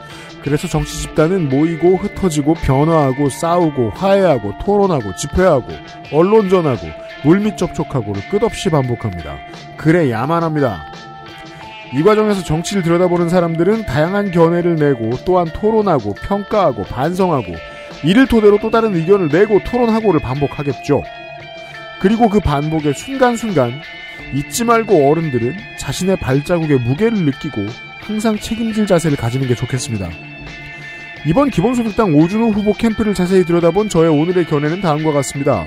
그래서 정치 집단은 모이고 흩어지고 변화하고 싸우고 화해하고 토론하고 집회하고 언론전하고 물밑 접촉하고를 끝없이 반복합니다. 그래야만 합니다. 이 과정에서 정치를 들여다보는 사람들은 다양한 견해를 내고 또한 토론하고 평가하고 반성하고 이를 토대로 또 다른 의견을 내고 토론하고를 반복하겠죠. 그리고 그 반복의 순간순간 잊지 말고 어른들은 자신의 발자국의 무게를 느끼고 항상 책임질 자세를 가지는 게 좋겠습니다. 이번 기본소득당 오준호 후보 캠프를 자세히 들여다본 저의 오늘의 견해는 다음과 같습니다.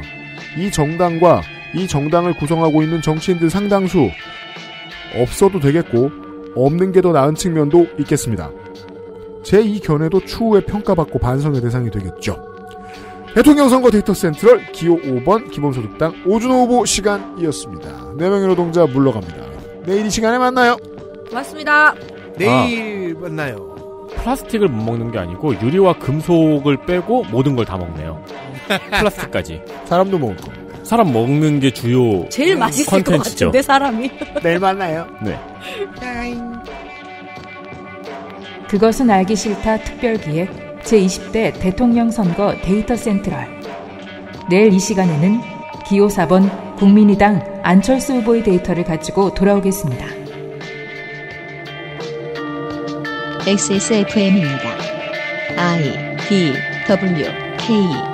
이 정당과 이 정당을 구성하고 있는 정치인들 상당수 없어도 되겠고 없는 게 더 나은 측면도 있겠습니다. 제2 견해도 추후에 평가받고 반성의 대상이 되겠죠. 대통령 선거 데이터 센트럴 기호 5번 기본소득당 오준호 후보 시간이었습니다. 4명의 노동자 물러갑니다. 내일 이 시간에 만나요. 고맙습니다. 내일 아, 만나요. 플라스틱을 못 먹는 게 아니고 유리와 금속을 빼고 모든 걸 다 먹네요. *laughs* 플라스틱까지. 사람도 먹고. 사람 먹는 게 주요 제일 맛있을 컨텐츠죠. 것같은 사람이. 내일 *laughs* 만나요. 네. 그것은 알기 싫다 특별기획 제20대 대통령 선거 데이터 센트럴. 내일 이 시간에는 기호 4번 국민의당 안철수 후보의 데이터를 가지고 돌아오겠습니다. XSFM입니다. I D W K